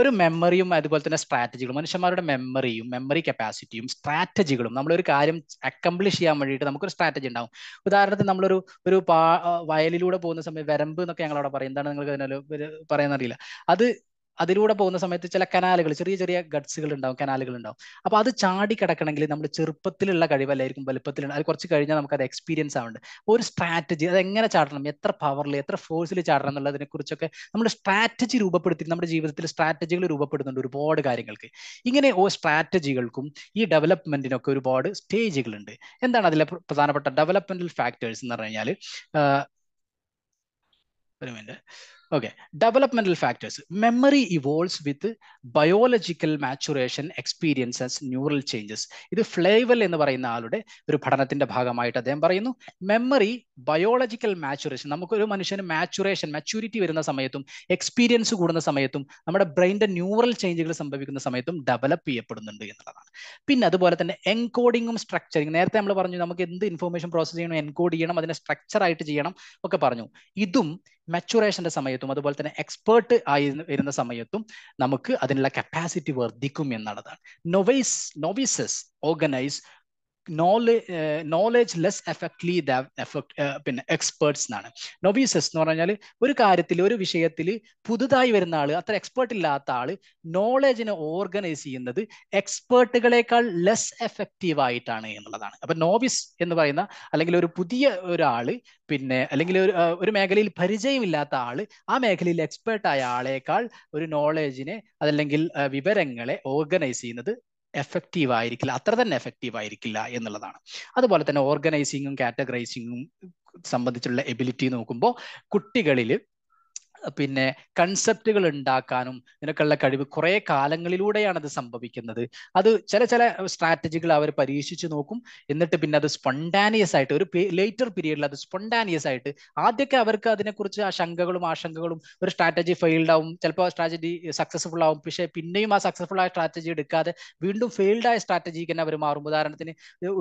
ഒരു മെമ്മറിയും അതുപോലെ തന്നെ സ്ട്രാറ്റജികളും മനുഷ്യന്മാരുടെ മെമ്മറിയും മെമ്മറി കപ്പാസിറ്റിയും സ്ട്രാറ്റജികളും നമ്മളൊരു കാര്യം അക്കംപ്ലിഷ് ചെയ്യാൻ വേണ്ടിയിട്ട് നമുക്കൊരു സ്ട്രാറ്റജി ഉണ്ടാവും ഉദാഹരണത്തിന് നമ്മളൊരു ഒരു പാ വയലിലൂടെ പോകുന്ന സമയം വരമ്പ് എന്നൊക്കെ ഞങ്ങൾ അവിടെ പറയും എന്താണ് നിങ്ങൾക്ക് അതിനൊരു പറയുന്നറിയില്ല അത് അതിലൂടെ പോകുന്ന സമയത്ത് ചില കനാലുകൾ ചെറിയ ചെറിയ ഗഡ്സുകൾ ഉണ്ടാവും കനാലുകൾ ഉണ്ടാവും അപ്പോൾ അത് ചാടി കിടക്കണമെങ്കിൽ നമ്മൾ ചെറുപ്പത്തിലുള്ള കഴിവല്ലായിരിക്കും വലുപ്പത്തിൽ അത് കുറച്ച് കഴിഞ്ഞാൽ നമുക്ക് അത് എക്സ്പീരിയൻസ് ആവുന്നുണ്ട് ഒരു സ്ട്രാറ്റജി അത് എങ്ങനെ ചാടണം എത്ര പവറിൽ എത്ര ഫോഴ്സിൽ ചാടണം എന്നുള്ളതിനെ കുറിച്ചൊക്കെ നമ്മൾ സ്ട്രാറ്റജി രൂപപ്പെടുത്തി നമ്മുടെ ജീവിതത്തിൽ സ്ട്രാറ്റജികൾ രൂപപ്പെടുന്നുണ്ട് ഒരുപാട് കാര്യങ്ങൾക്ക് ഇങ്ങനെ ഓ സ്ട്രാറ്റജികൾക്കും ഈ ഡെവലപ്മെന്റിനൊക്കെ ഒരുപാട് സ്റ്റേജുകളുണ്ട് എന്താണ് അതിലെ പ്രധാനപ്പെട്ട ഡെവലപ്മെന്റൽ ഫാക്ടേഴ്സ് എന്ന് പറഞ്ഞു കഴിഞ്ഞാൽ ഒരു minute okay developmental factors memory evolves with biological maturation experiences neural changes ഇത് ഫ്ലേവൽ എന്ന് പറയുന്ന ആളുടെ ഒരു പഠനത്തിന്റെ ഭാഗമായിട്ട് അദ്ദേഹം പറയുന്നു മെമ്മറി ബയോളജിക്കൽ മാച്ചുറേഷൻ നമുക്കൊരു മനുഷ്യന് മാച്ചുറേഷൻ മാച്യൂരിറ്റി വരുന്ന സമയത്തും എക്സ്പീരിയൻസ് കൂടുന്ന സമയത്തും നമ്മുടെ ബ്രെയിൻ്റെ ന്യൂറൽ ചേഞ്ചുകൾ സംഭവിക്കുന്ന സമയത്തും ഡെവലപ്പ് ചെയ്യപ്പെടുന്നുണ്ട് എന്നുള്ളതാണ് പിന്നെ അതുപോലെ തന്നെ എൻകോഡിങ്ങും സ്ട്രക്ചറിങ് നേരത്തെ നമ്മൾ പറഞ്ഞു നമുക്ക് എന്ത് ഇൻഫർമേഷൻ പ്രോസസ് ചെയ്യണം എൻകോഡ് ചെയ്യണം അതിനെ സ്ട്രക്ചർ ആയിട്ട് ചെയ്യണം ഒക്കെ പറഞ്ഞു ഇതും മാച്ചുറേഷന്റെ സമയത്ത് സമയത്തും അതുപോലെ തന്നെ എക്സ്പേർട്ട് ആയി വരുന്ന സമയത്തും നമുക്ക് അതിനുള്ള കപ്പാസിറ്റി വർദ്ധിക്കും എന്നുള്ളതാണ് novice novices organize knowledge knowledge less effectively effect പിന്നെ എക്സ്പേർട്സ് എന്നാണ് നൊബീസസ് എന്ന് പറഞ്ഞാൽ ഒരു കാര്യത്തിൽ ഒരു വിഷയത്തിൽ പുതുതായി വരുന്ന ആൾ അത്ര എക്സ്പേർട്ട് ഇല്ലാത്ത ആൾ നോളേജിനെ ഓർഗനൈസ് ചെയ്യുന്നത് എക്സ്പേർട്ടുകളെക്കാൾ ലെസ് എഫക്റ്റീവ് ആയിട്ടാണ് എന്നുള്ളതാണ് അപ്പൊ നോബിസ് എന്ന് പറയുന്ന അല്ലെങ്കിൽ ഒരു പുതിയ ഒരാൾ പിന്നെ അല്ലെങ്കിൽ ഒരു ഒരു മേഖലയിൽ പരിചയമില്ലാത്ത ആൾ ആ മേഖലയിൽ എക്സ്പേർട്ട് ആയ ആളേക്കാൾ ഒരു നോളേജിനെ അതല്ലെങ്കിൽ വിവരങ്ങളെ ഓർഗനൈസ് ചെയ്യുന്നത് എഫക്റ്റീവ് ആയിരിക്കില്ല അത്ര തന്നെ എഫക്റ്റീവ് ആയിരിക്കില്ല എന്നുള്ളതാണ് അതുപോലെ തന്നെ ഓർഗനൈസിങ്ങും കാറ്റഗറൈസിങ്ങും സംബന്ധിച്ചുള്ള എബിലിറ്റി നോക്കുമ്പോൾ കുട്ടികളിൽ പിന്നെ കൺസെപ്റ്റുകൾ ഉണ്ടാക്കാനും ഇതിനൊക്കെയുള്ള കഴിവ് കുറേ കാലങ്ങളിലൂടെയാണ് അത് സംഭവിക്കുന്നത് അത് ചില ചില സ്ട്രാറ്റജികൾ അവർ പരീക്ഷിച്ചു നോക്കും എന്നിട്ട് പിന്നെ അത് സ്പൊണ്ടാനിയസ് ആയിട്ട് ഒരു ലേറ്റർ പീരീഡിൽ അത് സ്പൊണ്ടാനിയസ് ആയിട്ട് ആദ്യമൊക്കെ അവർക്ക് അതിനെക്കുറിച്ച് ആശങ്കകളും ആശങ്കകളും ഒരു സ്ട്രാറ്റജി ഫെയിൽഡ് ആവും ചിലപ്പോൾ സ്ട്രാറ്റജി സക്സസ്ഫുൾ ആവും പക്ഷേ പിന്നെയും ആ സക്സസ്ഫുൾ ആയ സ്ട്രാറ്റജി എടുക്കാതെ വീണ്ടും ഫെയിൽഡ് ആയ സ്ട്രാറ്റജിക്ക് തന്നെ അവർ മാറും ഉദാഹരണത്തിന്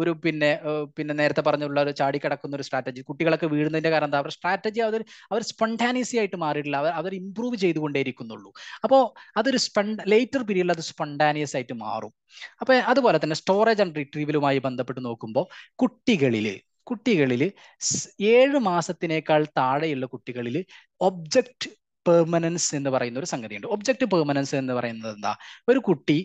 ഒരു പിന്നെ പിന്നെ നേരത്തെ പറഞ്ഞുള്ള ഒരു ചാടി കിടക്കുന്ന ഒരു സ്ട്രാറ്റജി കുട്ടികളൊക്കെ വീഴുന്നതിന്റെ കാരണം എന്താ അവർ സ്ട്രാറ്റജി അവർ അവർ സ്പൊണ്ടാനിയസി ആയിട്ട് മാറിയിട്ടുള്ള ചെയ്തിട്ടില്ല അവർ അവർ ഇമ്പ്രൂവ് ചെയ്തുകൊണ്ടേയിരിക്കുന്നുള്ളൂ അപ്പോൾ അതൊരു സ്പെൻഡ് ലേറ്റർ പീരീഡിൽ അത് സ്പൊണ്ടാനിയസ് ആയിട്ട് മാറും അപ്പോൾ അതുപോലെ തന്നെ സ്റ്റോറേജ് ആൻഡ് റിട്രീവലുമായി ബന്ധപ്പെട്ട് നോക്കുമ്പോൾ കുട്ടികളിൽ കുട്ടികളിൽ ഏഴ് മാസത്തിനേക്കാൾ താഴെയുള്ള കുട്ടികളിൽ ഒബ്ജക്റ്റ് പെർമനൻസ് എന്ന് പറയുന്ന ഒരു സംഗതിയുണ്ട് ഒബ്ജക്റ്റ് പെർമനൻസ് എന്ന് പറയുന്നത് എന്താ ഒരു കുട്ടി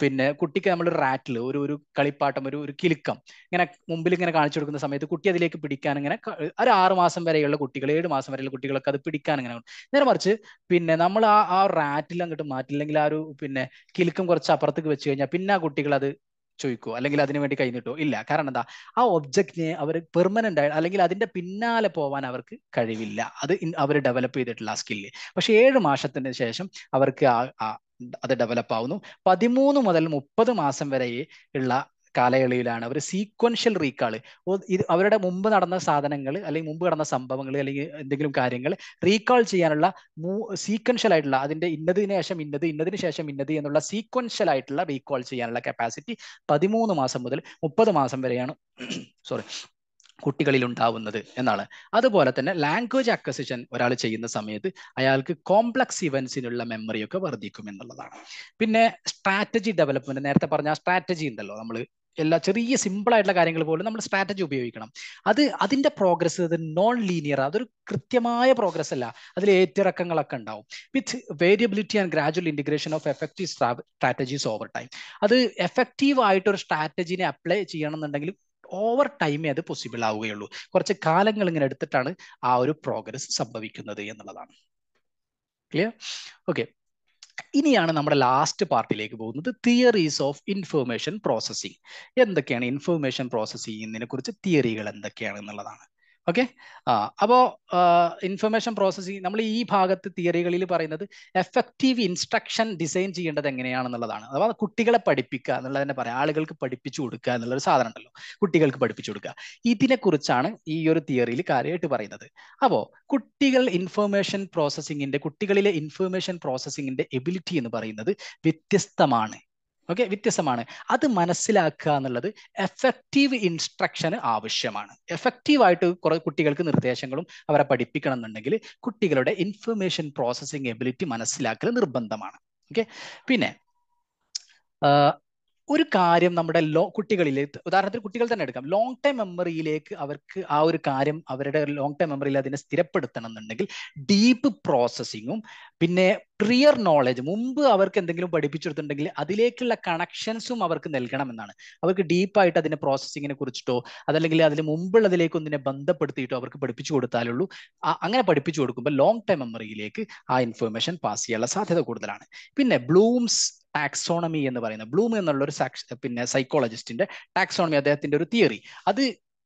പിന്നെ കുട്ടിക്ക് നമ്മൾ റാറ്റിൽ ഒരു ഒരു കളിപ്പാട്ടം ഒരു ഒരു കിലുക്കം ഇങ്ങനെ മുമ്പിൽ ഇങ്ങനെ കാണിച്ചു കൊടുക്കുന്ന സമയത്ത് കുട്ടി അതിലേക്ക് പിടിക്കാൻ ഇങ്ങനെ ഒരു ആറ് മാസം വരെയുള്ള കുട്ടികൾ ഏഴ് മാസം വരെയുള്ള കുട്ടികളൊക്കെ അത് പിടിക്കാൻ ഇങ്ങനെ നേരെ മറിച്ച് പിന്നെ നമ്മൾ ആ ആ റാറ്റിൽ അങ്ങോട്ട് മാറ്റില്ലെങ്കിൽ ആ ഒരു പിന്നെ കിലുക്കം കുറച്ച് അപ്പുറത്തേക്ക് വെച്ച് കഴിഞ്ഞാൽ പിന്നെ ആ കുട്ടികൾ അത് ചോദിക്കോ അല്ലെങ്കിൽ അതിനു വേണ്ടി കഴിഞ്ഞിട്ടോ ഇല്ല കാരണം എന്താ ആ ഒബ്ജക്റ്റിനെ അവർ പെർമനന്റ് ആയി അല്ലെങ്കിൽ അതിന്റെ പിന്നാലെ പോവാൻ അവർക്ക് കഴിവില്ല അത് അവർ ഡെവലപ്പ് ചെയ്തിട്ടുള്ള ആ സ്കില്ല് പക്ഷെ ഏഴ് മാസത്തിന് ശേഷം അവർക്ക് ആ അത് ഡെവലപ്പ് ആവുന്നു പതിമൂന്ന് മുതൽ മുപ്പത് മാസം വരെ ഉള്ള കാലയളവിലാണ് അവർ സീക്വൻഷ്യൽ റീകാൾ ഇത് അവരുടെ മുമ്പ് നടന്ന സാധനങ്ങൾ അല്ലെങ്കിൽ മുമ്പ് നടന്ന സംഭവങ്ങൾ അല്ലെങ്കിൽ എന്തെങ്കിലും കാര്യങ്ങൾ റീകാൾ ചെയ്യാനുള്ള സീക്വൻഷ്യൽ ആയിട്ടുള്ള അതിന്റെ ഇന്നതിന് ശേഷം ഇന്നത് ഇന്നതിന് ശേഷം ഇന്നത് എന്നുള്ള സീക്വൻഷ്യൽ ആയിട്ടുള്ള റീകാൾ ചെയ്യാനുള്ള കപ്പാസിറ്റി പതിമൂന്ന് മാസം മുതൽ മുപ്പത് മാസം വരെയാണ് സോറി കുട്ടികളിൽ ഉണ്ടാവുന്നത് എന്നാണ് അതുപോലെ തന്നെ ലാംഗ്വേജ് അക്വസിഷൻ ഒരാൾ ചെയ്യുന്ന സമയത്ത് അയാൾക്ക് കോംപ്ലക്സ് ഇവൻസിനുള്ള മെമ്മറിയൊക്കെ വർദ്ധിക്കും എന്നുള്ളതാണ് പിന്നെ സ്ട്രാറ്റജി ഡെവലപ്മെന്റ് നേരത്തെ പറഞ്ഞ സ്ട്രാറ്റജി ഉണ്ടല്ലോ നമ്മൾ എല്ലാ ചെറിയ സിമ്പിൾ ആയിട്ടുള്ള കാര്യങ്ങൾ പോലും നമ്മൾ സ്ട്രാറ്റജി ഉപയോഗിക്കണം അത് അതിന്റെ പ്രോഗ്രസ് അത് നോൺ ലീനിയർ അതൊരു കൃത്യമായ പ്രോഗ്രസ് അല്ല അതിൽ ഏറ്റിറക്കങ്ങളൊക്കെ ഉണ്ടാവും with variability and gradual integration of effective strategies over time അത് എഫക്റ്റീവ് ആയിട്ടൊരു ഒരു സ്ട്രാറ്റജീനെ അപ്ലൈ ചെയ്യണം എന്നുണ്ടെങ്കിൽ ഓവർ ടൈമേ അത് പോസിബിൾ ആവുകയുള്ളൂ കുറച്ച് കാലങ്ങൾ ഇങ്ങനെ എടുത്തിട്ടാണ് ആ ഒരു പ്രോഗ്രസ് സംഭവിക്കുന്നത് എന്നുള്ളതാണ് ക്ലിയർ ഓക്കെ ഇനിയാണ് നമ്മുടെ ലാസ്റ്റ് പാർട്ടിലേക്ക് പോകുന്നത് തിയറീസ് ഓഫ് ഇൻഫർമേഷൻ പ്രോസസ്സിംഗ് എന്തൊക്കെയാണ് ഇൻഫർമേഷൻ പ്രോസസ് ചെയ്യുന്നതിനെ കുറിച്ച് തിയറികൾ എന്തൊക്കെയാണ് എന്നുള്ളതാണ് ഓക്കെ ആ അപ്പോൾ ഇൻഫർമേഷൻ പ്രോസസ്സിംഗ് നമ്മൾ ഈ ഭാഗത്ത് തിയറികളിൽ പറയുന്നത് എഫക്റ്റീവ് ഇൻസ്ട്രക്ഷൻ ഡിസൈൻ ചെയ്യേണ്ടത് എങ്ങനെയാണെന്നുള്ളതാണ് അഥവാ കുട്ടികളെ പഠിപ്പിക്കുക എന്നുള്ളത് തന്നെ പറയാം ആളുകൾക്ക് പഠിപ്പിച്ചു കൊടുക്കുക എന്നുള്ളൊരു സാധനം ഉണ്ടല്ലോ കുട്ടികൾക്ക് പഠിപ്പിച്ചു കൊടുക്കുക ഇതിനെക്കുറിച്ചാണ് ഈ ഒരു തിയറിയിൽ കാര്യമായിട്ട് പറയുന്നത് അപ്പോൾ കുട്ടികൾ ഇൻഫർമേഷൻ പ്രോസസ്സിങ്ങിൻ്റെ കുട്ടികളിലെ ഇൻഫർമേഷൻ പ്രോസസ്സിങ്ങിൻ്റെ എബിലിറ്റി എന്ന് പറയുന്നത് വ്യത്യസ്തമാണ് ഓക്കെ വ്യത്യസ്തമാണ് അത് മനസ്സിലാക്കുക എന്നുള്ളത് എഫക്റ്റീവ് ഇൻസ്ട്രക്ഷന് ആവശ്യമാണ് എഫക്റ്റീവായിട്ട് കുറേ കുട്ടികൾക്ക് നിർദ്ദേശങ്ങളും അവരെ പഠിപ്പിക്കണം എന്നുണ്ടെങ്കിൽ കുട്ടികളുടെ ഇൻഫർമേഷൻ പ്രോസസ്സിംഗ് എബിലിറ്റി മനസ്സിലാക്കൽ നിർബന്ധമാണ് ഓക്കെ പിന്നെ ഒരു കാര്യം നമ്മുടെ ലോ കുട്ടികളിലെ ഉദാഹരണത്തിന് കുട്ടികൾ തന്നെ എടുക്കാം ലോങ് ടൈം മെമ്മറിയിലേക്ക് അവർക്ക് ആ ഒരു കാര്യം അവരുടെ ലോങ് ടൈം മെമ്മറിയിൽ അതിനെ സ്ഥിരപ്പെടുത്തണം എന്നുണ്ടെങ്കിൽ ഡീപ്പ് പ്രോസസ്സിങ്ങും പിന്നെ പ്രിയർ നോളജ് മുമ്പ് അവർക്ക് എന്തെങ്കിലും പഠിപ്പിച്ചെടുത്തിട്ടുണ്ടെങ്കിൽ അതിലേക്കുള്ള കണക്ഷൻസും അവർക്ക് നൽകണമെന്നാണ് അവർക്ക് ഡീപ്പായിട്ട് അതിനെ പ്രോസസ്സിങ്ങിനെ കുറിച്ചിട്ടോ അതല്ലെങ്കിൽ അതിന് മുമ്പുള്ളതിലേക്ക് ഒന്നിനെ ബന്ധപ്പെടുത്തിയിട്ടോ അവർക്ക് പഠിപ്പിച്ചു കൊടുത്താലുള്ളൂ അങ്ങനെ പഠിപ്പിച്ചു കൊടുക്കുമ്പോൾ ലോങ് ടൈം മെമ്മറിയിലേക്ക് ആ ഇൻഫർമേഷൻ പാസ് ചെയ്യാനുള്ള സാധ്യത കൂടുതലാണ് പിന്നെ ബ്ലൂംസ് ടാക്സോണമി എന്ന് പറയുന്നത് ബ്ലൂം എന്നുള്ള ഒരു പിന്നെ സൈക്കോളജിസ്റ്റിന്റെ ടാക്സോണമി അദ്ദേഹത്തിന്റെ ഒരു തിയറി അത്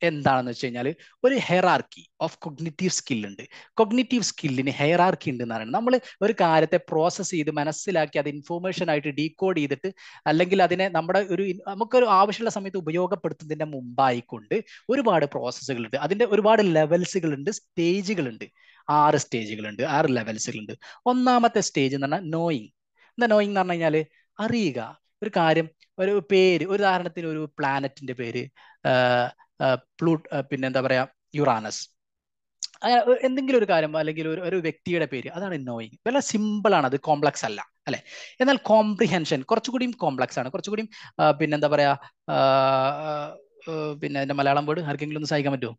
എന്താണെന്ന് വെച്ച് കഴിഞ്ഞാൽ ഒരു ഹെയറാർക്കി ഓഫ് കൊഗ്നിറ്റീവ് സ്കിൽ ഉണ്ട് കൊഗ്നിറ്റീവ് സ്കില്ലിന് ഹെയറാർക്കി ഉണ്ട് എന്ന് പറയുന്നത് നമ്മൾ ഒരു കാര്യത്തെ പ്രോസസ്സ് ചെയ്ത് മനസ്സിലാക്കി അത് ഇൻഫോർമേഷൻ ആയിട്ട് ഡീകോഡ് ചെയ്തിട്ട് അല്ലെങ്കിൽ അതിനെ നമ്മുടെ ഒരു നമുക്കൊരു ആവശ്യമുള്ള സമയത്ത് ഉപയോഗപ്പെടുത്തുന്നതിൻ്റെ മുമ്പായിക്കൊണ്ട് ഒരുപാട് പ്രോസസ്സുകളുണ്ട് അതിൻ്റെ ഒരുപാട് ലെവൽസുകളുണ്ട് സ്റ്റേജുകളുണ്ട് ആറ് സ്റ്റേജുകളുണ്ട് ആറ് ലെവൽസുകളുണ്ട് ഒന്നാമത്തെ സ്റ്റേജ് എന്ന് പറഞ്ഞാൽ നോയിങ് എന്താ നോയിങ് എന്ന് പറഞ്ഞു കഴിഞ്ഞാൽ അറിയുക ഒരു കാര്യം ഒരു പേര് ഒരു ഉദാഹരണത്തിന് ഒരു പ്ലാനറ്റിന്റെ പേര് പ്ലൂ പിന്നെ എന്താ പറയാ യുറാനസ് എന്തെങ്കിലും ഒരു കാര്യം അല്ലെങ്കിൽ ഒരു ഒരു വ്യക്തിയുടെ പേര് അതാണ് നോയിങ് വളരെ സിമ്പിൾ ആണ് അത് കോംപ്ലക്സ് അല്ല അല്ലെ എന്നാൽ കോംപ്രിഹെൻഷൻ കുറച്ചുകൂടിയും കോംപ്ലക്സ് ആണ് കുറച്ചുകൂടിയും പിന്നെ എന്താ പറയാ പിന്നെ എന്റെ മലയാളം വേർഡ് ആർക്കെങ്കിലും ഒന്ന് സഹായിക്കാൻ പറ്റുമോ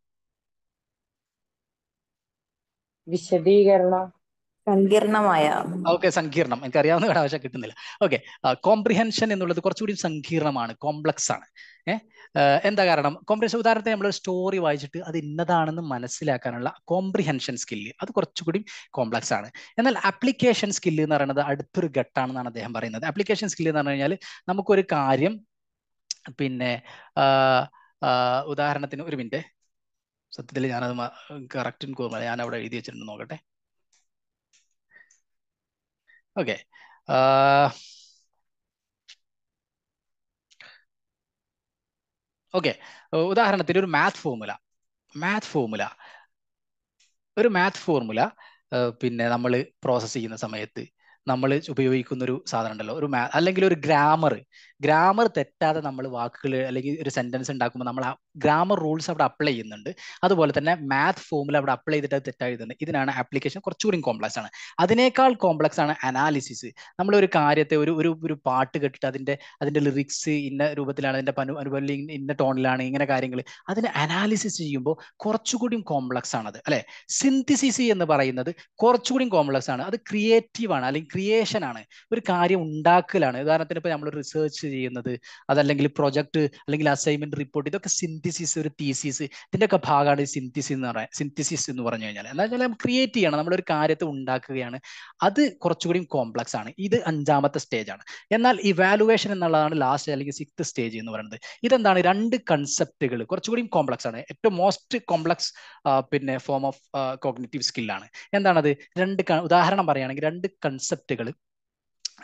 വിശദീകരണം ഓക്കെ സങ്കീർണം എനിക്കറിയാവുന്ന ഭാഷ കിട്ടുന്നില്ല ഓക്കെ കോംപ്രിഹെൻഷൻ എന്നുള്ളത് കുറച്ചുകൂടി സങ്കീർണമാണ് കോംപ്ലക്സ് ആണ് എന്താ കാരണം കോംപ്രിഹൻഷൻ ഉദാഹരണത്തിന് നമ്മൾ സ്റ്റോറി വായിച്ചിട്ട് അത് ഇന്നതാണെന്ന് മനസ്സിലാക്കാനുള്ള കോംപ്രിഹെൻഷൻ സ്കില്ല് അത് കുറച്ചുകൂടി കോംപ്ലക്സ് ആണ് എന്നാൽ ആപ്ലിക്കേഷൻ സ്കില്ല് എന്ന് പറയുന്നത് അടുത്തൊരു ഘട്ടമാണെന്നാണ് അദ്ദേഹം പറയുന്നത് ആപ്ലിക്കേഷൻ സ്കില്ല് എന്ന് പറഞ്ഞു കഴിഞ്ഞാൽ നമുക്കൊരു കാര്യം പിന്നെ ഉദാഹരണത്തിന് ഒരു മിനിറ്റ് സത്യത്തിൽ ഞാനത് കറക്റ്റ് ഞാൻ അവിടെ എഴുതി വെച്ചിട്ടുണ്ട് നോക്കട്ടെ Okay. Uh, ഓക്കെ uh, ഉദാഹരണത്തിന് ഒരു മാത്ത് ഫോർമുല മാത് ഫോർമുല ഒരു മാത് ഫോർമുല uh, പിന്നെ നമ്മൾ പ്രോസസ്സ് ചെയ്യുന്ന സമയത്ത് നമ്മൾ ഉപയോഗിക്കുന്ന ഒരു സാധനം ഉണ്ടല്ലോ ഒരു മാ അല്ലെങ്കിൽ ഒരു ഗ്രാമർ ഗ്രാമർ തെറ്റാതെ നമ്മൾ വാക്കുകൾ അല്ലെങ്കിൽ ഒരു സെന്റൻസ് ഉണ്ടാക്കുമ്പോൾ നമ്മൾ ആ ഗ്രാമർ റൂൾസ് അവിടെ അപ്ലൈ ചെയ്യുന്നുണ്ട് അതുപോലെ തന്നെ മാത് ഫോമിൽ അവിടെ അപ്ലൈ ചെയ്തിട്ട് തെറ്റായി ഇതിനാണ് ആപ്ലിക്കേഷൻ കുറച്ചുകൂടി കോംപ്ലക്സ് ആണ് അതിനേക്കാൾ കോംപ്ലക്സ് ആണ് അനാലിസിസ് നമ്മൾ ഒരു കാര്യത്തെ ഒരു ഒരു ഒരു പാട്ട് കേട്ടിട്ട് അതിന്റെ അതിന്റെ ലിറിക്സ് ഇന്ന രൂപത്തിലാണ് അതിന്റെ പനു അനുപോലെ ഇന്ന ടോണിലാണ് ഇങ്ങനെ കാര്യങ്ങൾ അതിന് അനാലിസിസ് ചെയ്യുമ്പോൾ കുറച്ചുകൂടി കോംപ്ലക്സ് ആണത് അല്ലെ സിന്തസിസ് എന്ന് പറയുന്നത് കുറച്ചുകൂടി കോംപ്ലക്സ് ആണ് അത് ക്രിയേറ്റീവ് ആണ് അല്ലെങ്കിൽ ക്രിയേഷൻ ആണ് ഒരു കാര്യം ഉണ്ടാക്കലാണ് ഉദാഹരണത്തിന് ഇപ്പോൾ നമ്മൾ റിസർച്ച് ചെയ്യുന്നത് അതല്ലെങ്കിൽ പ്രൊജക്ട് അല്ലെങ്കിൽ അസൈൻമെന്റ് റിപ്പോർട്ട് ഇതൊക്കെ സിന്തി സിന്തിസിസ് ഒരു തീസിസ് ഇതിൻ്റെയൊക്കെ ഭാഗമാണ് സിന്തസിസ് എന്ന് പറയുന്നത് സിന്തസിസ് എന്ന് പറഞ്ഞു കഴിഞ്ഞാൽ എന്താ വെച്ചാൽ ക്രിയേറ്റ് ചെയ്യണം നമ്മളൊരു കാര്യത്തെ ഉണ്ടാക്കുകയാണ് അത് കുറച്ചുകൂടി കോംപ്ലക്സ് ആണ് ഇത് അഞ്ചാമത്തെ സ്റ്റേജ് ആണ് എന്നാൽ ഇവാലുവേഷൻ എന്നുള്ളതാണ് ലാസ്റ്റ് അല്ലെങ്കിൽ സിക്സ് സ്റ്റേജ് എന്ന് പറയുന്നത് ഇതെന്താണ് രണ്ട് കൺസെപ്റ്റുകൾ കുറച്ചുകൂടി കോംപ്ലക്സ് ആണ് ഏറ്റവും മോസ്റ്റ് കോംപ്ലക്സ് പിന്നെ ഫോം ഓഫ് കോഗ്നേറ്റീവ് സ്കില്ലാണ് എന്താണത് രണ്ട് ഉദാഹരണം പറയുകയാണെങ്കിൽ രണ്ട് കൺസെപ്റ്റുകൾ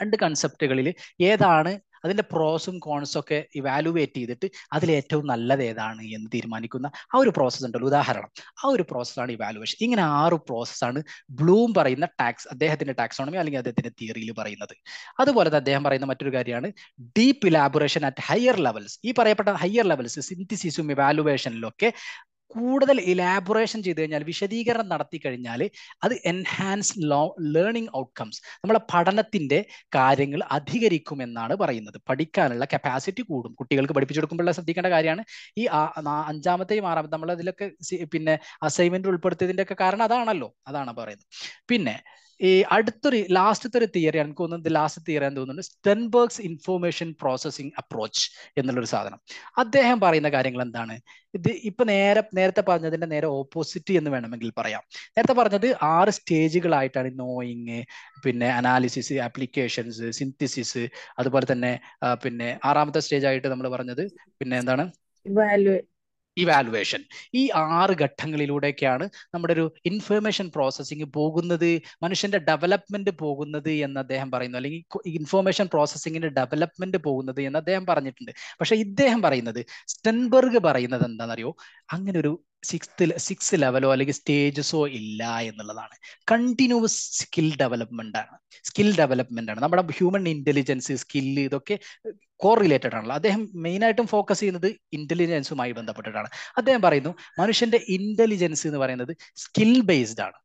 രണ്ട് കൺസെപ്റ്റുകളിൽ ഏതാണ് അതിൻ്റെ പ്രോസും കോൺസും ഒക്കെ ഇവാലുവേറ്റ് ചെയ്തിട്ട് അതിൽ ഏറ്റവും നല്ലത് ഏതാണ് എന്ന് തീരുമാനിക്കുന്ന ആ ഒരു പ്രോസസ്സ് ഉണ്ടല്ലോ ഉദാഹരണം ആ ഒരു പ്രോസസ്സാണ് ഇവാലുവേഷൻ ഇങ്ങനെ ആറ് പ്രോസസ്സാണ് ബ്ലൂം പറയുന്ന ടാക്സ് അദ്ദേഹത്തിൻ്റെ ടാക്സോണമി അല്ലെങ്കിൽ അദ്ദേഹത്തിൻ്റെ തിയറിയിൽ പറയുന്നത് അതുപോലെ തന്നെ അദ്ദേഹം പറയുന്ന മറ്റൊരു കാര്യമാണ് deep elaboration at higher levels ഈ പറയപ്പെട്ട ഹയർ ലെവൽസ് സിന്തസിസും ഇവാലുവേഷനിലൊക്കെ കൂടുതൽ ഇലാബറേഷൻ ചെയ്ത് കഴിഞ്ഞാൽ വിശദീകരണം നടത്തി കഴിഞ്ഞാൽ അത് എൻഹാൻസ് ലോ ലേണിംഗ് ഔട്ട്കംസ് നമ്മളെ പഠനത്തിൻ്റെ കാര്യങ്ങൾ എന്നാണ് പറയുന്നത് പഠിക്കാനുള്ള കപ്പാസിറ്റി കൂടും കുട്ടികൾക്ക് പഠിപ്പിച്ചു കൊടുക്കുമ്പോഴുള്ള ശ്രദ്ധിക്കേണ്ട കാര്യമാണ് ഈ അഞ്ചാമത്തെയും ആറാമത്തെ നമ്മൾ അതിലൊക്കെ പിന്നെ അസൈൻമെന്റ് ഉൾപ്പെടുത്തിയതിൻ്റെ ഒക്കെ കാരണം അതാണല്ലോ അതാണ് പറയുന്നത് പിന്നെ ഈ അടുത്തൊരു ലാസ്റ്റത്തെ ഒരു തിയറി എനിക്ക് തോന്നുന്നത് ലാസ്റ്റ് തിയറി എന്ന് തോന്നുന്നത് സ്റ്റെൻബർഗ്സ് ഇൻഫോർമേഷൻ പ്രോസസ്സിംഗ് അപ്രോച്ച് എന്നുള്ളൊരു സാധനം അദ്ദേഹം പറയുന്ന കാര്യങ്ങൾ എന്താണ് ഇത് ഇപ്പൊ നേരെ നേരത്തെ പറഞ്ഞതിന്റെ നേരെ ഓപ്പോസിറ്റ് എന്ന് വേണമെങ്കിൽ പറയാം നേരത്തെ പറഞ്ഞത് ആറ് സ്റ്റേജുകളായിട്ടാണ് നോയിങ് പിന്നെ അനാലിസിസ് ആപ്ലിക്കേഷൻസ് സിന്തസിസ് അതുപോലെ തന്നെ പിന്നെ ആറാമത്തെ സ്റ്റേജ് ആയിട്ട് നമ്മൾ പറഞ്ഞത് പിന്നെ എന്താണ് ഇവാലുവേഷൻ ഈ ആറ് ഘട്ടങ്ങളിലൂടെയൊക്കെയാണ് നമ്മുടെ ഒരു ഇൻഫർമേഷൻ പ്രോസസ്സിങ് പോകുന്നത് മനുഷ്യന്റെ ഡെവലപ്മെന്റ് പോകുന്നത് എന്ന് അദ്ദേഹം പറയുന്നു അല്ലെങ്കിൽ ഇൻഫർമേഷൻ പ്രോസസ്സിംഗിന്റെ ഡെവലപ്മെന്റ് പോകുന്നത് എന്ന് അദ്ദേഹം പറഞ്ഞിട്ടുണ്ട് പക്ഷെ ഇദ്ദേഹം പറയുന്നത് സ്റ്റെൻബർഗ് പറയുന്നത് എന്താണെന്നറിയോ അങ്ങനെ ഒരു സിക്സ്ത് സിക്സ് ലെവലോ അല്ലെങ്കിൽ സ്റ്റേജസോ ഇല്ല എന്നുള്ളതാണ് കണ്ടിന്യൂസ് സ്കിൽ ഡെവലപ്മെന്റ് ആണ് സ്കിൽ ഡെവലപ്മെന്റ് ആണ് നമ്മുടെ ഹ്യൂമൻ ഇന്റലിജൻസ് സ്കില്ല് ഇതൊക്കെ കോർ റിലേറ്റഡ് ആണല്ലോ അദ്ദേഹം മെയിനായിട്ടും ഫോക്കസ് ചെയ്യുന്നത് ഇന്റലിജൻസുമായി ബന്ധപ്പെട്ടിട്ടാണ് അദ്ദേഹം പറയുന്നു മനുഷ്യന്റെ ഇന്റലിജൻസ് എന്ന് പറയുന്നത് സ്കിൽ ബേസ്ഡ് ആണ്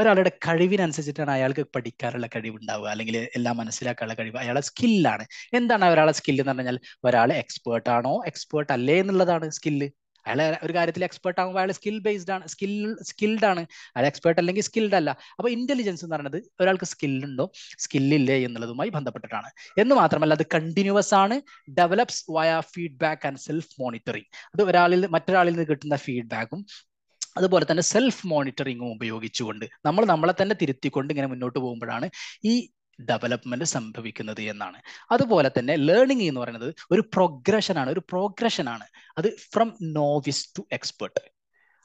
ഒരാളുടെ കഴിവിനനുസരിച്ചിട്ടാണ് അയാൾക്ക് പഠിക്കാനുള്ള കഴിവുണ്ടാവുക അല്ലെങ്കിൽ എല്ലാം മനസ്സിലാക്കാനുള്ള കഴിവ് അയാളെ സ്കില്ലാണ് എന്താണ് ഒരാളെ സ്കില്ല് എന്ന് പറഞ്ഞാൽ ഒരാൾ എക്സ്പേർട്ട് ആണോ എക്സ്പേർട്ട് അല്ലേ എന്നുള്ളതാണ് സ്കില്ല് അയാൾ ഒരു കാര്യത്തിൽ എക്സ്പേർട്ട് ആകുമ്പോൾ അയാൾ സ്കിൽ ബേസ്ഡ് ആണ് സ്കിൽ സ്കിൽഡ് ആണ് അയാൾ എക്സ്പേർട്ട് അല്ലെങ്കിൽ സ്കിൽഡ് അല്ല അപ്പോൾ ഇന്റലിജൻസ് എന്ന് പറയുന്നത് ഒരാൾക്ക് സ്കില്ലുണ്ടോ സ്കില്ലില്ലേ എന്നുള്ളതുമായി ബന്ധപ്പെട്ടിട്ടാണ് എന്ന് മാത്രമല്ല അത് കണ്ടിന്യൂസ് ആണ് ഡെവലപ്സ് വയ ഫീഡ്ബാക്ക് ആൻഡ് സെൽഫ് മോണിറ്ററിങ് അത് ഒരാളിൽ മറ്റൊരാളിൽ നിന്ന് കിട്ടുന്ന ഫീഡ്ബാക്കും അതുപോലെ തന്നെ സെൽഫ് മോണിറ്ററിങ്ങും ഉപയോഗിച്ചുകൊണ്ട് നമ്മൾ നമ്മളെ തന്നെ തിരുത്തിക്കൊണ്ട് ഇങ്ങനെ മുന്നോട്ട് പോകുമ്പോഴാണ് ഈ ഡെവലപ്മെന്റ് സംഭവിക്കുന്നത് എന്നാണ് അതുപോലെ തന്നെ ലേണിംഗ് എന്ന് പറയുന്നത് ഒരു പ്രോഗ്രഷൻ ആണ് ഒരു പ്രോഗ്രഷൻ ആണ് അത് ഫ്രം നോവിസ് ടു എക്സ്പേർട്ട്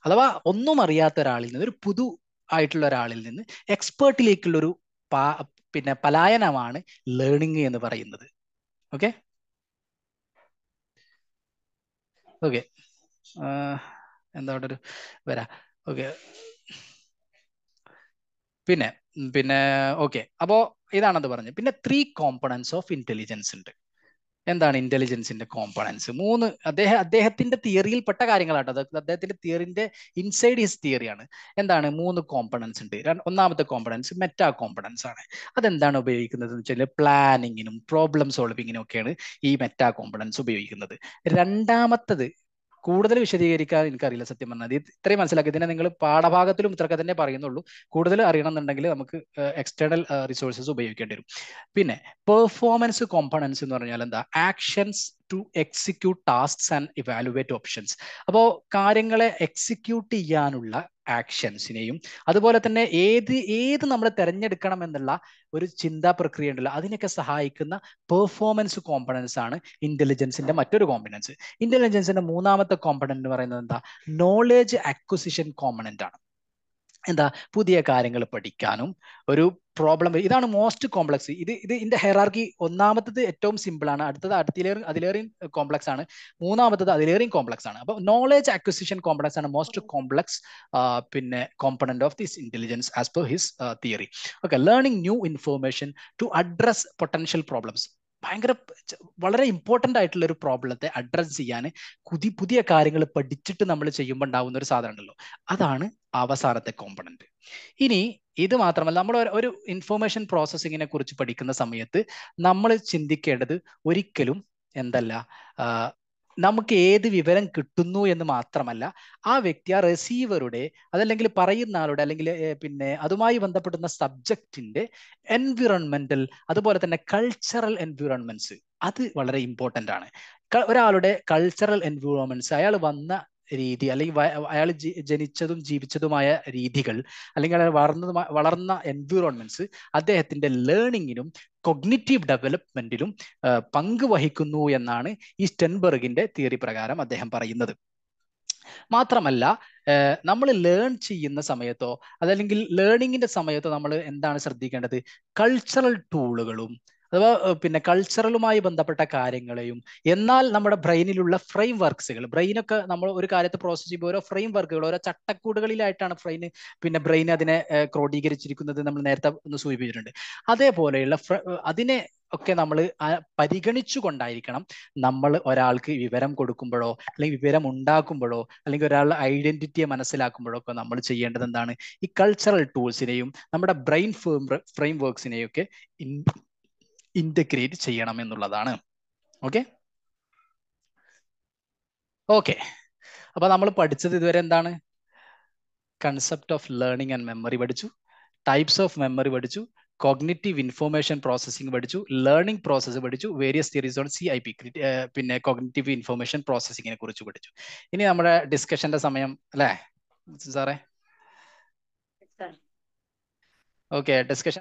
അഥവാ ഒന്നും അറിയാത്ത ഒരാളിൽ നിന്ന് ഒരു പുതു ആയിട്ടുള്ള ഒരാളിൽ നിന്ന് എക്സ്പേർട്ടിലേക്കുള്ള ഒരു പിന്നെ പലായനമാണ് ലേണിംഗ് എന്ന് പറയുന്നത് ഓക്കെ ഓക്കെ എന്താ ഒരു വരാ ഓക്കെ പിന്നെ പിന്നെ ഓക്കെ അപ്പോൾ ഇതാണത് പറഞ്ഞത് പിന്നെ ത്രീ കോമ്പണൻസ് ഓഫ് ഇന്റലിജൻസ് ഉണ്ട് എന്താണ് ഇന്റലിജൻസിന്റെ കോമ്പണൻസ് മൂന്ന് അദ്ദേഹം അദ്ദേഹത്തിന്റെ തിയറിയിൽപ്പെട്ട കാര്യങ്ങളാട്ടോ അത് അദ്ദേഹത്തിന്റെ തിയറിന്റെ ഇൻസൈഡ് ഹിസ് തിയറിയാണ് എന്താണ് മൂന്ന് കോമ്പണൻസ് ഉണ്ട് ഒന്നാമത്തെ കോമ്പണൻസ് മെറ്റാ കോമ്പണൻസ് ആണ് അതെന്താണ് ഉപയോഗിക്കുന്നത് എന്ന് വെച്ചാൽ പ്ലാനിങ്ങിനും പ്രോബ്ലം സോൾവിങ്ങിനും ഒക്കെയാണ് ഈ മെറ്റാ കോമ്പണൻസ് ഉപയോഗിക്കുന്നത് രണ്ടാമത്തത് കൂടുതൽ വിശദീകരിക്കാൻ എനിക്കറിയില്ല സത്യം പറഞ്ഞാൽ ഇത്രയും മനസ്സിലാക്കി ഇതിനെ നിങ്ങൾ പാഠഭാഗത്തിലും ഇത്രയൊക്കെ തന്നെ പറയുന്നുള്ളൂ കൂടുതൽ അറിയണമെന്നുണ്ടെങ്കിൽ നമുക്ക് എക്സ്റ്റേണൽ റിസോഴ്സസ് ഉപയോഗിക്കേണ്ടി വരും പിന്നെ പെർഫോമൻസ് കോമ്പണൻസ് എന്ന് പറഞ്ഞാൽ എന്താ actions to execute tasks and evaluate options അപ്പോൾ കാര്യങ്ങളെ എക്സിക്യൂട്ട് ചെയ്യാനുള്ള ആക്ഷൻസിനെയും അതുപോലെ തന്നെ ഏത് ഏത് നമ്മൾ തിരഞ്ഞെടുക്കണം എന്നുള്ള ഒരു ചിന്താ പ്രക്രിയ ഉണ്ടല്ലോ അതിനൊക്കെ സഹായിക്കുന്ന പെർഫോമൻസ് കോമ്പണൻസ് ആണ് ഇന്റലിജൻസിന്റെ മറ്റൊരു കോമ്പണൻസ് ഇന്റലിജൻസിന്റെ മൂന്നാമത്തെ കോമ്പണന്റ് എന്ന് പറയുന്നത് എന്താ നോളേജ് അക്വസിഷൻ കോമ്പണന്റ് ആണ് എന്താ പുതിയ കാര്യങ്ങൾ പഠിക്കാനും ഒരു പ്രോബ്ലം ഇതാണ് മോസ്റ്റ് കോംപ്ലക്സ് ഇത് ഇത് ഇതിന്റെ ഹെറാർക്കി ഒന്നാമത്തത് ഏറ്റവും സിമ്പിൾ ആണ് അടുത്തത് അടുത്തിലേറെ അതിലേറെയും കോംപ്ലക്സ് ആണ് മൂന്നാമത്തത് അതിലേറെയും കോംപ്ലക്സ് ആണ് അപ്പൊ നോളജ് അക്വിസിഷൻ കോംപ്ലക്സ് ആണ് മോസ്റ്റ് കോംപ്ലക്സ് പിന്നെ component of this intelligence as per his theory okay learning new information to address potential problems ഭയങ്കര വളരെ ഇമ്പോർട്ടൻ്റ് ആയിട്ടുള്ള ഒരു പ്രോബ്ലത്തെ അഡ്രസ്സ് ചെയ്യാൻ പുതിയ പുതിയ കാര്യങ്ങൾ പഠിച്ചിട്ട് നമ്മൾ ചെയ്യുമ്പോൾ ഉണ്ടാവുന്ന ഒരു സാധനം ഉണ്ടല്ലോ അതാണ് അവസാനത്തെ കോമ്പണന്റ് ഇനി ഇത് മാത്രമല്ല നമ്മൾ ഒരു ഇൻഫോർമേഷൻ പ്രോസസ്സിങ്ങിനെ കുറിച്ച് പഠിക്കുന്ന സമയത്ത് നമ്മൾ ചിന്തിക്കേണ്ടത് ഒരിക്കലും എന്തല്ല നമുക്ക് ഏത് വിവരം കിട്ടുന്നു എന്ന് മാത്രമല്ല ആ വ്യക്തി ആ റിസീവറുടെ അതല്ലെങ്കിൽ പറയുന്ന ആളുടെ അല്ലെങ്കിൽ പിന്നെ അതുമായി ബന്ധപ്പെടുന്ന സബ്ജക്റ്റിന്റെ എൻവിറോൺമെന്റൽ അതുപോലെ തന്നെ കൾച്ചറൽ എൻവിറോൺമെന്റ്സ് അത് വളരെ ഇമ്പോർട്ടൻ്റ് ആണ് ഒരാളുടെ കൾച്ചറൽ എൻവിറോൺമെന്റ്സ് അയാൾ വന്ന രീതി അല്ലെങ്കിൽ അയാൾ ജനിച്ചതും ജീവിച്ചതുമായ രീതികൾ അല്ലെങ്കിൽ അയാൾ വളർന്ന വളർന്ന എൻവയോൺമെന്റ്സ് അദ്ദേഹത്തിന്റെ ലേണിങ്ങിനും കൊഗ്നിറ്റീവ് ഡെവലപ്മെന്റിലും പങ്ക് വഹിക്കുന്നു എന്നാണ് ഈ സ്റ്റെൻബെർഗിന്റെ തിയറി പ്രകാരം അദ്ദേഹം പറയുന്നത് മാത്രമല്ല നമ്മൾ ലേൺ ചെയ്യുന്ന സമയത്തോ അതല്ലെങ്കിൽ ലേണിങ്ങിന്റെ സമയത്തോ നമ്മൾ എന്താണ് ശ്രദ്ധിക്കേണ്ടത് കൾച്ചറൽ ടൂളുകളും അഥവാ പിന്നെ കൾച്ചറലുമായി ബന്ധപ്പെട്ട കാര്യങ്ങളെയും എന്നാൽ നമ്മുടെ ബ്രെയിനിലുള്ള ഫ്രെയിം വർക്ക്സുകൾ ബ്രെയിനൊക്കെ നമ്മൾ ഒരു കാര്യത്തെ പ്രോസസ് ചെയ്യുമ്പോൾ ഓരോ ഫ്രെയിം വർക്കുകൾ ഓരോ ചട്ടക്കൂടുകളിലായിട്ടാണ് ഫ്രെയിൻ പിന്നെ ബ്രെയിൻ അതിനെ ക്രോഡീകരിച്ചിരിക്കുന്നത് നമ്മൾ നേരത്തെ ഒന്ന് സൂചിപ്പിച്ചിട്ടുണ്ട് അതേപോലെയുള്ള അതിനെ ഒക്കെ നമ്മൾ പരിഗണിച്ചുകൊണ്ടായിരിക്കണം നമ്മൾ ഒരാൾക്ക് വിവരം കൊടുക്കുമ്പോഴോ അല്ലെങ്കിൽ വിവരം ഉണ്ടാക്കുമ്പോഴോ അല്ലെങ്കിൽ ഒരാളുടെ ഐഡന്റിറ്റിയെ മനസ്സിലാക്കുമ്പോഴോ ഒക്കെ നമ്മൾ ചെയ്യേണ്ടത് എന്താണ് ഈ കൾച്ചറൽ ടൂൾസിനെയും നമ്മുടെ ബ്രെയിൻ ഫ്രെയിം ഫ്രെയിം വർക്ക്സിനെയും ഒക്കെ ഇൻ്റഗ്രേറ്റ് ചെയ്യണം എന്നുള്ളതാണ് ഓക്കെ ഓക്കെ അപ്പൊ നമ്മൾ പഠിച്ചത് ഇതുവരെ എന്താണ് concept of learning and memory പഠിച്ചു ടൈപ്സ് ഓഫ് മെമ്മറി പഠിച്ചു കോഗ്നിറ്റീവ് ഇൻഫോർമേഷൻ പ്രോസസ്സിംഗ് പഠിച്ചു ലേണിംഗ് പ്രോസസ്സ് പഠിച്ചു various theories on C I P പിന്നെ കോഗ്നിറ്റീവ് ഇൻഫോർമേഷൻ പ്രോസസ്സിങ്ങിനെ കുറിച്ച് പഠിച്ചു ഇനി നമ്മുടെ ഡിസ്കഷന്റെ സമയം അല്ലേ സാറേ ഓക്കെ ഡിസ്കഷൻ